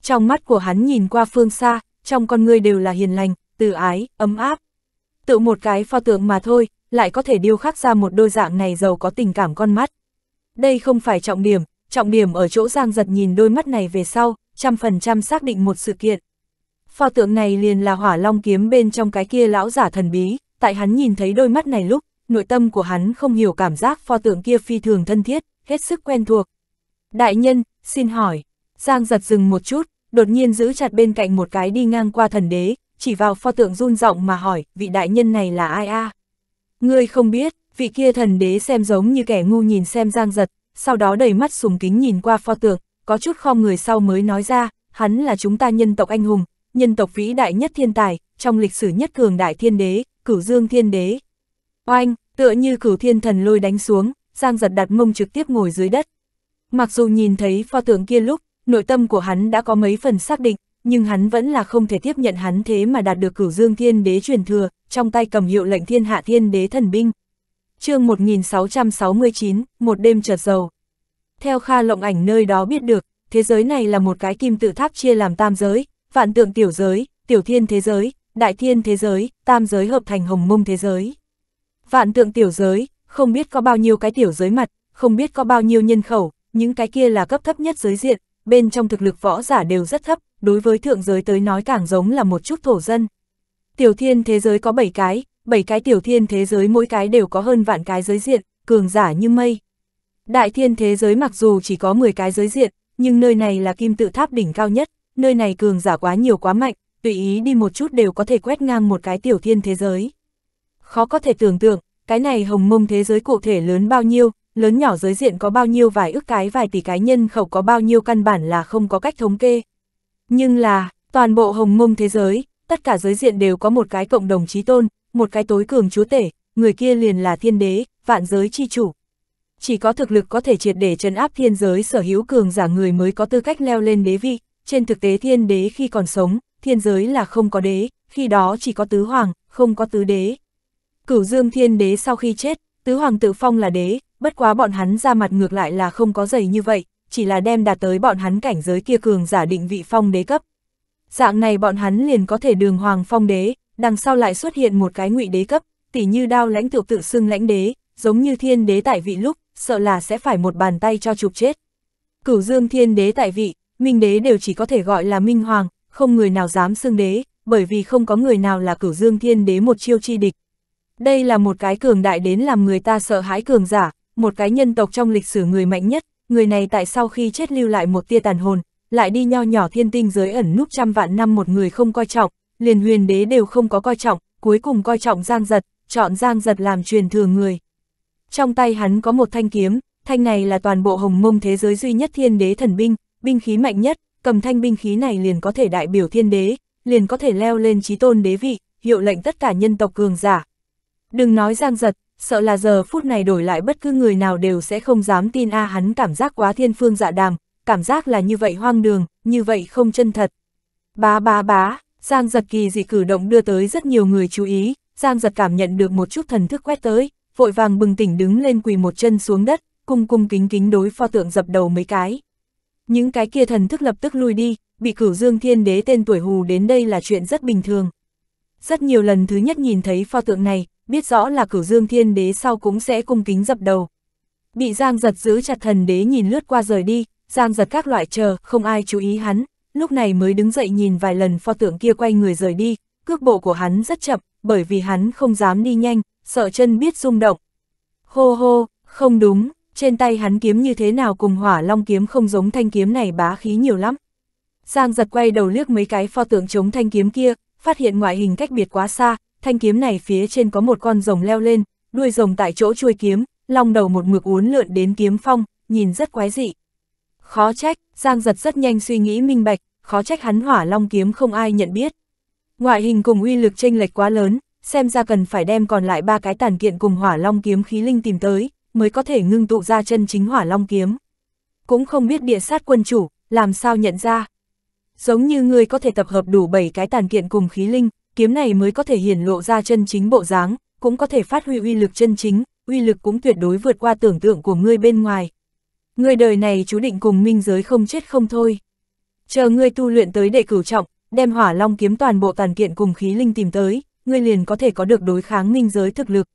Trong mắt của hắn nhìn qua phương xa, trong con người đều là hiền lành, từ ái, ấm áp. Tự một cái pho tượng mà thôi, lại có thể điêu khắc ra một đôi dạng này giàu có tình cảm con mắt. Đây không phải trọng điểm, trọng điểm ở chỗ Giang giật nhìn đôi mắt này về sau, trăm phần trăm xác định một sự kiện. Pho tượng này liền là hỏa long kiếm bên trong cái kia lão giả thần bí, tại hắn nhìn thấy đôi mắt này lúc, nội tâm của hắn không hiểu cảm giác pho tượng kia phi thường thân thiết, hết sức quen thuộc. Đại nhân, xin hỏi, Giang giật dừng một chút, đột nhiên giữ chặt bên cạnh một cái đi ngang qua thần đế, chỉ vào pho tượng run giọng mà hỏi, vị đại nhân này là ai a? Ngươi không biết, vị kia thần đế xem giống như kẻ ngu nhìn xem Giang giật, sau đó đầy mắt sùng kính nhìn qua pho tượng, có chút khom người sau mới nói ra, hắn là chúng ta nhân tộc anh hùng, nhân tộc vĩ đại nhất thiên tài, trong lịch sử nhất cường đại thiên đế, cửu dương thiên đế. Oanh, tựa như cửu thiên thần lôi đánh xuống, Giang giật đặt mông trực tiếp ngồi dưới đất. Mặc dù nhìn thấy pho tượng kia lúc, nội tâm của hắn đã có mấy phần xác định, nhưng hắn vẫn là không thể tiếp nhận hắn thế mà đạt được cửu dương thiên đế truyền thừa, trong tay cầm hiệu lệnh thiên hạ thiên đế thần binh chương 1669, một đêm chợt giàu. Theo Kha Lộng Ảnh nơi đó biết được, thế giới này là một cái kim tự tháp chia làm tam giới, vạn tượng tiểu giới, tiểu thiên thế giới, đại thiên thế giới, tam giới hợp thành hồng mông thế giới. Vạn tượng tiểu giới, không biết có bao nhiêu cái tiểu giới mặt, không biết có bao nhiêu nhân khẩu, những cái kia là cấp thấp nhất giới diện, bên trong thực lực võ giả đều rất thấp, đối với thượng giới tới nói càng giống là một chút thổ dân. Tiểu thiên thế giới có 7 cái, bảy cái tiểu thiên thế giới mỗi cái đều có hơn vạn cái giới diện, cường giả như mây. Đại thiên thế giới mặc dù chỉ có 10 cái giới diện, nhưng nơi này là kim tự tháp đỉnh cao nhất, nơi này cường giả quá nhiều quá mạnh, tùy ý đi một chút đều có thể quét ngang một cái tiểu thiên thế giới. Khó có thể tưởng tượng, cái này hồng mông thế giới cụ thể lớn bao nhiêu, lớn nhỏ giới diện có bao nhiêu vài ước cái vài tỷ cái nhân khẩu có bao nhiêu căn bản là không có cách thống kê. Nhưng là, toàn bộ hồng mông thế giới, tất cả giới diện đều có một cái cộng đồng trí tôn, một cái tối cường chúa tể, người kia liền là thiên đế, vạn giới chi chủ. Chỉ có thực lực có thể triệt để trấn áp thiên giới sở hữu cường giả người mới có tư cách leo lên đế vị, trên thực tế thiên đế khi còn sống, thiên giới là không có đế, khi đó chỉ có tứ hoàng, không có tứ đế. Cửu dương thiên đế sau khi chết, tứ hoàng tự phong là đế, bất quá bọn hắn ra mặt ngược lại là không có dày như vậy, chỉ là đem đạt tới bọn hắn cảnh giới kia cường giả định vị phong đế cấp. Dạng này bọn hắn liền có thể đường hoàng phong đế, đằng sau lại xuất hiện một cái ngụy đế cấp, tỉ như đao lãnh tiểu tự xưng lãnh đế, giống như thiên đế tại vị lúc, sợ là sẽ phải một bàn tay cho chụp chết. Cửu dương thiên đế tại vị, minh đế đều chỉ có thể gọi là minh hoàng, không người nào dám xưng đế, bởi vì không có người nào là cửu dương thiên đế một chiêu chi địch. Đây là một cái cường đại đến làm người ta sợ hãi cường giả, một cái nhân tộc trong lịch sử người mạnh nhất, người này tại sau khi chết lưu lại một tia tàn hồn, lại đi nho nhỏ thiên tinh giới ẩn núp trăm vạn năm một người không coi trọng, liền huyền đế đều không có coi trọng, cuối cùng coi trọng Giang Giật, chọn Giang Giật làm truyền thừa người. Trong tay hắn có một thanh kiếm, thanh này là toàn bộ hồng mông thế giới duy nhất thiên đế thần binh, binh khí mạnh nhất, cầm thanh binh khí này liền có thể đại biểu thiên đế, liền có thể leo lên trí tôn đế vị, hiệu lệnh tất cả nhân tộc cường giả. Đừng nói Giang Giật, sợ là giờ phút này đổi lại bất cứ người nào đều sẽ không dám tin a hắn cảm giác quá thiên phương dạ đàm, cảm giác là như vậy hoang đường, như vậy không chân thật. Bá bá bá. Giang giật kỳ dị cử động đưa tới rất nhiều người chú ý, Giang giật cảm nhận được một chút thần thức quét tới, vội vàng bừng tỉnh đứng lên quỳ một chân xuống đất, cung cung kính kính đối pho tượng dập đầu mấy cái. Những cái kia thần thức lập tức lui đi, bị cửu dương thiên đế tên tuổi hù đến đây là chuyện rất bình thường. Rất nhiều lần thứ nhất nhìn thấy pho tượng này, biết rõ là cửu dương thiên đế sau cũng sẽ cung kính dập đầu. Bị Giang giật giữ chặt thần đế nhìn lướt qua rời đi, Giang giật các loại chờ, không ai chú ý hắn, lúc này mới đứng dậy nhìn vài lần pho tượng kia quay người rời đi, cước bộ của hắn rất chậm, bởi vì hắn không dám đi nhanh, sợ chân biết rung động. Hô hô, không đúng, trên tay hắn kiếm như thế nào cùng hỏa long kiếm không giống thanh kiếm này bá khí nhiều lắm. Giang giật quay đầu liếc mấy cái pho tượng chống thanh kiếm kia, phát hiện ngoại hình cách biệt quá xa, thanh kiếm này phía trên có một con rồng leo lên, đuôi rồng tại chỗ chuôi kiếm, long đầu một mực uốn lượn đến kiếm phong, nhìn rất quái dị. Khó trách, Giang giật rất nhanh suy nghĩ minh bạch, khó trách hắn hỏa long kiếm không ai nhận biết. Ngoại hình cùng uy lực chênh lệch quá lớn, xem ra cần phải đem còn lại ba cái tàn kiện cùng hỏa long kiếm khí linh tìm tới, mới có thể ngưng tụ ra chân chính hỏa long kiếm. Cũng không biết địa sát quân chủ, làm sao nhận ra. Giống như ngươi có thể tập hợp đủ 7 cái tàn kiện cùng khí linh, kiếm này mới có thể hiển lộ ra chân chính bộ dáng, cũng có thể phát huy uy lực chân chính, uy lực cũng tuyệt đối vượt qua tưởng tượng của ngươi bên ngoài. Người đời này chú định cùng minh giới không chết không thôi chờ ngươi tu luyện tới đệ cửu trọng, đem hỏa long kiếm toàn bộ tàn kiện cùng khí linh tìm tới, ngươi liền có thể có được đối kháng minh giới thực lực.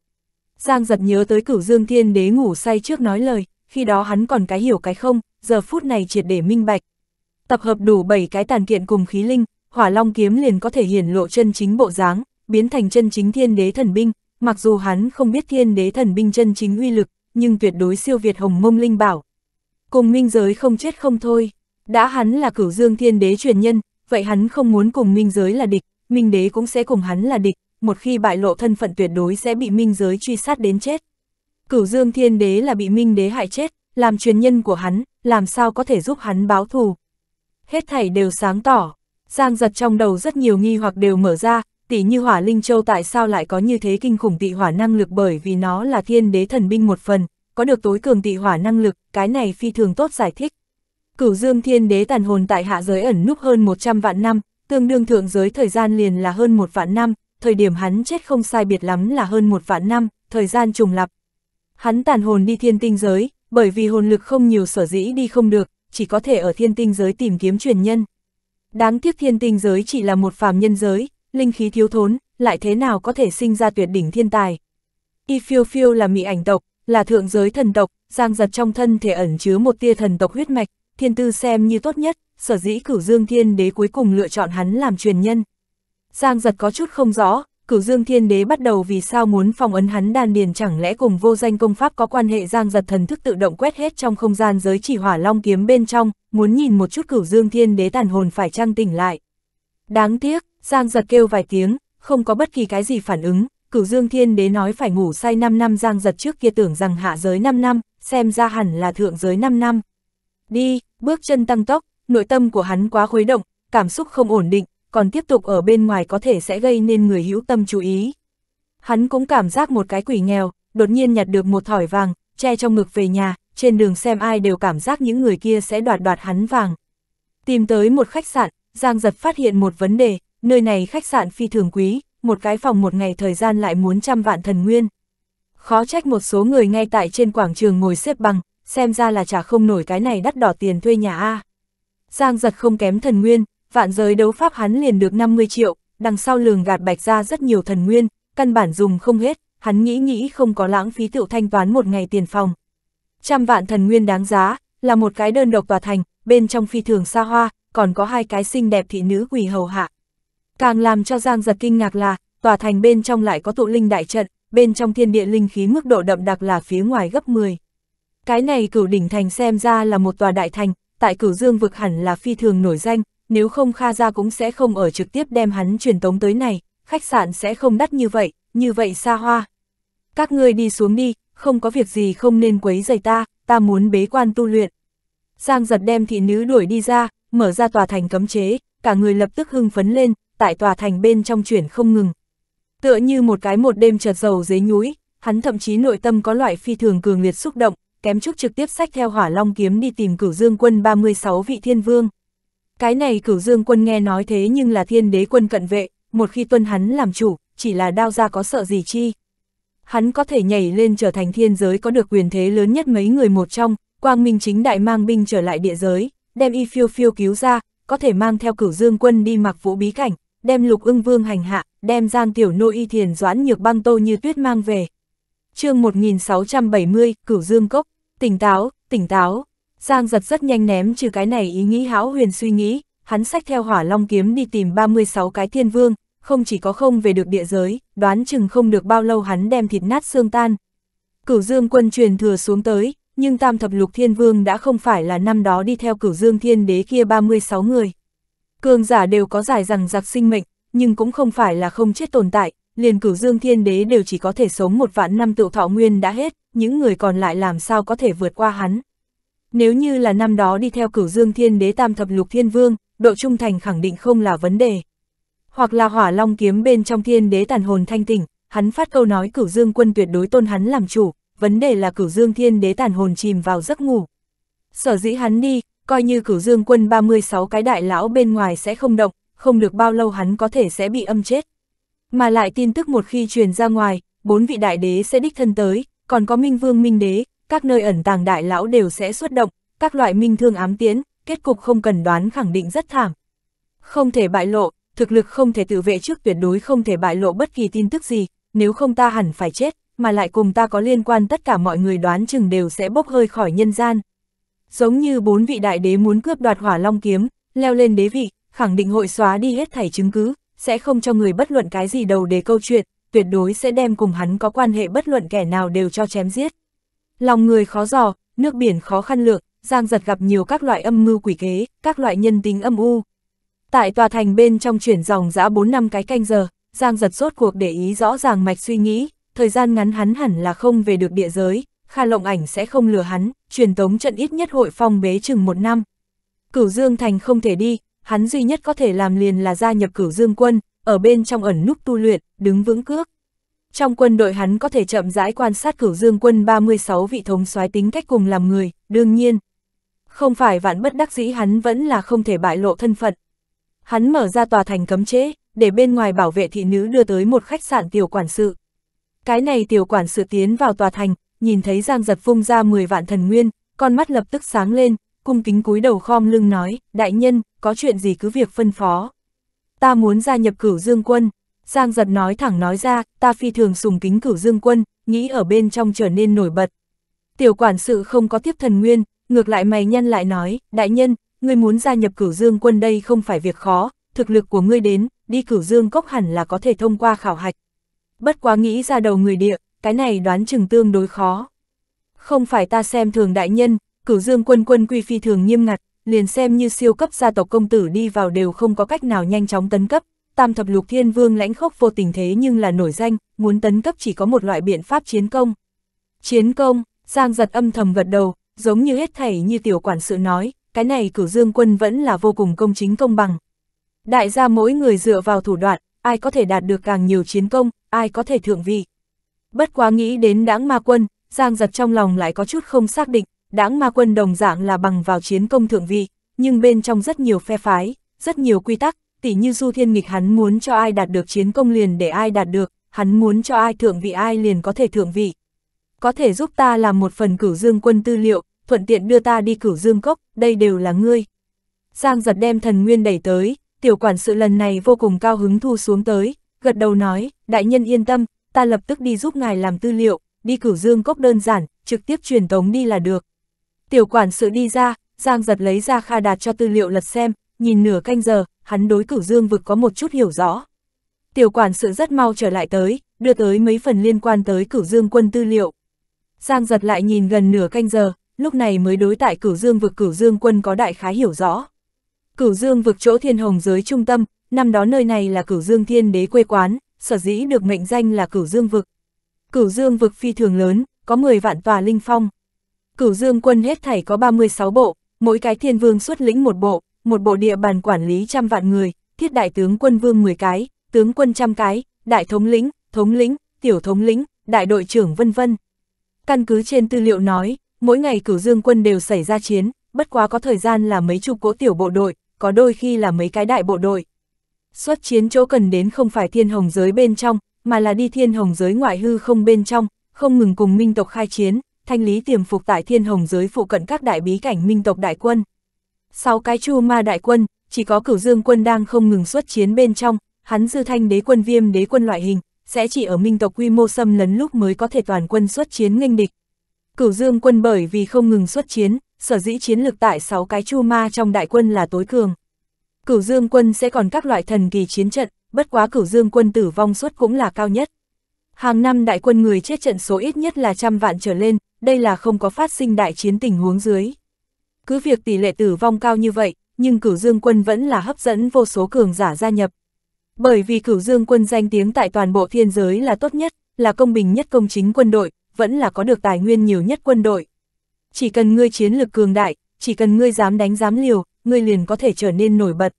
Giang giật nhớ tới cửu dương thiên đế ngủ say trước nói lời, khi đó hắn còn cái hiểu cái không, giờ phút này triệt để minh bạch. Tập hợp đủ 7 cái tàn kiện cùng khí linh, hỏa long kiếm liền có thể hiển lộ chân chính bộ dáng, biến thành chân chính thiên đế thần binh, mặc dù hắn không biết thiên đế thần binh chân chính uy lực, nhưng tuyệt đối siêu việt hồng mông linh bảo. Cùng minh giới không chết không thôi. Đã hắn là cửu dương thiên đế truyền nhân, vậy hắn không muốn cùng minh giới là địch, minh đế cũng sẽ cùng hắn là địch, một khi bại lộ thân phận tuyệt đối sẽ bị minh giới truy sát đến chết. Cửu dương thiên đế là bị minh đế hại chết, làm truyền nhân của hắn, làm sao có thể giúp hắn báo thù. Hết thảy đều sáng tỏ, Giang giật trong đầu rất nhiều nghi hoặc đều mở ra, tỷ như hỏa linh châu tại sao lại có như thế kinh khủng tị hỏa năng lực bởi vì nó là thiên đế thần binh một phần, có được tối cường tị hỏa năng lực, cái này phi thường tốt giải thích. Cửu Dương Thiên Đế tàn hồn tại hạ giới ẩn núp hơn 100 vạn năm, tương đương thượng giới thời gian liền là hơn một vạn năm, thời điểm hắn chết không sai biệt lắm là hơn một vạn năm, thời gian trùng lập. Hắn tàn hồn đi thiên tinh giới, bởi vì hồn lực không nhiều sở dĩ đi không được, chỉ có thể ở thiên tinh giới tìm kiếm truyền nhân. Đáng tiếc thiên tinh giới chỉ là một phàm nhân giới, linh khí thiếu thốn, lại thế nào có thể sinh ra tuyệt đỉnh thiên tài. Y phiêu phiêu là mỹ ảnh tộc, là thượng giới thần tộc, giang giật trong thân thể ẩn chứa một tia thần tộc huyết mạch, thiên tư xem như tốt nhất, sở dĩ cửu dương thiên đế cuối cùng lựa chọn hắn làm truyền nhân. Giang giật có chút không rõ, cửu dương thiên đế bắt đầu vì sao muốn phong ấn hắn đan điền chẳng lẽ cùng vô danh công pháp có quan hệ giang giật thần thức tự động quét hết trong không gian giới chỉ hỏa long kiếm bên trong, muốn nhìn một chút cửu dương thiên đế tàn hồn phải trăng tỉnh lại. Đáng tiếc, giang giật kêu vài tiếng, không có bất kỳ cái gì phản ứng, cửu dương thiên đế nói phải ngủ say 5 năm giang giật trước kia tưởng rằng hạ giới 5 năm, xem ra hẳn là thượng giới 5 năm đi, bước chân tăng tốc, nội tâm của hắn quá khuấy động, cảm xúc không ổn định, còn tiếp tục ở bên ngoài có thể sẽ gây nên người hữu tâm chú ý. Hắn cũng cảm giác một cái quỷ nghèo, đột nhiên nhặt được một thỏi vàng, che trong ngực về nhà, trên đường xem ai đều cảm giác những người kia sẽ đoạt đoạt hắn vàng. Tìm tới một khách sạn, Giang Giật phát hiện một vấn đề, nơi này khách sạn phi thường quý, một cái phòng một ngày thời gian lại muốn trăm vạn thần nguyên. Khó trách một số người ngay tại trên quảng trường ngồi xếp bằng, xem ra là trả không nổi cái này đắt đỏ tiền thuê nhà A. Giang giật không kém thần nguyên, vạn giới đấu pháp hắn liền được 50 triệu, đằng sau lường gạt bạch ra rất nhiều thần nguyên, căn bản dùng không hết, hắn nghĩ nghĩ không có lãng phí tựu thanh toán một ngày tiền phòng. Trăm vạn thần nguyên đáng giá, là một cái đơn độc tòa thành, bên trong phi thường xa hoa, còn có hai cái xinh đẹp thị nữ quỳ hầu hạ. Càng làm cho Giang giật kinh ngạc là, tòa thành bên trong lại có tụ linh đại trận, bên trong thiên địa linh khí mức độ đậm đặc là phía ngoài gấp 10. Cái này cửu đỉnh thành xem ra là một tòa đại thành, tại cửu dương vực hẳn là phi thường nổi danh, nếu không Kha Gia cũng sẽ không ở trực tiếp đem hắn truyền tống tới này, khách sạn sẽ không đắt như vậy, như vậy xa hoa. Các ngươi đi xuống đi, không có việc gì không nên quấy giày ta, ta muốn bế quan tu luyện. Giang giật đem thị nữ đuổi đi ra, mở ra tòa thành cấm chế, cả người lập tức hưng phấn lên, tại tòa thành bên trong chuyển không ngừng. Tựa như một cái một đêm chợt dầu dế nhúi, hắn thậm chí nội tâm có loại phi thường cường liệt xúc động, kém chút trực tiếp sách theo hỏa long kiếm đi tìm cửu dương quân 36 vị thiên vương. Cái này cửu dương quân nghe nói thế nhưng là thiên đế quân cận vệ, một khi tuân hắn làm chủ, chỉ là đao ra có sợ gì chi. Hắn có thể nhảy lên trở thành thiên giới có được quyền thế lớn nhất mấy người một trong, quang minh chính đại mang binh trở lại địa giới, đem y phiêu phiêu cứu ra, có thể mang theo cửu dương quân đi mặc vũ bí cảnh, đem lục ưng vương hành hạ, đem giang tiểu nội y thiền doãn nhược băng tô như tuyết mang về. chương 1670, cửu dương cốc. Tỉnh táo, tỉnh táo. Giang giật rất nhanh ném trừ cái này ý nghĩ hão huyền suy nghĩ, hắn sách theo hỏa long kiếm đi tìm 36 cái thiên vương, không chỉ có không về được địa giới, đoán chừng không được bao lâu hắn đem thịt nát xương tan. Cửu dương quân truyền thừa xuống tới, nhưng tam thập lục thiên vương đã không phải là năm đó đi theo cửu dương thiên đế kia 36 người. Cường giả đều có giải rằng giặc sinh mệnh, nhưng cũng không phải là không chết tồn tại, liền cửu dương thiên đế đều chỉ có thể sống một vạn năm tựu thọ nguyên đã hết, những người còn lại làm sao có thể vượt qua hắn. Nếu như là năm đó đi theo cửu dương thiên đế tam thập lục thiên vương, độ trung thành khẳng định không là vấn đề. Hoặc là hỏa long kiếm bên trong thiên đế tàn hồn thanh tỉnh, hắn phát câu nói cửu dương quân tuyệt đối tôn hắn làm chủ, vấn đề là cửu dương thiên đế tàn hồn chìm vào giấc ngủ. Sở dĩ hắn đi, coi như cửu dương quân 36 cái đại lão bên ngoài sẽ không động, không được bao lâu hắn có thể sẽ bị âm chết mà lại tin tức một khi truyền ra ngoài, bốn vị đại đế sẽ đích thân tới, còn có minh vương minh đế, các nơi ẩn tàng đại lão đều sẽ xuất động, các loại minh thương ám tiến, kết cục không cần đoán khẳng định rất thảm. Không thể bại lộ, thực lực không thể tự vệ trước tuyệt đối không thể bại lộ bất kỳ tin tức gì, nếu không ta hẳn phải chết, mà lại cùng ta có liên quan tất cả mọi người đoán chừng đều sẽ bốc hơi khỏi nhân gian. Giống như bốn vị đại đế muốn cướp đoạt hỏa long kiếm, leo lên đế vị, khẳng định hội xóa đi hết thảy chứng cứ, sẽ không cho người bất luận cái gì đầu đề câu chuyện, tuyệt đối sẽ đem cùng hắn có quan hệ bất luận kẻ nào đều cho chém giết. Lòng người khó dò, nước biển khó khăn lược, Giang giật gặp nhiều các loại âm mưu quỷ kế, các loại nhân tính âm u. Tại tòa thành bên trong chuyển dòng dã 4 năm cái canh giờ, Giang giật rốt cuộc để ý rõ ràng mạch suy nghĩ, thời gian ngắn hắn hẳn là không về được địa giới, Kha Lộng Ảnh sẽ không lừa hắn, truyền tống trận ít nhất hội phong bế chừng một năm. Cửu Dương Thành không thể đi, hắn duy nhất có thể làm liền là gia nhập cửu dương quân, ở bên trong ẩn núp tu luyện, đứng vững cước. Trong quân đội hắn có thể chậm rãi quan sát cửu dương quân 36 vị thống soái tính cách cùng làm người, đương nhiên. Không phải vạn bất đắc dĩ hắn vẫn là không thể bại lộ thân phận. Hắn mở ra tòa thành cấm chế, để bên ngoài bảo vệ thị nữ đưa tới một khách sạn tiểu quản sự. Cái này tiểu quản sự tiến vào tòa thành, nhìn thấy Giang Giật phung ra 10 vạn thần nguyên, con mắt lập tức sáng lên, cung kính cúi đầu khom lưng nói, đại nhân, có chuyện gì cứ việc phân phó. Ta muốn gia nhập cửu dương quân. Giang giật nói thẳng nói ra, ta phi thường sùng kính cửu dương quân, nghĩ ở bên trong trở nên nổi bật. Tiểu quản sự không có tiếp thần nguyên, ngược lại mày nhân lại nói, đại nhân, ngươi muốn gia nhập cửu dương quân đây không phải việc khó, thực lực của ngươi đến, đi cửu dương cốc hẳn là có thể thông qua khảo hạch. Bất quá nghĩ ra đầu người địa, cái này đoán chừng tương đối khó. Không phải ta xem thường đại nhân, cửu dương quân quân quy phi thường nghiêm ngặt, liền xem như siêu cấp gia tộc công tử đi vào đều không có cách nào nhanh chóng tấn cấp. Tam thập lục thiên vương lãnh khốc vô tình thế nhưng là nổi danh, muốn tấn cấp chỉ có một loại biện pháp chiến công. Chiến công, Giang giật âm thầm gật đầu, giống như hết thảy như tiểu quản sự nói, cái này cửu dương quân vẫn là vô cùng công chính công bằng. Đại gia mỗi người dựa vào thủ đoạn, ai có thể đạt được càng nhiều chiến công, ai có thể thượng vị. Bất quá nghĩ đến đáng ma quân, Giang giật trong lòng lại có chút không xác định, đáng ma quân đồng dạng là bằng vào chiến công thượng vị, nhưng bên trong rất nhiều phe phái, rất nhiều quy tắc, tỉ như Du Thiên Nghịch hắn muốn cho ai đạt được chiến công liền để ai đạt được, hắn muốn cho ai thượng vị ai liền có thể thượng vị. Có thể giúp ta làm một phần cửu dương quân tư liệu, thuận tiện đưa ta đi cửu dương cốc, đây đều là ngươi. Giang giật đem thần nguyên đẩy tới, tiểu quản sự lần này vô cùng cao hứng thu xuống tới, gật đầu nói, đại nhân yên tâm, ta lập tức đi giúp ngài làm tư liệu, đi cửu dương cốc đơn giản, trực tiếp truyền tống đi là được. Tiểu quản sự đi ra, Giang giật lấy ra kha đạt cho tư liệu lật xem, nhìn nửa canh giờ, hắn đối cửu dương vực có một chút hiểu rõ. Tiểu quản sự rất mau trở lại tới, đưa tới mấy phần liên quan tới cửu dương quân tư liệu. Giang giật lại nhìn gần nửa canh giờ, lúc này mới đối tại cửu dương vực cửu dương quân có đại khái hiểu rõ. Cửu dương vực chỗ thiên hồng giới trung tâm, năm đó nơi này là cửu dương thiên đế quê quán, sở dĩ được mệnh danh là cửu dương vực. Cửu dương vực phi thường lớn, có 10 vạn tòa linh phong, Cửu Dương quân hết thảy có 36 bộ, mỗi cái thiên vương xuất lĩnh một bộ, một bộ địa bàn quản lý trăm vạn người, thiết đại tướng quân vương 10 cái, tướng quân trăm cái, đại thống lĩnh, thống lĩnh, tiểu thống lĩnh, đại đội trưởng vân vân. Căn cứ trên tư liệu nói, mỗi ngày Cửu Dương quân đều xảy ra chiến, bất quá có thời gian là mấy chục cỗ tiểu bộ đội, có đôi khi là mấy cái đại bộ đội. Xuất chiến chỗ cần đến không phải thiên hồng giới bên trong, mà là đi thiên hồng giới ngoại hư không bên trong, không ngừng cùng minh tộc khai chiến, thanh lý tiềm phục tại thiên hồng giới phụ cận các đại bí cảnh minh tộc đại quân. Sau cái chu ma đại quân, chỉ có cửu dương quân đang không ngừng xuất chiến bên trong, hắn dư thanh đế quân viêm đế quân loại hình, sẽ chỉ ở minh tộc quy mô xâm lấn lúc mới có thể toàn quân xuất chiến nghênh địch. Cửu dương quân bởi vì không ngừng xuất chiến, sở dĩ chiến lực tại 6 cái chu ma trong đại quân là tối cường. Cửu dương quân sẽ còn các loại thần kỳ chiến trận, bất quá cửu dương quân tử vong suất cũng là cao nhất. Hàng năm đại quân người chết trận số ít nhất là trăm vạn trở lên, đây là không có phát sinh đại chiến tình huống dưới. Cứ việc tỷ lệ tử vong cao như vậy, nhưng cửu dương quân vẫn là hấp dẫn vô số cường giả gia nhập. Bởi vì cửu dương quân danh tiếng tại toàn bộ thiên giới là tốt nhất, là công bình nhất công chính quân đội, vẫn là có được tài nguyên nhiều nhất quân đội. Chỉ cần ngươi chiến lực cường đại, chỉ cần ngươi dám đánh dám liều, ngươi liền có thể trở nên nổi bật.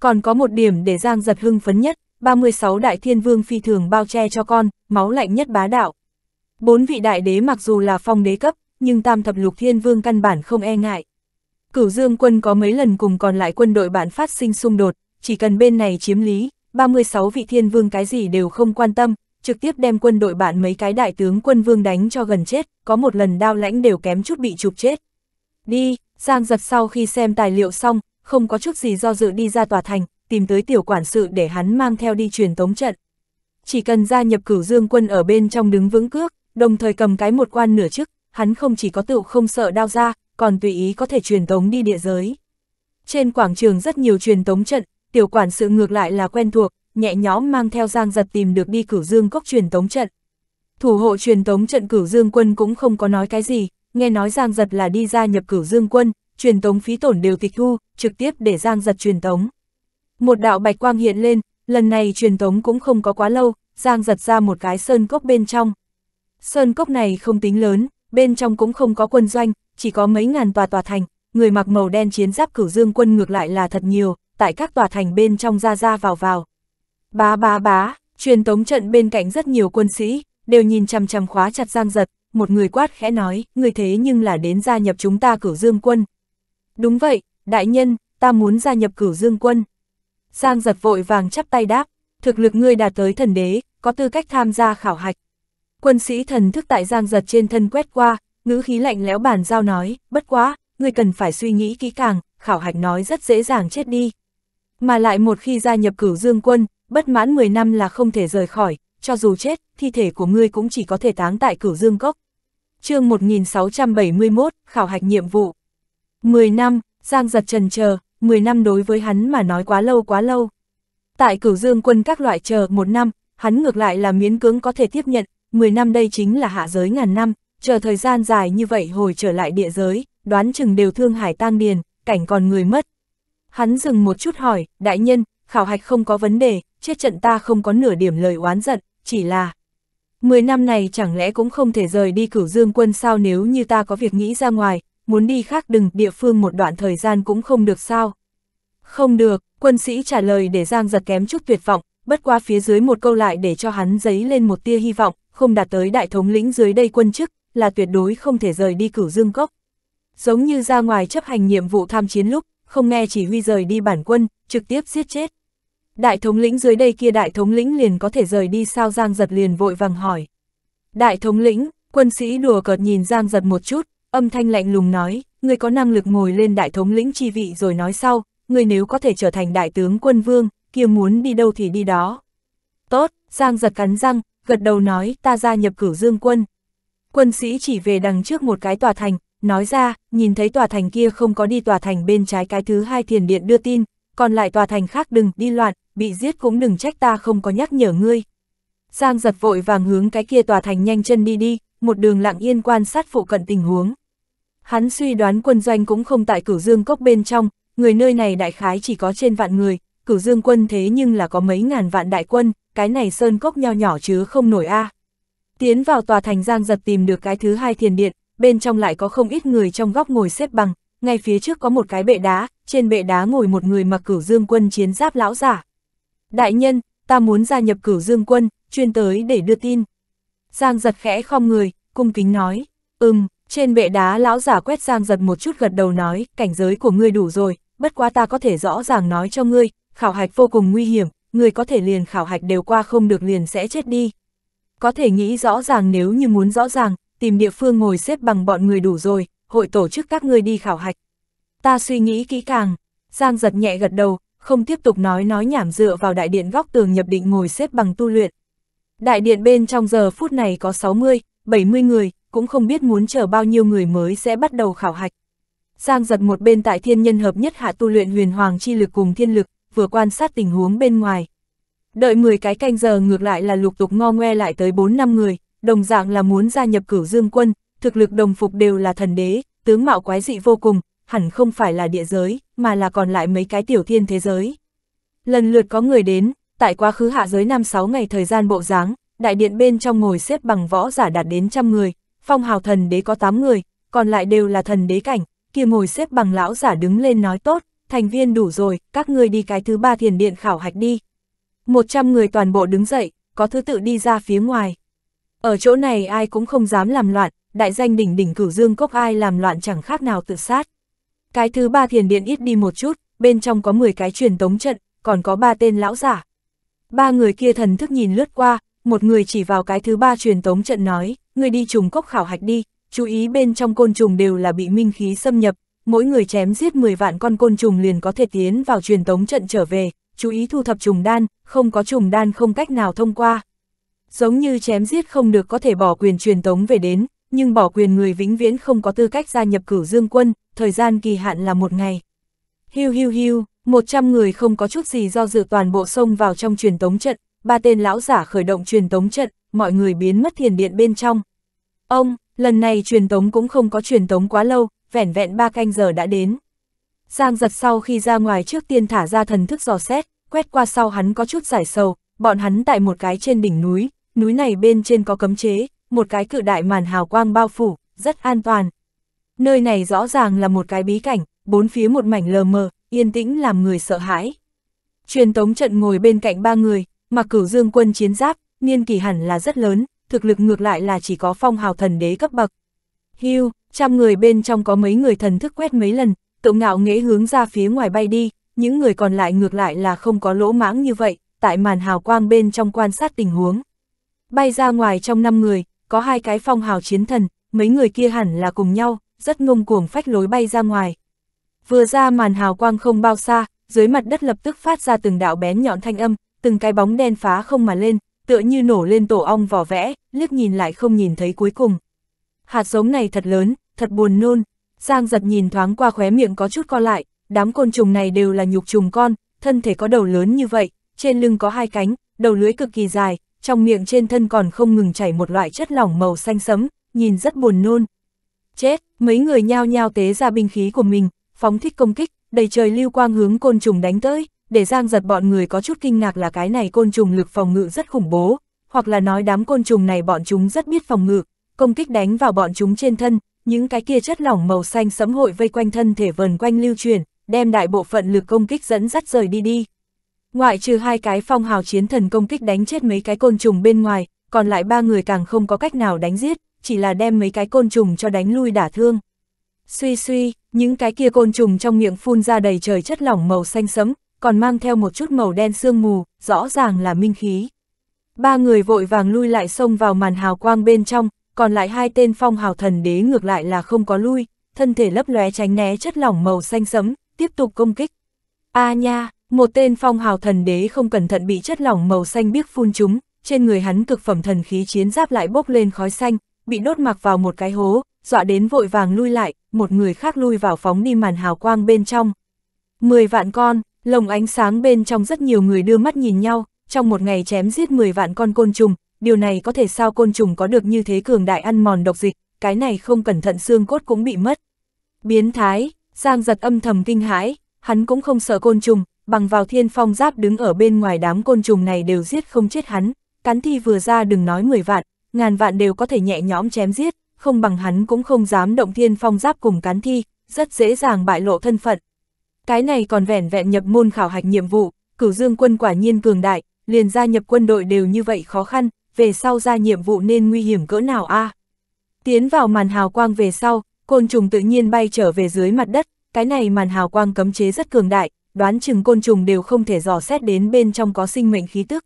Còn có một điểm để Giang giật hưng phấn nhất, 36 đại thiên vương phi thường bao che cho con, máu lạnh nhất bá đạo. Bốn vị đại đế mặc dù là phong đế cấp, nhưng tam thập lục thiên vương căn bản không e ngại. Cửu Dương quân có mấy lần cùng còn lại quân đội bạn phát sinh xung đột, chỉ cần bên này chiếm lý, 36 vị thiên vương cái gì đều không quan tâm, trực tiếp đem quân đội bạn mấy cái đại tướng quân vương đánh cho gần chết, có một lần đao lãnh đều kém chút bị chụp chết. Đi, Giang giật sau khi xem tài liệu xong, không có chút gì do dự đi ra tòa thành, tìm tới tiểu quản sự để hắn mang theo đi truyền tống trận. Chỉ cần gia nhập cửu dương quân ở bên trong đứng vững cước, đồng thời cầm cái một quan nửa chức, hắn không chỉ có tựu không sợ đao ra, còn tùy ý có thể truyền tống đi địa giới. Trên quảng trường rất nhiều truyền tống trận, tiểu quản sự ngược lại là quen thuộc, nhẹ nhõm mang theo giang giật tìm được đi cửu dương cốc truyền tống trận. Thủ hộ truyền tống trận cửu dương quân cũng không có nói cái gì, nghe nói giang giật là đi ra nhập cửu dương quân, truyền tống phí tổn đều tịch thu, trực tiếp để giang giật truyền tống. Một đạo bạch quang hiện lên, lần này truyền tống cũng không có quá lâu, giang giật ra một cái sơn cốc bên trong. Sơn cốc này không tính lớn, bên trong cũng không có quân doanh, chỉ có mấy ngàn tòa tòa thành, người mặc màu đen chiến giáp cửu dương quân ngược lại là thật nhiều, tại các tòa thành bên trong ra ra vào vào. Bá bá bá, truyền tống trận bên cạnh rất nhiều quân sĩ, đều nhìn chằm chằm khóa chặt giang giật, một người quát khẽ nói, người thế nhưng là đến gia nhập chúng ta cửu dương quân. Đúng vậy, đại nhân, ta muốn gia nhập cửu dương quân. Giang giật vội vàng chắp tay đáp, thực lực ngươi đạt tới thần đế, có tư cách tham gia khảo hạch, Quân sĩ thần thức tại giang giật trên thân quét qua, ngữ khí lạnh lẽo bàn giao nói, bất quá, ngươi cần phải suy nghĩ kỹ càng, khảo hạch nói rất dễ dàng chết đi. Mà lại một khi gia nhập cửu dương quân, bất mãn 10 năm là không thể rời khỏi, cho dù chết, thi thể của ngươi cũng chỉ có thể táng tại cửu dương cốc. chương 1671, khảo hạch nhiệm vụ. 10 năm, Giang giật trần chờ 10 năm đối với hắn mà nói quá lâu quá lâu. Tại cửu dương quân các loại chờ một năm, hắn ngược lại là miễn cứng có thể tiếp nhận, 10 năm đây chính là hạ giới ngàn năm, chờ thời gian dài như vậy hồi trở lại địa giới, đoán chừng đều thương hải tan điền, cảnh còn người mất. Hắn dừng một chút hỏi, đại nhân, khảo hạch không có vấn đề, chết trận ta không có nửa điểm lời oán giận, chỉ là... Mười năm này chẳng lẽ cũng không thể rời đi cửu dương quân sao nếu như ta có việc nghĩ ra ngoài, muốn đi khác đừng địa phương một đoạn thời gian cũng không được sao. Không được, quân sĩ trả lời để Giang giật kém chút tuyệt vọng, bất qua phía dưới một câu lại để cho hắn giấy lên một tia hy vọng, không đạt tới đại thống lĩnh dưới đây quân chức, là tuyệt đối không thể rời đi cửu dương cốc. Giống như ra ngoài chấp hành nhiệm vụ tham chiến lúc, không nghe chỉ huy rời đi bản quân, trực tiếp giết chết. Đại thống lĩnh dưới đây kia đại thống lĩnh liền có thể rời đi sao Giang giật liền vội vàng hỏi. Đại thống lĩnh, quân sĩ đùa cợt nhìn Giang giật một chút, âm thanh lạnh lùng nói, người có năng lực ngồi lên đại thống lĩnh chi vị rồi nói sau, người nếu có thể trở thành đại tướng quân vương, kia muốn đi đâu thì đi đó. Tốt, Giang giật cắn răng, gật đầu nói ta gia nhập cửu dương quân. Quân sĩ chỉ về đằng trước một cái tòa thành, nói ra, nhìn thấy tòa thành kia không có đi tòa thành bên trái cái thứ hai thiền điện đưa tin, còn lại tòa thành khác đừng đi loạn, bị giết cũng đừng trách ta không có nhắc nhở ngươi. Giang giật vội vàng hướng cái kia tòa thành nhanh chân đi đi, một đường lặng yên quan sát phụ cận tình huống. Hắn suy đoán quân doanh cũng không tại cửu dương cốc bên trong, người nơi này đại khái chỉ có trên vạn người, cửu dương quân thế nhưng là có mấy ngàn vạn đại quân, cái này sơn cốc nho nhỏ chứ không nổi a. Tiến vào tòa thành giang giật tìm được cái thứ hai thiền điện, bên trong lại có không ít người trong góc ngồi xếp bằng, ngay phía trước có một cái bệ đá, trên bệ đá ngồi một người mặc cửu dương quân chiến giáp lão giả. Đại nhân, ta muốn gia nhập cửu dương quân, chuyên tới để đưa tin. Giang giật khẽ khom người, cung kính nói, ừm, trên bệ đá lão giả quét Giang giật một chút gật đầu nói, cảnh giới của ngươi đủ rồi, bất quá ta có thể rõ ràng nói cho ngươi, khảo hạch vô cùng nguy hiểm, người có thể liền khảo hạch đều qua không được liền sẽ chết đi. Có thể nghĩ rõ ràng nếu như muốn rõ ràng, tìm địa phương ngồi xếp bằng bọn người đủ rồi, hội tổ chức các ngươi đi khảo hạch. Ta suy nghĩ kỹ càng, Giang giật nhẹ gật đầu, không tiếp tục nói nói nhảm dựa vào đại điện góc tường nhập định ngồi xếp bằng tu luyện. Đại điện bên trong giờ phút này có 60, 70 người, cũng không biết muốn chờ bao nhiêu người mới sẽ bắt đầu khảo hạch. Giang giật một bên tại thiên nhân hợp nhất hạ tu luyện huyền hoàng chi lực cùng thiên lực, vừa quan sát tình huống bên ngoài. Đợi 10 cái canh giờ ngược lại là lục tục ngo ngoe lại tới 4 năm người, đồng dạng là muốn gia nhập cửu dương quân, thực lực đồng phục đều là thần đế, tướng mạo quái dị vô cùng, hẳn không phải là địa giới, mà là còn lại mấy cái tiểu thiên thế giới. Lần lượt có người đến, tại quá khứ hạ giới 5-6 ngày thời gian bộ dáng đại điện bên trong ngồi xếp bằng võ giả đạt đến trăm người, phong hào thần đế có 8 người, còn lại đều là thần đế cảnh, kia ngồi xếp bằng lão giả đứng lên nói tốt, thành viên đủ rồi, các người đi cái thứ ba thiền điện khảo hạch đi. 100 người toàn bộ đứng dậy, có thứ tự đi ra phía ngoài. Ở chỗ này ai cũng không dám làm loạn, đại danh đỉnh đỉnh cửu dương cốc ai làm loạn chẳng khác nào tự sát. Cái thứ ba thiền điện ít đi một chút, bên trong có 10 cái truyền tống trận, còn có ba tên lão giả. Ba người kia thần thức nhìn lướt qua, một người chỉ vào cái thứ ba truyền tống trận nói, người đi trùng cốc khảo hạch đi, chú ý bên trong côn trùng đều là bị minh khí xâm nhập, mỗi người chém giết 10 vạn con côn trùng liền có thể tiến vào truyền tống trận trở về, chú ý thu thập trùng đan, không có trùng đan không cách nào thông qua. Giống như chém giết không được có thể bỏ quyền truyền tống về đến, nhưng bỏ quyền người vĩnh viễn không có tư cách gia nhập cửu dương quân, thời gian kỳ hạn là một ngày. Hiu hiu hiu, 100 người không có chút gì do dự toàn bộ xông vào trong truyền tống trận, ba tên lão giả khởi động truyền tống trận, mọi người biến mất thiền điện bên trong. Ông, lần này truyền tống cũng không có truyền tống quá lâu, vẻn vẹn ba canh giờ đã đến. Giang giật sau khi ra ngoài trước tiên thả ra thần thức dò xét, quét qua sau hắn có chút giải sầu, bọn hắn tại một cái trên đỉnh núi, núi này bên trên có cấm chế, một cái cự đại màn hào quang bao phủ, rất an toàn. Nơi này rõ ràng là một cái bí cảnh, bốn phía một mảnh lờ mờ, yên tĩnh làm người sợ hãi. Truyền tống trận ngồi bên cạnh ba người, mặc cửu dương quân chiến giáp, niên kỳ hẳn là rất lớn, thực lực ngược lại là chỉ có phong hào thần đế cấp bậc. Hưu, trăm người bên trong có mấy người thần thức quét mấy lần, tự ngạo nghễ hướng ra phía ngoài bay đi, những người còn lại ngược lại là không có lỗ mãng như vậy, tại màn hào quang bên trong quan sát tình huống. Bay ra ngoài trong năm người, có hai cái phong hào chiến thần, mấy người kia hẳn là cùng nhau, rất ngông cuồng phách lối bay ra ngoài. Vừa ra màn hào quang không bao xa, dưới mặt đất lập tức phát ra từng đạo bén nhọn thanh âm, từng cái bóng đen phá không mà lên, tựa như nổ lên tổ ong vỏ vẽ, liếc nhìn lại không nhìn thấy cuối cùng. Hạt giống này thật lớn, thật buồn nôn. Giang giật nhìn thoáng qua khóe miệng có chút co lại, đám côn trùng này đều là nhục trùng con, thân thể có đầu lớn như vậy, trên lưng có hai cánh, đầu lưới cực kỳ dài, trong miệng trên thân còn không ngừng chảy một loại chất lỏng màu xanh sẫm, nhìn rất buồn nôn. Chết, mấy người nhao nhao tế ra binh khí của mình, phóng thích công kích, đầy trời lưu quang hướng côn trùng đánh tới, để Giang giật bọn người có chút kinh ngạc là cái này côn trùng lực phòng ngự rất khủng bố, hoặc là nói đám côn trùng này bọn chúng rất biết phòng ngự, công kích đánh vào bọn chúng trên thân, những cái kia chất lỏng màu xanh sẫm hội vây quanh thân thể vần quanh lưu truyền, đem đại bộ phận lực công kích dẫn dắt rời đi đi. Ngoại trừ hai cái phong hào chiến thần công kích đánh chết mấy cái côn trùng bên ngoài, còn lại ba người càng không có cách nào đánh giết, chỉ là đem mấy cái côn trùng cho đánh lui đả thương. Suy suy, những cái kia côn trùng trong miệng phun ra đầy trời chất lỏng màu xanh sẫm, còn mang theo một chút màu đen sương mù, rõ ràng là minh khí. Ba người vội vàng lui lại xông vào màn hào quang bên trong, còn lại hai tên phong hào thần đế ngược lại là không có lui, thân thể lấp lóe tránh né chất lỏng màu xanh sẫm, tiếp tục công kích. A à nha, một tên phong hào thần đế không cẩn thận bị chất lỏng màu xanh biếc phun trúng, trên người hắn cực phẩm thần khí chiến giáp lại bốc lên khói xanh, bị đốt mặc vào một cái hố, dọa đến vội vàng lui lại, một người khác lui vào phóng đi màn hào quang bên trong. Mười vạn con, lồng ánh sáng bên trong rất nhiều người đưa mắt nhìn nhau, trong một ngày chém giết mười vạn con côn trùng, điều này có thể sao côn trùng có được như thế cường đại ăn mòn độc dịch, cái này không cẩn thận xương cốt cũng bị mất. Biến thái, Giang giật âm thầm kinh hãi, hắn cũng không sợ côn trùng, bằng vào thiên phong giáp đứng ở bên ngoài đám côn trùng này đều giết không chết hắn, cắn thi vừa ra đừng nói 10 vạn, ngàn vạn đều có thể nhẹ nhõm chém giết, không bằng hắn cũng không dám động thiên phong giáp cùng cắn thi, rất dễ dàng bại lộ thân phận. Cái này còn vẻn vẹn nhập môn khảo hạch nhiệm vụ, cửu dương quân quả nhiên cường đại, liền gia nhập quân đội đều như vậy khó khăn, về sau ra nhiệm vụ nên nguy hiểm cỡ nào a à? Tiến vào màn hào quang về sau, côn trùng tự nhiên bay trở về dưới mặt đất, cái này màn hào quang cấm chế rất cường đại, đoán chừng côn trùng đều không thể dò xét đến bên trong có sinh mệnh khí tức.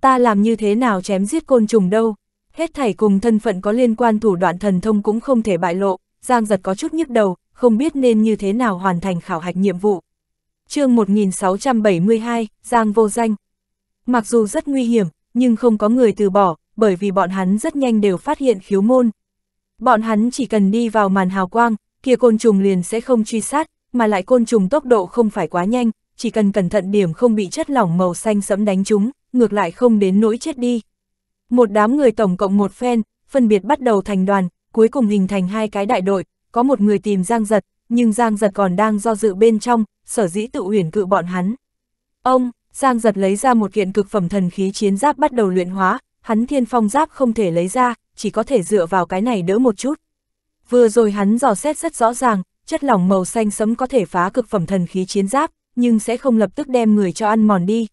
Ta làm như thế nào chém giết côn trùng đâu? Hết thảy cùng thân phận có liên quan thủ đoạn thần thông cũng không thể bại lộ, Giang giật có chút nhức đầu, không biết nên như thế nào hoàn thành khảo hạch nhiệm vụ. chương 1672, Giang vô danh. Mặc dù rất nguy hiểm, nhưng không có người từ bỏ, bởi vì bọn hắn rất nhanh đều phát hiện khiếu môn. Bọn hắn chỉ cần đi vào màn hào quang, kia côn trùng liền sẽ không truy sát, mà lại côn trùng tốc độ không phải quá nhanh, chỉ cần cẩn thận điểm không bị chất lỏng màu xanh sẫm đánh chúng, ngược lại không đến nỗi chết đi. Một đám người tổng cộng một phen, phân biệt bắt đầu thành đoàn, cuối cùng hình thành hai cái đại đội, có một người tìm Giang Giật, nhưng Giang Giật còn đang do dự bên trong, sở dĩ tự uyển cự bọn hắn. Ông, Giang giật lấy ra một kiện cực phẩm thần khí chiến giáp bắt đầu luyện hóa, hắn thiên phong giáp không thể lấy ra, chỉ có thể dựa vào cái này đỡ một chút. Vừa rồi hắn dò xét rất rõ ràng, chất lỏng màu xanh sẫm có thể phá cực phẩm thần khí chiến giáp, nhưng sẽ không lập tức đem người cho ăn mòn đi.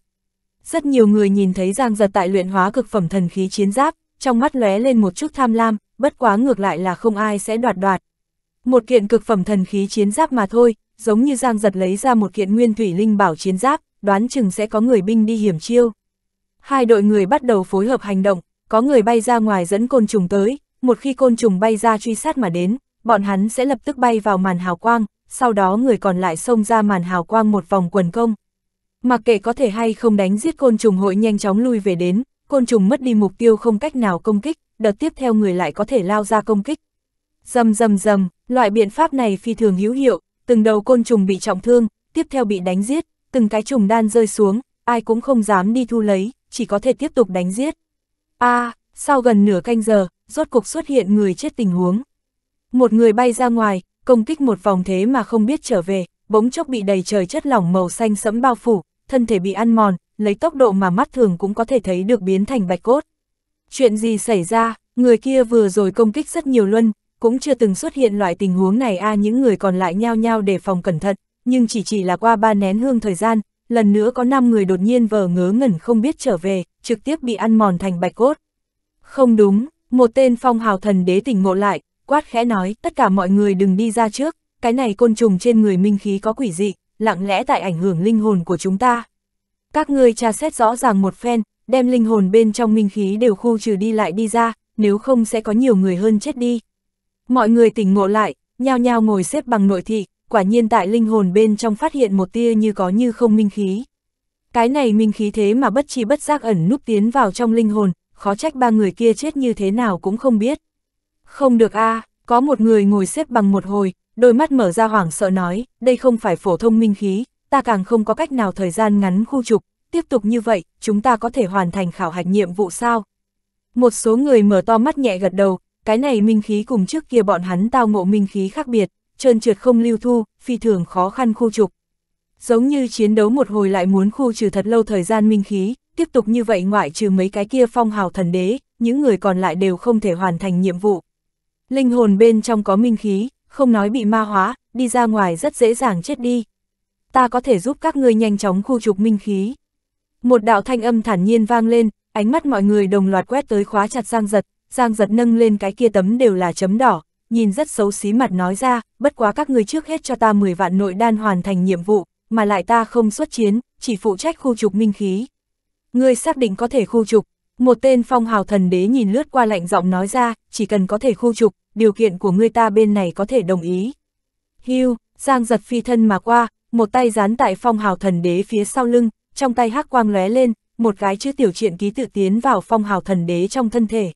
Rất nhiều người nhìn thấy Giang Giật tại luyện hóa cực phẩm thần khí chiến giáp, trong mắt lóe lên một chút tham lam, bất quá ngược lại là không ai sẽ đoạt đoạt. Một kiện cực phẩm thần khí chiến giáp mà thôi, giống như Giang Giật lấy ra một kiện nguyên thủy linh bảo chiến giáp, đoán chừng sẽ có người binh đi hiểm chiêu. Hai đội người bắt đầu phối hợp hành động, có người bay ra ngoài dẫn côn trùng tới, một khi côn trùng bay ra truy sát mà đến, bọn hắn sẽ lập tức bay vào màn hào quang, sau đó người còn lại xông ra màn hào quang một vòng quần công. Mặc kệ có thể hay không đánh giết côn trùng hội nhanh chóng lui về đến, côn trùng mất đi mục tiêu không cách nào công kích, đợt tiếp theo người lại có thể lao ra công kích. Dầm dầm dầm, loại biện pháp này phi thường hữu hiệu, từng đầu côn trùng bị trọng thương, tiếp theo bị đánh giết, từng cái trùng đan rơi xuống, ai cũng không dám đi thu lấy, chỉ có thể tiếp tục đánh giết. A, à, sau gần nửa canh giờ, rốt cục xuất hiện người chết tình huống. Một người bay ra ngoài, công kích một vòng thế mà không biết trở về, bỗng chốc bị đầy trời chất lỏng màu xanh sẫm bao phủ, thân thể bị ăn mòn, lấy tốc độ mà mắt thường cũng có thể thấy được biến thành bạch cốt. Chuyện gì xảy ra, người kia vừa rồi công kích rất nhiều luân, cũng chưa từng xuất hiện loại tình huống này a à, những người còn lại nhao nhao để phòng cẩn thận, nhưng chỉ chỉ là qua ba nén hương thời gian, lần nữa có 5 người đột nhiên vờ ngớ ngẩn không biết trở về, trực tiếp bị ăn mòn thành bạch cốt. Không đúng, một tên phong hào thần đế tỉnh ngộ lại, quát khẽ nói, tất cả mọi người đừng đi ra trước, cái này côn trùng trên người minh khí có quỷ dị, lặng lẽ tại ảnh hưởng linh hồn của chúng ta. Các ngươi tra xét rõ ràng một phen, đem linh hồn bên trong minh khí đều khu trừ đi lại đi ra, nếu không sẽ có nhiều người hơn chết đi. Mọi người tỉnh ngộ lại, nhao nhao ngồi xếp bằng nội thị, quả nhiên tại linh hồn bên trong phát hiện một tia như có như không minh khí. Cái này minh khí thế mà bất chi bất giác ẩn núp tiến vào trong linh hồn, khó trách ba người kia chết như thế nào cũng không biết. Không được a à, có một người ngồi xếp bằng một hồi, đôi mắt mở ra hoảng sợ nói, đây không phải phổ thông minh khí, ta càng không có cách nào thời gian ngắn khu trục, tiếp tục như vậy, chúng ta có thể hoàn thành khảo hạch nhiệm vụ sao? Một số người mở to mắt nhẹ gật đầu, cái này minh khí cùng trước kia bọn hắn tao ngộ minh khí khác biệt trơn trượt không lưu thu, phi thường khó khăn khu trục. Giống như chiến đấu một hồi lại muốn khu trừ thật lâu thời gian minh khí, tiếp tục như vậy ngoại trừ mấy cái kia phong hào thần đế, những người còn lại đều không thể hoàn thành nhiệm vụ. Linh hồn bên trong có minh khí, không nói bị ma hóa, đi ra ngoài rất dễ dàng chết đi. Ta có thể giúp các ngươi nhanh chóng khu trục minh khí. Một đạo thanh âm thản nhiên vang lên, ánh mắt mọi người đồng loạt quét tới khóa chặt Giang Giật, Giang Giật nâng lên cái kia tấm đều là chấm đỏ, nhìn rất xấu xí mặt nói ra, bất quá các ngươi trước hết cho ta 10 vạn nội đan hoàn thành nhiệm vụ, mà lại ta không xuất chiến, chỉ phụ trách khu trục minh khí. Ngươi xác định có thể khu trục, một tên phong hào thần đế nhìn lướt qua lạnh giọng nói ra, chỉ cần có thể khu trục, điều kiện của ngươi ta bên này có thể đồng ý. Hưu, Giang giật phi thân mà qua, một tay dán tại phong hào thần đế phía sau lưng, trong tay hắc quang lóe lên, một cái chữ tiểu triện ký tự tiến vào phong hào thần đế trong thân thể.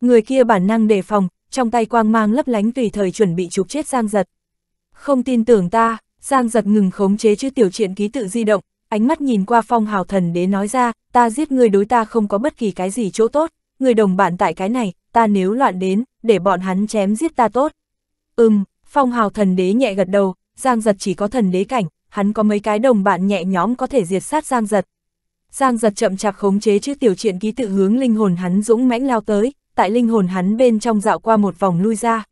Người kia bản năng đề phòng, trong tay quang mang lấp lánh tùy thời chuẩn bị chụp chết Giang Giật. Không tin tưởng ta, Giang Giật ngừng khống chế chữ tiểu triện ký tự di động, ánh mắt nhìn qua phong hào thần đế nói ra, ta giết người đối ta không có bất kỳ cái gì chỗ tốt, người đồng bạn tại cái này, ta nếu loạn đến, để bọn hắn chém giết ta tốt. Ừm, phong hào thần đế nhẹ gật đầu, Giang Giật chỉ có thần đế cảnh, hắn có mấy cái đồng bạn nhẹ nhóm có thể diệt sát Giang Giật. Giang Giật chậm chạp khống chế chữ tiểu triện ký tự hướng linh hồn hắn dũng mãnh lao tới, tại linh hồn hắn bên trong dạo qua một vòng lui ra.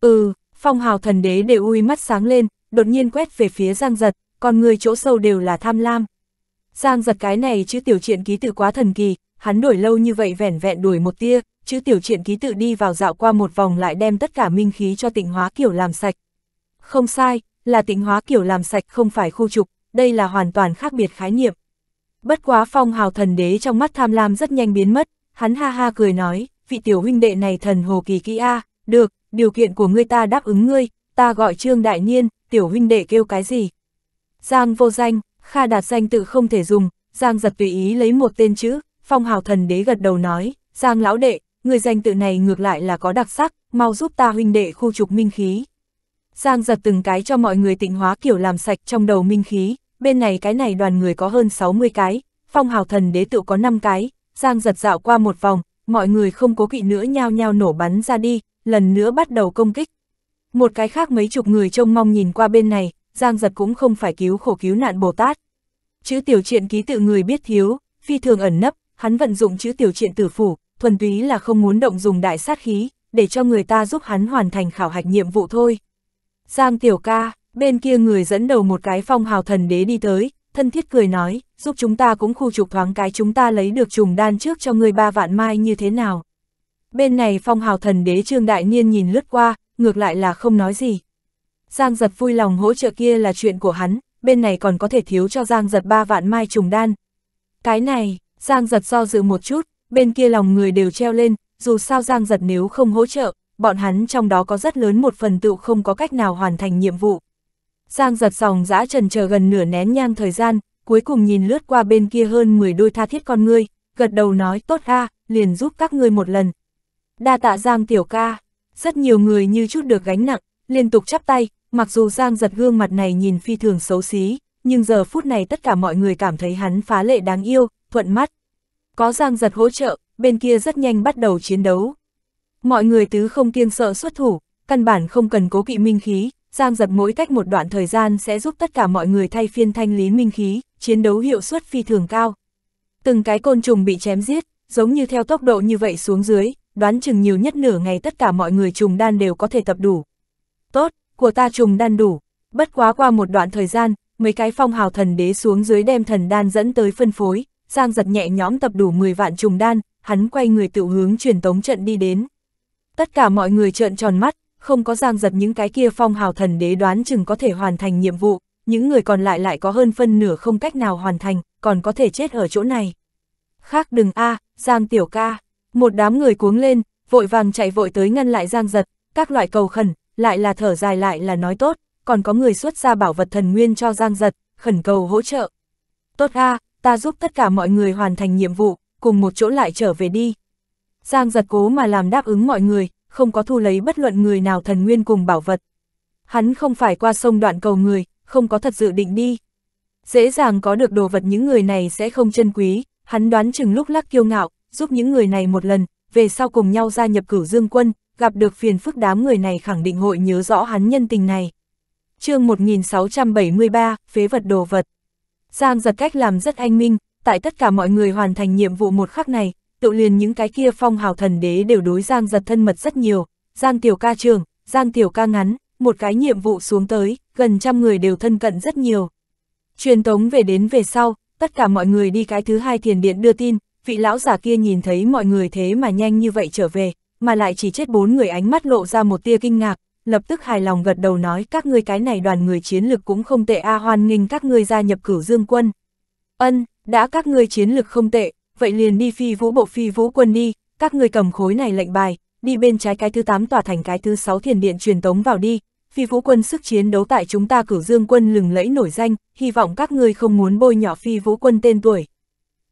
Ừ, phong hào thần đế đều ui mắt sáng lên, đột nhiên quét về phía giang giật, còn người chỗ sâu đều là tham lam. Giang giật cái này chứ tiểu truyện ký tự quá thần kỳ, hắn đổi lâu như vậy vẻn vẹn đuổi một tia, chứ tiểu truyện ký tự đi vào dạo qua một vòng lại đem tất cả minh khí cho tịnh hóa kiểu làm sạch. Không sai, là tịnh hóa kiểu làm sạch không phải khu trục, đây là hoàn toàn khác biệt khái niệm. Bất quá phong hào thần đế trong mắt tham lam rất nhanh biến mất, hắn ha ha cười nói, vị tiểu huynh đệ này thần hồ kỳ kỹ a, được, điều kiện của ngươi ta đáp ứng ngươi, ta gọi Trương Đại Niên, tiểu huynh đệ kêu cái gì? Giang vô danh, Kha đạt danh tự không thể dùng, Giang giật tùy ý lấy một tên chữ, phong hào thần đế gật đầu nói, Giang lão đệ, người danh tự này ngược lại là có đặc sắc, mau giúp ta huynh đệ khu trục minh khí. Giang giật từng cái cho mọi người tịnh hóa kiểu làm sạch trong đầu minh khí, bên này cái này đoàn người có hơn 60 cái, phong hào thần đế tự có 5 cái, Giang giật dạo qua một vòng, mọi người không cố kỵ nữa nhao nhao nổ bắn ra đi, lần nữa bắt đầu công kích. Một cái khác mấy chục người trông mong nhìn qua bên này, Giang Giật cũng không phải cứu khổ cứu nạn Bồ Tát. Chữ tiểu truyện ký tự người biết thiếu, phi thường ẩn nấp, hắn vận dụng chữ tiểu truyện tử phủ, thuần túy là không muốn động dùng đại sát khí, để cho người ta giúp hắn hoàn thành khảo hạch nhiệm vụ thôi. Giang tiểu ca, bên kia người dẫn đầu một cái phong hào thần đế đi tới, thân thiết cười nói, giúp chúng ta cũng khu trục thoáng cái chúng ta lấy được trùng đan trước cho người ba vạn mai như thế nào. Bên này phong hào thần đế Trương Đại Niên nhìn lướt qua, ngược lại là không nói gì. Giang giật vui lòng hỗ trợ kia là chuyện của hắn, bên này còn có thể thiếu cho Giang giật ba vạn mai trùng đan. Cái này, Giang giật do so dự một chút, bên kia lòng người đều treo lên, dù sao Giang giật nếu không hỗ trợ, bọn hắn trong đó có rất lớn một phần tựu không có cách nào hoàn thành nhiệm vụ. Giang giật sòng giã trần chờ gần nửa nén nhang thời gian, cuối cùng nhìn lướt qua bên kia hơn 10 đôi tha thiết con ngươi, gật đầu nói tốt a liền giúp các ngươi một lần. Đa tạ Giang tiểu ca, rất nhiều người như chút được gánh nặng, liên tục chắp tay, mặc dù Giang giật gương mặt này nhìn phi thường xấu xí, nhưng giờ phút này tất cả mọi người cảm thấy hắn phá lệ đáng yêu, thuận mắt. Có Giang giật hỗ trợ, bên kia rất nhanh bắt đầu chiến đấu. Mọi người tứ không kiêng sợ xuất thủ, căn bản không cần cố kỵ minh khí, Giang giật mỗi cách một đoạn thời gian sẽ giúp tất cả mọi người thay phiên thanh lý minh khí, chiến đấu hiệu suất phi thường cao. Từng cái côn trùng bị chém giết, giống như theo tốc độ như vậy xuống dưới, đoán chừng nhiều nhất nửa ngày tất cả mọi người trùng đan đều có thể tập đủ. Tốt, của ta trùng đan đủ, bất quá qua một đoạn thời gian, mấy cái phong hào thần đế xuống dưới đem thần đan dẫn tới phân phối, Giang giật nhẹ nhóm tập đủ 10 vạn trùng đan, hắn quay người tự hướng truyền tống trận đi đến. Tất cả mọi người trợn tròn mắt, không có giang giật những cái kia phong hào thần đế đoán chừng có thể hoàn thành nhiệm vụ, những người còn lại lại có hơn phân nửa không cách nào hoàn thành, còn có thể chết ở chỗ này. Khác đừng a à, giang tiểu ca, một đám người cuống lên, vội vàng chạy vội tới ngăn lại giang giật, các loại cầu khẩn, lại là thở dài lại là nói tốt, còn có người xuất ra bảo vật thần nguyên cho giang giật, khẩn cầu hỗ trợ. Tốt a à, ta giúp tất cả mọi người hoàn thành nhiệm vụ, cùng một chỗ lại trở về đi. Giang giật cố mà làm đáp ứng mọi người, không có thu lấy bất luận người nào thần nguyên cùng bảo vật. Hắn không phải qua sông đoạn cầu người, không có thật dự định đi. Dễ dàng có được đồ vật những người này sẽ không chân quý, hắn đoán chừng lúc lắc kiêu ngạo, giúp những người này một lần, về sau cùng nhau gia nhập cửu dương quân, gặp được phiền phức đám người này khẳng định hội nhớ rõ hắn nhân tình này. chương 1673, phế vật đồ vật. Giang giật cách làm rất anh minh, tại tất cả mọi người hoàn thành nhiệm vụ một khắc này, tự liền những cái kia phong hào thần đế đều đối Giang giật thân mật rất nhiều, Giang tiểu ca trường, Giang tiểu ca ngắn, một cái nhiệm vụ xuống tới, gần trăm người đều thân cận rất nhiều. Truyền tống về đến về sau, tất cả mọi người đi cái thứ hai thiền điện đưa tin, vị lão giả kia nhìn thấy mọi người thế mà nhanh như vậy trở về, mà lại chỉ chết bốn người ánh mắt lộ ra một tia kinh ngạc, lập tức hài lòng gật đầu nói các ngươi cái này đoàn người chiến lực cũng không tệ a à hoan nghênh các ngươi gia nhập cửu dương quân. Ân, đã các ngươi chiến lực không tệ, vậy liền đi phi vũ bộ phi vũ quân đi, các người cầm khối này lệnh bài, đi bên trái cái thứ 8 tòa thành cái thứ 6 thiền điện truyền tống vào đi, phi vũ quân sức chiến đấu tại chúng ta cử dương quân lừng lẫy nổi danh, hy vọng các ngươi không muốn bôi nhỏ phi vũ quân tên tuổi.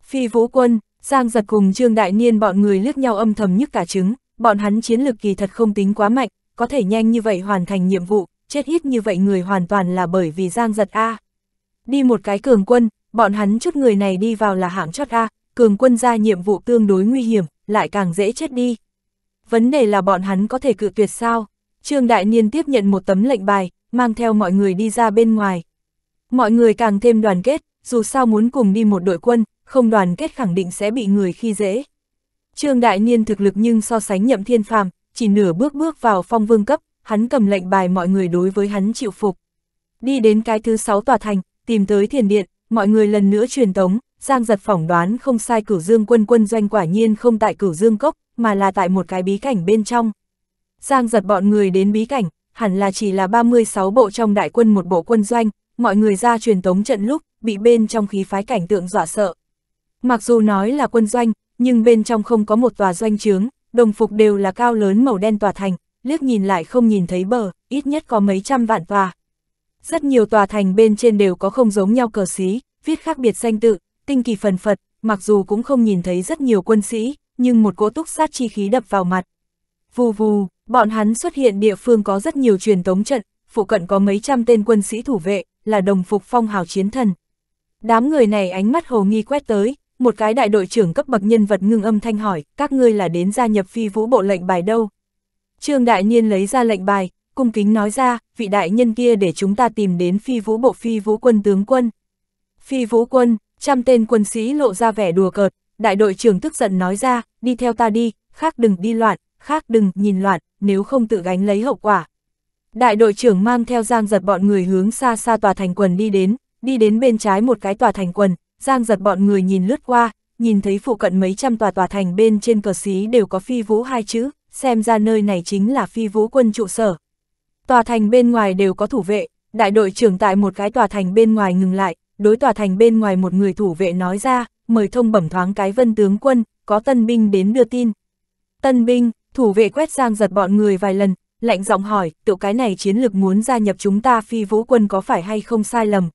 Phi vũ quân, Giang giật cùng Trương Đại Niên bọn người liếc nhau âm thầm nhức cả trứng, bọn hắn chiến lược kỳ thật không tính quá mạnh, có thể nhanh như vậy hoàn thành nhiệm vụ, chết ít như vậy người hoàn toàn là bởi vì Giang giật A. Đi một cái cường quân, bọn hắn chút người này đi vào là hạng chót A, cường quân ra nhiệm vụ tương đối nguy hiểm, lại càng dễ chết đi. Vấn đề là bọn hắn có thể cự tuyệt sao? Trương Đại Niên tiếp nhận một tấm lệnh bài, mang theo mọi người đi ra bên ngoài. Mọi người càng thêm đoàn kết, dù sao muốn cùng đi một đội quân, không đoàn kết khẳng định sẽ bị người khi dễ. Trương Đại Niên thực lực nhưng so sánh nhậm thiên phàm, chỉ nửa bước bước vào phong vương cấp, hắn cầm lệnh bài mọi người đối với hắn chịu phục. Đi đến cái thứ sáu tòa thành, tìm tới thiền điện, mọi người lần nữa truyền tống, Giang giật phỏng đoán không sai cửu dương quân quân doanh quả nhiên không tại cửu dương cốc, mà là tại một cái bí cảnh bên trong. Giang giật bọn người đến bí cảnh, hẳn là chỉ là 36 bộ trong đại quân một bộ quân doanh, mọi người ra truyền tống trận lúc, bị bên trong khí phái cảnh tượng dọa sợ. Mặc dù nói là quân doanh, nhưng bên trong không có một tòa doanh trướng, đồng phục đều là cao lớn màu đen tòa thành, liếc nhìn lại không nhìn thấy bờ, ít nhất có mấy trăm vạn tòa. Rất nhiều tòa thành bên trên đều có không giống nhau cờ xí, viết khác biệt danh tự, tinh kỳ phần phật, mặc dù cũng không nhìn thấy rất nhiều quân sĩ, nhưng một cỗ túc sát chi khí đập vào mặt. Vù vù, bọn hắn xuất hiện địa phương có rất nhiều truyền tống trận, phụ cận có mấy trăm tên quân sĩ thủ vệ, là đồng phục phong hào chiến thần. Đám người này ánh mắt hồ nghi quét tới, một cái đại đội trưởng cấp bậc nhân vật ngưng âm thanh hỏi, các ngươi là đến gia nhập phi vũ bộ lệnh bài đâu? Trương Đại Niên lấy ra lệnh bài, cung kính nói ra, vị đại nhân kia để chúng ta tìm đến phi vũ bộ phi vũ quân tướng quân. Phi vũ quân, Trăm tên quân sĩ lộ ra vẻ đùa cợt, đại đội trưởng tức giận nói ra, đi theo ta đi, khác đừng đi loạn, khác đừng nhìn loạn, nếu không tự gánh lấy hậu quả. Đại đội trưởng mang theo Giang giật bọn người hướng xa xa tòa thành quần đi đến, đi đến bên trái một cái tòa thành quần, Giang giật bọn người nhìn lướt qua, nhìn thấy phụ cận mấy trăm tòa tòa thành bên trên cờ xí đều có phi vũ hai chữ, xem ra nơi này chính là phi vũ quân trụ sở. Tòa thành bên ngoài đều có thủ vệ, đại đội trưởng tại một cái tòa thành bên ngoài ngừng lại, đối tòa thành bên ngoài một người thủ vệ nói ra, mời thông bẩm thoáng cái vân tướng quân, có tân binh đến đưa tin. Tân binh, thủ vệ quét sang giật bọn người vài lần, lạnh giọng hỏi, tựu cái này chiến lực muốn gia nhập chúng ta phi vũ quân có phải hay không sai lầm?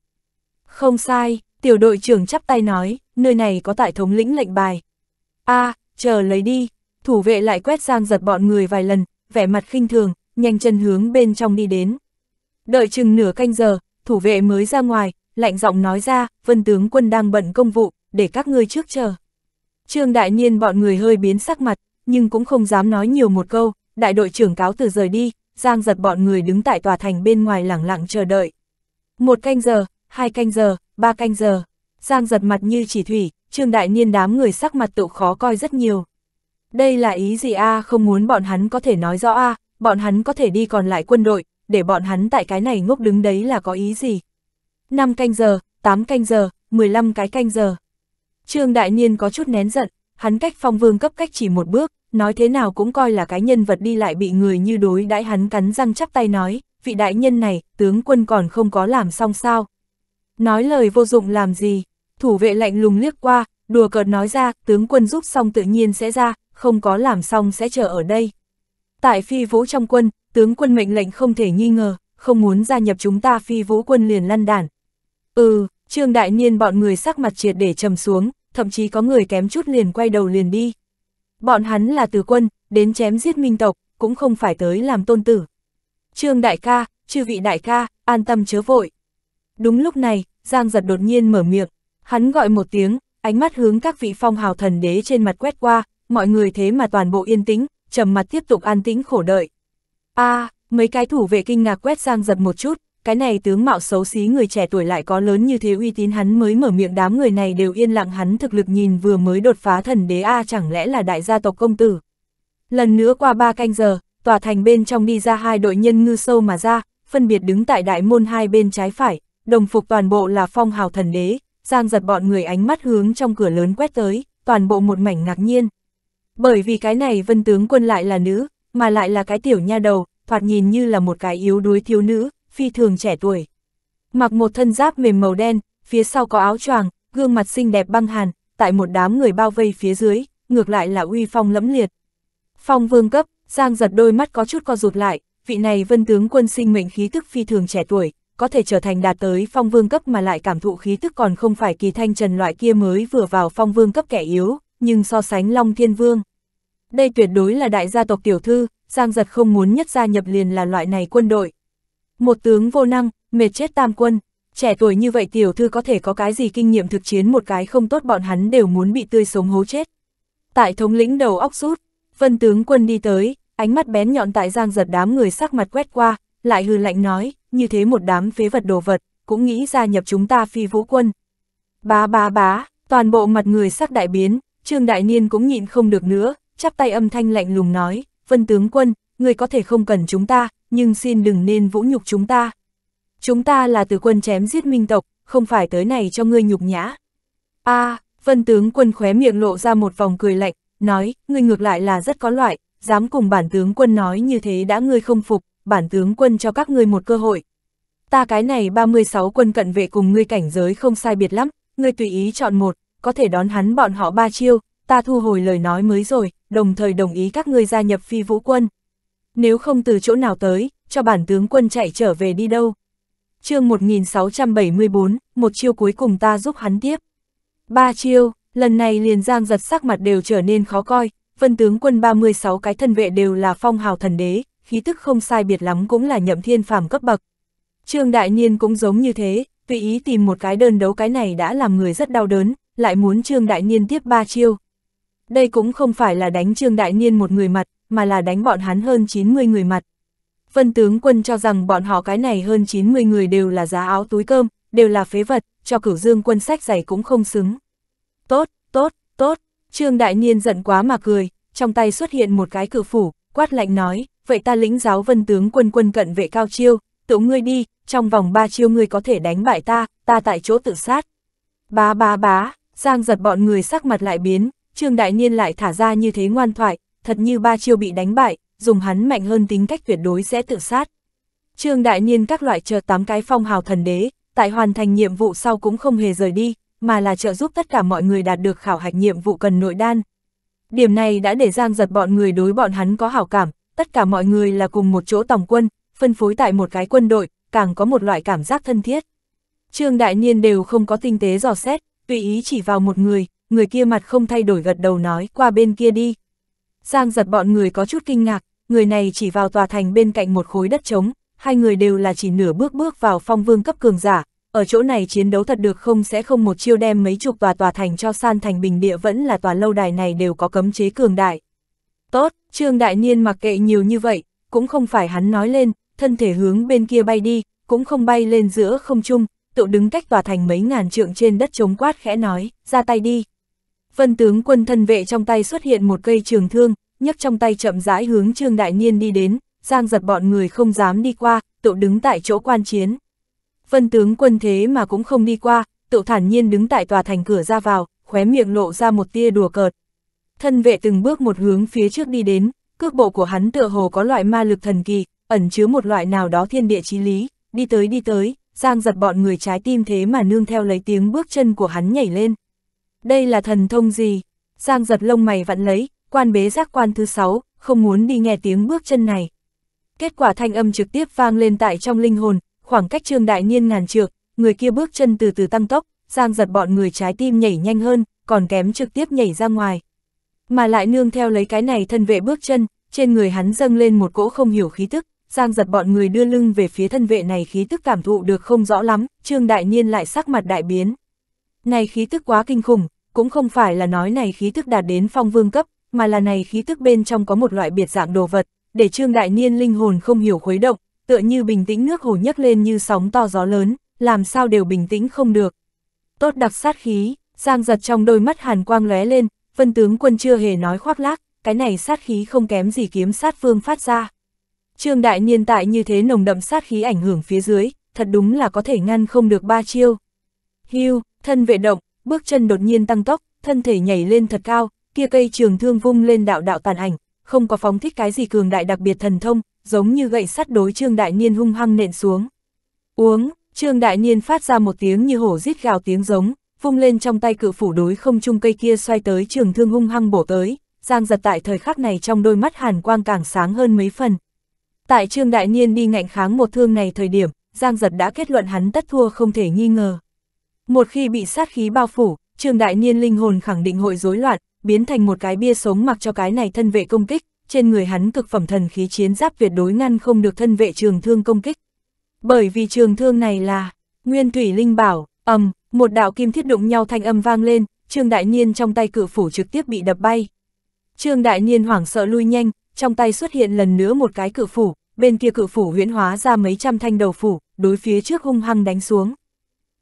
Không sai, tiểu đội trưởng chắp tay nói, nơi này có tại thống lĩnh lệnh bài. a à, chờ lấy đi, thủ vệ lại quét sang giật bọn người vài lần, vẻ mặt khinh thường, nhanh chân hướng bên trong đi đến. Đợi chừng nửa canh giờ, thủ vệ mới ra ngoài, lạnh giọng nói ra, vân tướng quân đang bận công vụ, để các ngươi trước chờ. Trương Đại Niên bọn người hơi biến sắc mặt, nhưng cũng không dám nói nhiều một câu, đại đội trưởng cáo từ rời đi, giang giật bọn người đứng tại tòa thành bên ngoài lẳng lặng chờ đợi. Một canh giờ, hai canh giờ, ba canh giờ, giang giật mặt như chỉ thủy, Trương Đại Niên đám người sắc mặt tự khó coi rất nhiều. Đây là ý gì a à, không muốn bọn hắn có thể nói rõ a à, bọn hắn có thể đi còn lại quân đội, để bọn hắn tại cái này ngốc đứng đấy là có ý gì, 5 canh giờ, 8 canh giờ, 15 cái canh giờ. Trương Đại Niên có chút nén giận, hắn cách phong vương cấp cách chỉ một bước, nói thế nào cũng coi là cái nhân vật đi lại bị người như đối đãi hắn cắn răng chắp tay nói, vị đại nhân này, tướng quân còn không có làm xong sao. Nói lời vô dụng làm gì, thủ vệ lạnh lùng liếc qua, đùa cợt nói ra, tướng quân giúp xong tự nhiên sẽ ra, không có làm xong sẽ chờ ở đây. Tại phi vũ trong quân, tướng quân mệnh lệnh không thể nghi ngờ, không muốn gia nhập chúng ta phi vũ quân liền lăn đản. Ừ, Trương Đại Niên bọn người sắc mặt triệt để trầm xuống, thậm chí có người kém chút liền quay đầu liền đi. Bọn hắn là từ quân, đến chém giết minh tộc, cũng không phải tới làm tôn tử. Trương Đại ca, chư vị đại ca, an tâm chớ vội. Đúng lúc này, Giang giật đột nhiên mở miệng, hắn gọi một tiếng, ánh mắt hướng các vị phong hào thần đế trên mặt quét qua, mọi người thế mà toàn bộ yên tĩnh, trầm mặt tiếp tục an tĩnh khổ đợi. a à, mấy cái thủ vệ kinh ngạc quét Giang giật một chút, cái này tướng mạo xấu xí người trẻ tuổi lại có lớn như thế uy tín hắn mới mở miệng đám người này đều yên lặng hắn thực lực nhìn vừa mới đột phá thần đế A chẳng lẽ là đại gia tộc công tử. Lần nữa qua ba canh giờ, tòa thành bên trong đi ra hai đội nhân ngư sâu mà ra, phân biệt đứng tại đại môn hai bên trái phải, đồng phục toàn bộ là phong hào thần đế, giang giật bọn người ánh mắt hướng trong cửa lớn quét tới, toàn bộ một mảnh ngạc nhiên. Bởi vì cái này vân tướng quân lại là nữ, mà lại là cái tiểu nha đầu, thoạt nhìn như là một cái yếu đuối thiếu nữ, phi thường trẻ tuổi. Mặc một thân giáp mềm màu đen, phía sau có áo choàng, gương mặt xinh đẹp băng hàn, tại một đám người bao vây phía dưới, ngược lại là uy phong lẫm liệt. Phong vương cấp, Giang giật đôi mắt có chút co rụt lại, vị này vân tướng quân sinh mệnh khí tức phi thường trẻ tuổi, có thể trở thành đạt tới phong vương cấp mà lại cảm thụ khí tức còn không phải kỳ thanh trần loại kia mới vừa vào phong vương cấp kẻ yếu, nhưng so sánh Long Thiên Vương. Đây tuyệt đối là đại gia tộc tiểu thư, Giang giật không muốn nhất gia nhập liền là loại này quân đội. Một tướng vô năng, mệt chết tam quân, trẻ tuổi như vậy tiểu thư có thể có cái gì kinh nghiệm thực chiến một cái không tốt bọn hắn đều muốn bị tươi sống hố chết. Tại thống lĩnh đầu óc rút, vân tướng quân đi tới, ánh mắt bén nhọn tại giang giật đám người sắc mặt quét qua, lại hư lạnh nói, như thế một đám phế vật đồ vật, cũng nghĩ gia nhập chúng ta phi vũ quân. Bá bá bá, toàn bộ mặt người sắc đại biến, Trương Đại Niên cũng nhịn không được nữa, chắp tay âm thanh lạnh lùng nói, vân tướng quân, người có thể không cần chúng ta, nhưng xin đừng nên vũ nhục chúng ta. Chúng ta là từ quân chém giết minh tộc, không phải tới này cho ngươi nhục nhã. a à, vân tướng quân khóe miệng lộ ra một vòng cười lạnh, nói, ngươi ngược lại là rất có loại, dám cùng bản tướng quân nói như thế đã ngươi không phục, bản tướng quân cho các ngươi một cơ hội. Ta cái này 36 quân cận vệ cùng ngươi cảnh giới không sai biệt lắm, ngươi tùy ý chọn một, có thể đón hắn bọn họ ba chiêu, ta thu hồi lời nói mới rồi, đồng thời đồng ý các ngươi gia nhập phi vũ quân, nếu không từ chỗ nào tới, cho bản tướng quân chạy trở về đi đâu. chương 1674, một chiêu cuối cùng ta giúp hắn tiếp. Ba chiêu, lần này liền giang giật sắc mặt đều trở nên khó coi, vân tướng quân 36 cái thân vệ đều là phong hào thần đế, khí tức không sai biệt lắm cũng là nhậm thiên phàm cấp bậc. Trương Đại Niên cũng giống như thế, tùy ý tìm một cái đơn đấu cái này đã làm người rất đau đớn, lại muốn Trương Đại Niên tiếp ba chiêu. Đây cũng không phải là đánh Trương Đại Niên một người mặt, mà là đánh bọn hắn hơn 90 người mặt. Vân tướng quân cho rằng bọn họ cái này hơn 90 người đều là giá áo túi cơm, đều là phế vật, cho cửu dương quân sách giày cũng không xứng. Tốt, tốt, tốt, Trương Đại Niên giận quá mà cười, trong tay xuất hiện một cái cử phủ, quát lạnh nói, vậy ta lĩnh giáo vân tướng quân quân cận vệ cao chiêu, tụ ngươi đi, trong vòng ba chiêu ngươi có thể đánh bại ta, ta tại chỗ tự sát. Bá bá bá, Giang giật bọn người sắc mặt lại biến, Trương Đại Niên lại thả ra như thế ngoan thoại, thật như ba chiêu bị đánh bại, dùng hắn mạnh hơn tính cách tuyệt đối sẽ tự sát. Trương Đại Niên các loại trợ tám cái phong hào thần đế, tại hoàn thành nhiệm vụ sau cũng không hề rời đi, mà là trợ giúp tất cả mọi người đạt được khảo hạch nhiệm vụ cần nội đan. Điểm này đã để Giang giật bọn người đối bọn hắn có hảo cảm, tất cả mọi người là cùng một chỗ tổng quân, phân phối tại một cái quân đội, càng có một loại cảm giác thân thiết. Trương Đại Niên đều không có tinh tế dò xét, tùy ý chỉ vào một người, người kia mặt không thay đổi gật đầu nói qua bên kia đi. Giang giật bọn người có chút kinh ngạc, người này chỉ vào tòa thành bên cạnh một khối đất trống, hai người đều là chỉ nửa bước bước vào phong vương cấp cường giả, ở chỗ này chiến đấu thật được không sẽ không một chiêu đem mấy chục tòa tòa thành cho san thành bình địa vẫn là tòa lâu đài này đều có cấm chế cường đại. Tốt, Trương Đại Niên mặc kệ nhiều như vậy, cũng không phải hắn nói lên, thân thể hướng bên kia bay đi, cũng không bay lên giữa không trung, tự đứng cách tòa thành mấy ngàn trượng trên đất trống quát khẽ nói, ra tay đi. Vân tướng quân thân vệ trong tay xuất hiện một cây trường thương, nhấc trong tay chậm rãi hướng Trương Đại Niên đi đến, giang giật bọn người không dám đi qua, tự đứng tại chỗ quan chiến. Vân tướng quân thế mà cũng không đi qua, tự thản nhiên đứng tại tòa thành cửa ra vào, khóe miệng lộ ra một tia đùa cợt. Thân vệ từng bước một hướng phía trước đi đến, cước bộ của hắn tựa hồ có loại ma lực thần kỳ, ẩn chứa một loại nào đó thiên địa chí lý, đi tới đi tới, giang giật bọn người trái tim thế mà nương theo lấy tiếng bước chân của hắn nhảy lên đây là thần thông gì? Giang giật lông mày vặn lấy, quan bế giác quan thứ sáu, không muốn đi nghe tiếng bước chân này. Kết quả thanh âm trực tiếp vang lên tại trong linh hồn, khoảng cách trương đại niên ngàn trượng, người kia bước chân từ từ tăng tốc, giang giật bọn người trái tim nhảy nhanh hơn, còn kém trực tiếp nhảy ra ngoài. Mà lại nương theo lấy cái này thân vệ bước chân, trên người hắn dâng lên một cỗ không hiểu khí tức, giang giật bọn người đưa lưng về phía thân vệ này khí tức cảm thụ được không rõ lắm, trương đại niên lại sắc mặt đại biến. Này khí tức quá kinh khủng, cũng không phải là nói này khí tức đạt đến phong vương cấp, mà là này khí tức bên trong có một loại biệt dạng đồ vật, để Trương Đại Niên linh hồn không hiểu khuấy động, tựa như bình tĩnh nước hồ nhấc lên như sóng to gió lớn, làm sao đều bình tĩnh không được. Tốt đặc sát khí, Giang giật trong đôi mắt hàn quang lóe lên, phân tướng quân chưa hề nói khoác lác, cái này sát khí không kém gì kiếm sát vương phát ra. Trương Đại Niên tại như thế nồng đậm sát khí ảnh hưởng phía dưới, thật đúng là có thể ngăn không được ba chiêu. Hưu, thân vệ động, bước chân đột nhiên tăng tốc, thân thể nhảy lên thật cao, kia cây trường thương vung lên đạo đạo tàn ảnh, không có phóng thích cái gì cường đại đặc biệt thần thông, giống như gậy sắt đối Trương Đại Niên hung hăng nện xuống. Uống, Trương Đại Niên phát ra một tiếng như hổ rít gào tiếng giống, vung lên trong tay cự phủ đối không chung cây kia xoay tới trường thương hung hăng bổ tới, Giang giật tại thời khắc này trong đôi mắt hàn quang càng sáng hơn mấy phần. Tại Trương Đại Niên đi ngạnh kháng một thương này thời điểm, Giang giật đã kết luận hắn tất thua không thể nghi ngờ. Một khi bị sát khí bao phủ, Trương Đại Niên linh hồn khẳng định hội rối loạn, biến thành một cái bia sống mặc cho cái này thân vệ công kích, trên người hắn cực phẩm thần khí chiến giáp tuyệt đối ngăn không được thân vệ trường thương công kích. Bởi vì trường thương này là Nguyên Thủy Linh Bảo, ầm, một đạo kim thiết đụng nhau thanh âm vang lên, Trương Đại Niên trong tay cự phủ trực tiếp bị đập bay. Trương Đại Niên hoảng sợ lui nhanh, trong tay xuất hiện lần nữa một cái cự phủ, bên kia cự phủ huyễn hóa ra mấy trăm thanh đầu phủ, đối phía trước hung hăng đánh xuống.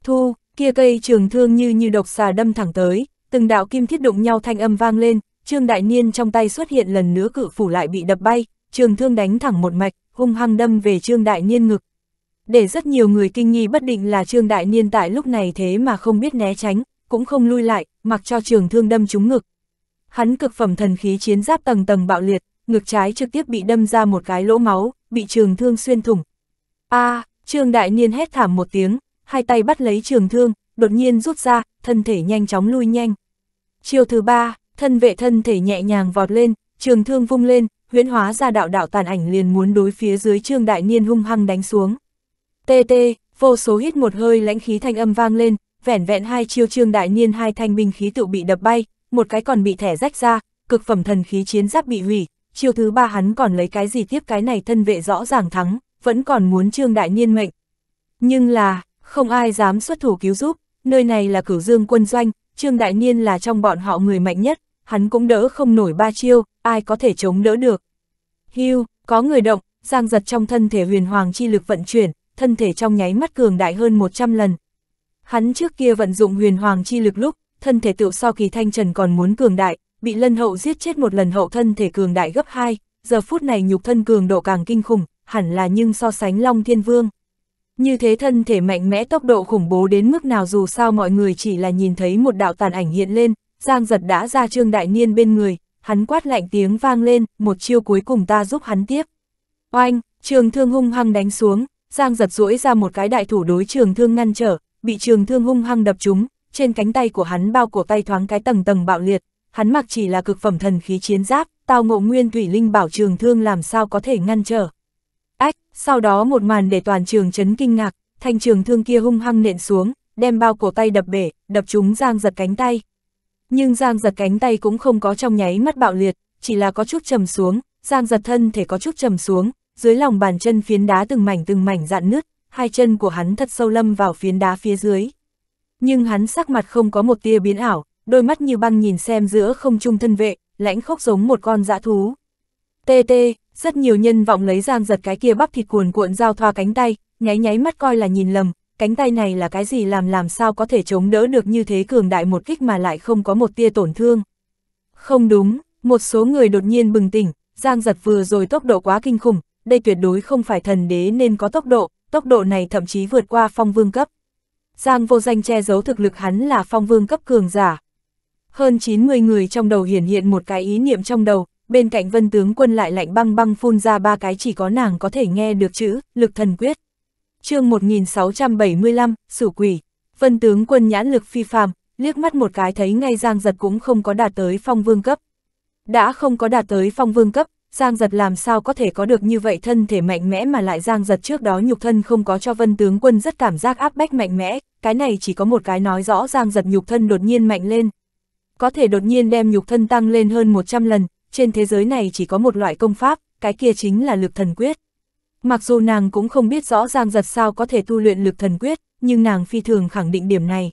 Thu, kia cây trường thương như như độc xà đâm thẳng tới, từng đạo kim thiết đụng nhau thanh âm vang lên, Trương Đại Niên trong tay xuất hiện lần nữa cự phủ lại bị đập bay, trường thương đánh thẳng một mạch, hung hăng đâm về Trương Đại Niên ngực. Để rất nhiều người kinh nghi bất định là Trương Đại Niên tại lúc này thế mà không biết né tránh, cũng không lui lại, mặc cho trường thương đâm trúng ngực. Hắn cực phẩm thần khí chiến giáp tầng tầng bạo liệt, ngực trái trực tiếp bị đâm ra một cái lỗ máu, bị trường thương xuyên thủng. A, à, Trương Đại Niên hét thảm một tiếng, hai tay bắt lấy trường thương, đột nhiên rút ra, thân thể nhanh chóng lui nhanh. chiêu thứ ba, thân vệ thân thể nhẹ nhàng vọt lên, trường thương vung lên, huyễn hóa ra đạo đạo tàn ảnh liền muốn đối phía dưới trương đại niên hung hăng đánh xuống. Tê tê, vô số hít một hơi lãnh khí thanh âm vang lên, vẻn vẹn hai chiêu trương đại niên hai thanh binh khí tự bị đập bay, một cái còn bị thẻ rách ra, cực phẩm thần khí chiến giáp bị hủy, chiêu thứ ba hắn còn lấy cái gì tiếp cái này thân vệ rõ ràng thắng, vẫn còn muốn trương đại niên mệnh. Nhưng là, không ai dám xuất thủ cứu giúp, nơi này là cửu dương quân doanh, Trương Đại Niên là trong bọn họ người mạnh nhất, hắn cũng đỡ không nổi ba chiêu, ai có thể chống đỡ được. Hưu, có người động, giang giật trong thân thể huyền hoàng chi lực vận chuyển, thân thể trong nháy mắt cường đại hơn 100 lần. Hắn trước kia vận dụng huyền hoàng chi lực lúc, thân thể tựu so kỳ thanh trần còn muốn cường đại, bị lân hậu giết chết một lần hậu thân thể cường đại gấp 2, giờ phút này nhục thân cường độ càng kinh khủng, hẳn là nhưng so sánh Long Thiên Vương. Như thế thân thể mạnh mẽ tốc độ khủng bố đến mức nào dù sao mọi người chỉ là nhìn thấy một đạo tàn ảnh hiện lên, Giang giật đã ra trương đại niên bên người, hắn quát lạnh tiếng vang lên, một chiêu cuối cùng ta giúp hắn tiếp. Oanh, trường thương hung hăng đánh xuống, Giang giật duỗi ra một cái đại thủ đối trường thương ngăn trở, bị trường thương hung hăng đập trúng, trên cánh tay của hắn bao cổ tay thoáng cái tầng tầng bạo liệt, hắn mặc chỉ là cực phẩm thần khí chiến giáp, tao ngộ nguyên thủy linh bảo trường thương làm sao có thể ngăn trở. Sau đó một màn để toàn trường chấn kinh ngạc, thanh trường thương kia hung hăng nện xuống, đem bao cổ tay đập bể, đập chúng Giang giật cánh tay. Nhưng Giang giật cánh tay cũng không có trong nháy mắt bạo liệt, chỉ là có chút trầm xuống, Giang giật thân thể có chút trầm xuống, dưới lòng bàn chân phiến đá từng mảnh từng mảnh dạn nứt, hai chân của hắn thật sâu lâm vào phiến đá phía dưới. Nhưng hắn sắc mặt không có một tia biến ảo, đôi mắt như băng nhìn xem giữa không trung thân vệ, lãnh khốc giống một con dã thú. Tê tê, rất nhiều nhân vọng lấy giang giật cái kia bắp thịt cuồn cuộn giao thoa cánh tay, nháy nháy mắt coi là nhìn lầm, cánh tay này là cái gì làm làm sao có thể chống đỡ được như thế cường đại một kích mà lại không có một tia tổn thương. Không đúng, một số người đột nhiên bừng tỉnh, giang giật vừa rồi tốc độ quá kinh khủng, đây tuyệt đối không phải thần đế nên có tốc độ, tốc độ này thậm chí vượt qua phong vương cấp. Giang vô danh che giấu thực lực hắn là phong vương cấp cường giả. Hơn 90 người trong đầu hiển hiện một cái ý niệm trong đầu, bên cạnh vân tướng quân lại lạnh băng băng phun ra ba cái chỉ có nàng có thể nghe được chữ, lực thần quyết. chương 1675, Sử Quỷ, vân tướng quân nhãn lực phi phàm, liếc mắt một cái thấy ngay Giang Giật cũng không có đạt tới phong vương cấp. Đã không có đạt tới phong vương cấp, Giang Giật làm sao có thể có được như vậy thân thể mạnh mẽ mà lại Giang Giật trước đó nhục thân không có cho vân tướng quân rất cảm giác áp bách mạnh mẽ, cái này chỉ có một cái nói rõ Giang Giật nhục thân đột nhiên mạnh lên. Có thể đột nhiên đem nhục thân tăng lên hơn 100 lần, trên thế giới này chỉ có một loại công pháp, cái kia chính là lực thần quyết. Mặc dù nàng cũng không biết rõ ràng Giật sao có thể tu luyện lực thần quyết, nhưng nàng phi thường khẳng định điểm này.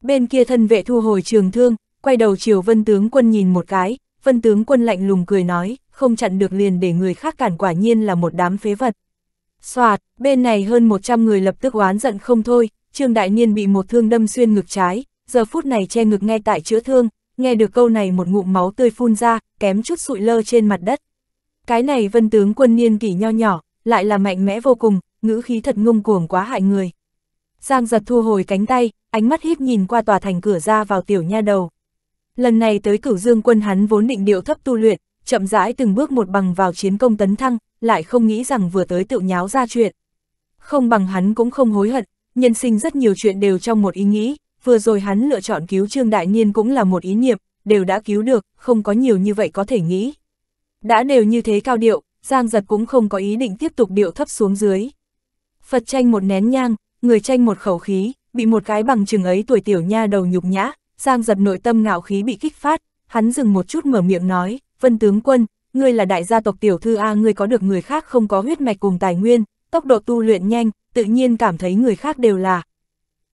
Bên kia thân vệ thu hồi trường thương, quay đầu chiều vân tướng quân nhìn một cái, vân tướng quân lạnh lùng cười nói, không chặn được liền để người khác cản quả nhiên là một đám phế vật. Xoạt, bên này hơn 100 người lập tức oán giận không thôi, Trương Đại Niên bị một thương đâm xuyên ngực trái, giờ phút này che ngực ngay tại chữa thương, nghe được câu này một ngụm máu tươi phun ra, kém chút sụi lơ trên mặt đất. Cái này vân tướng quân niên kỷ nho nhỏ, lại là mạnh mẽ vô cùng, ngữ khí thật ngông cuồng quá hại người. Giang giật thu hồi cánh tay, ánh mắt híp nhìn qua tòa thành cửa ra vào tiểu nha đầu. Lần này tới cửu dương quân hắn vốn định điệu thấp tu luyện, chậm rãi từng bước một bằng vào chiến công tấn thăng, lại không nghĩ rằng vừa tới tự nháo ra chuyện. Không bằng hắn cũng không hối hận, nhân sinh rất nhiều chuyện đều trong một ý nghĩ, vừa rồi hắn lựa chọn cứu Trương Đại Niên cũng là một ý niệm, đều đã cứu được, không có nhiều như vậy có thể nghĩ. Đã đều như thế cao điệu, Giang Giật cũng không có ý định tiếp tục điệu thấp xuống dưới. Phật tranh một nén nhang, người tranh một khẩu khí, bị một cái bằng chừng ấy tuổi tiểu nha đầu nhục nhã, Giang Giật nội tâm ngạo khí bị kích phát, hắn dừng một chút mở miệng nói, Vân Tướng Quân, ngươi là đại gia tộc tiểu thư A ngươi có được người khác không có huyết mạch cùng tài nguyên, tốc độ tu luyện nhanh, tự nhiên cảm thấy người khác đều là,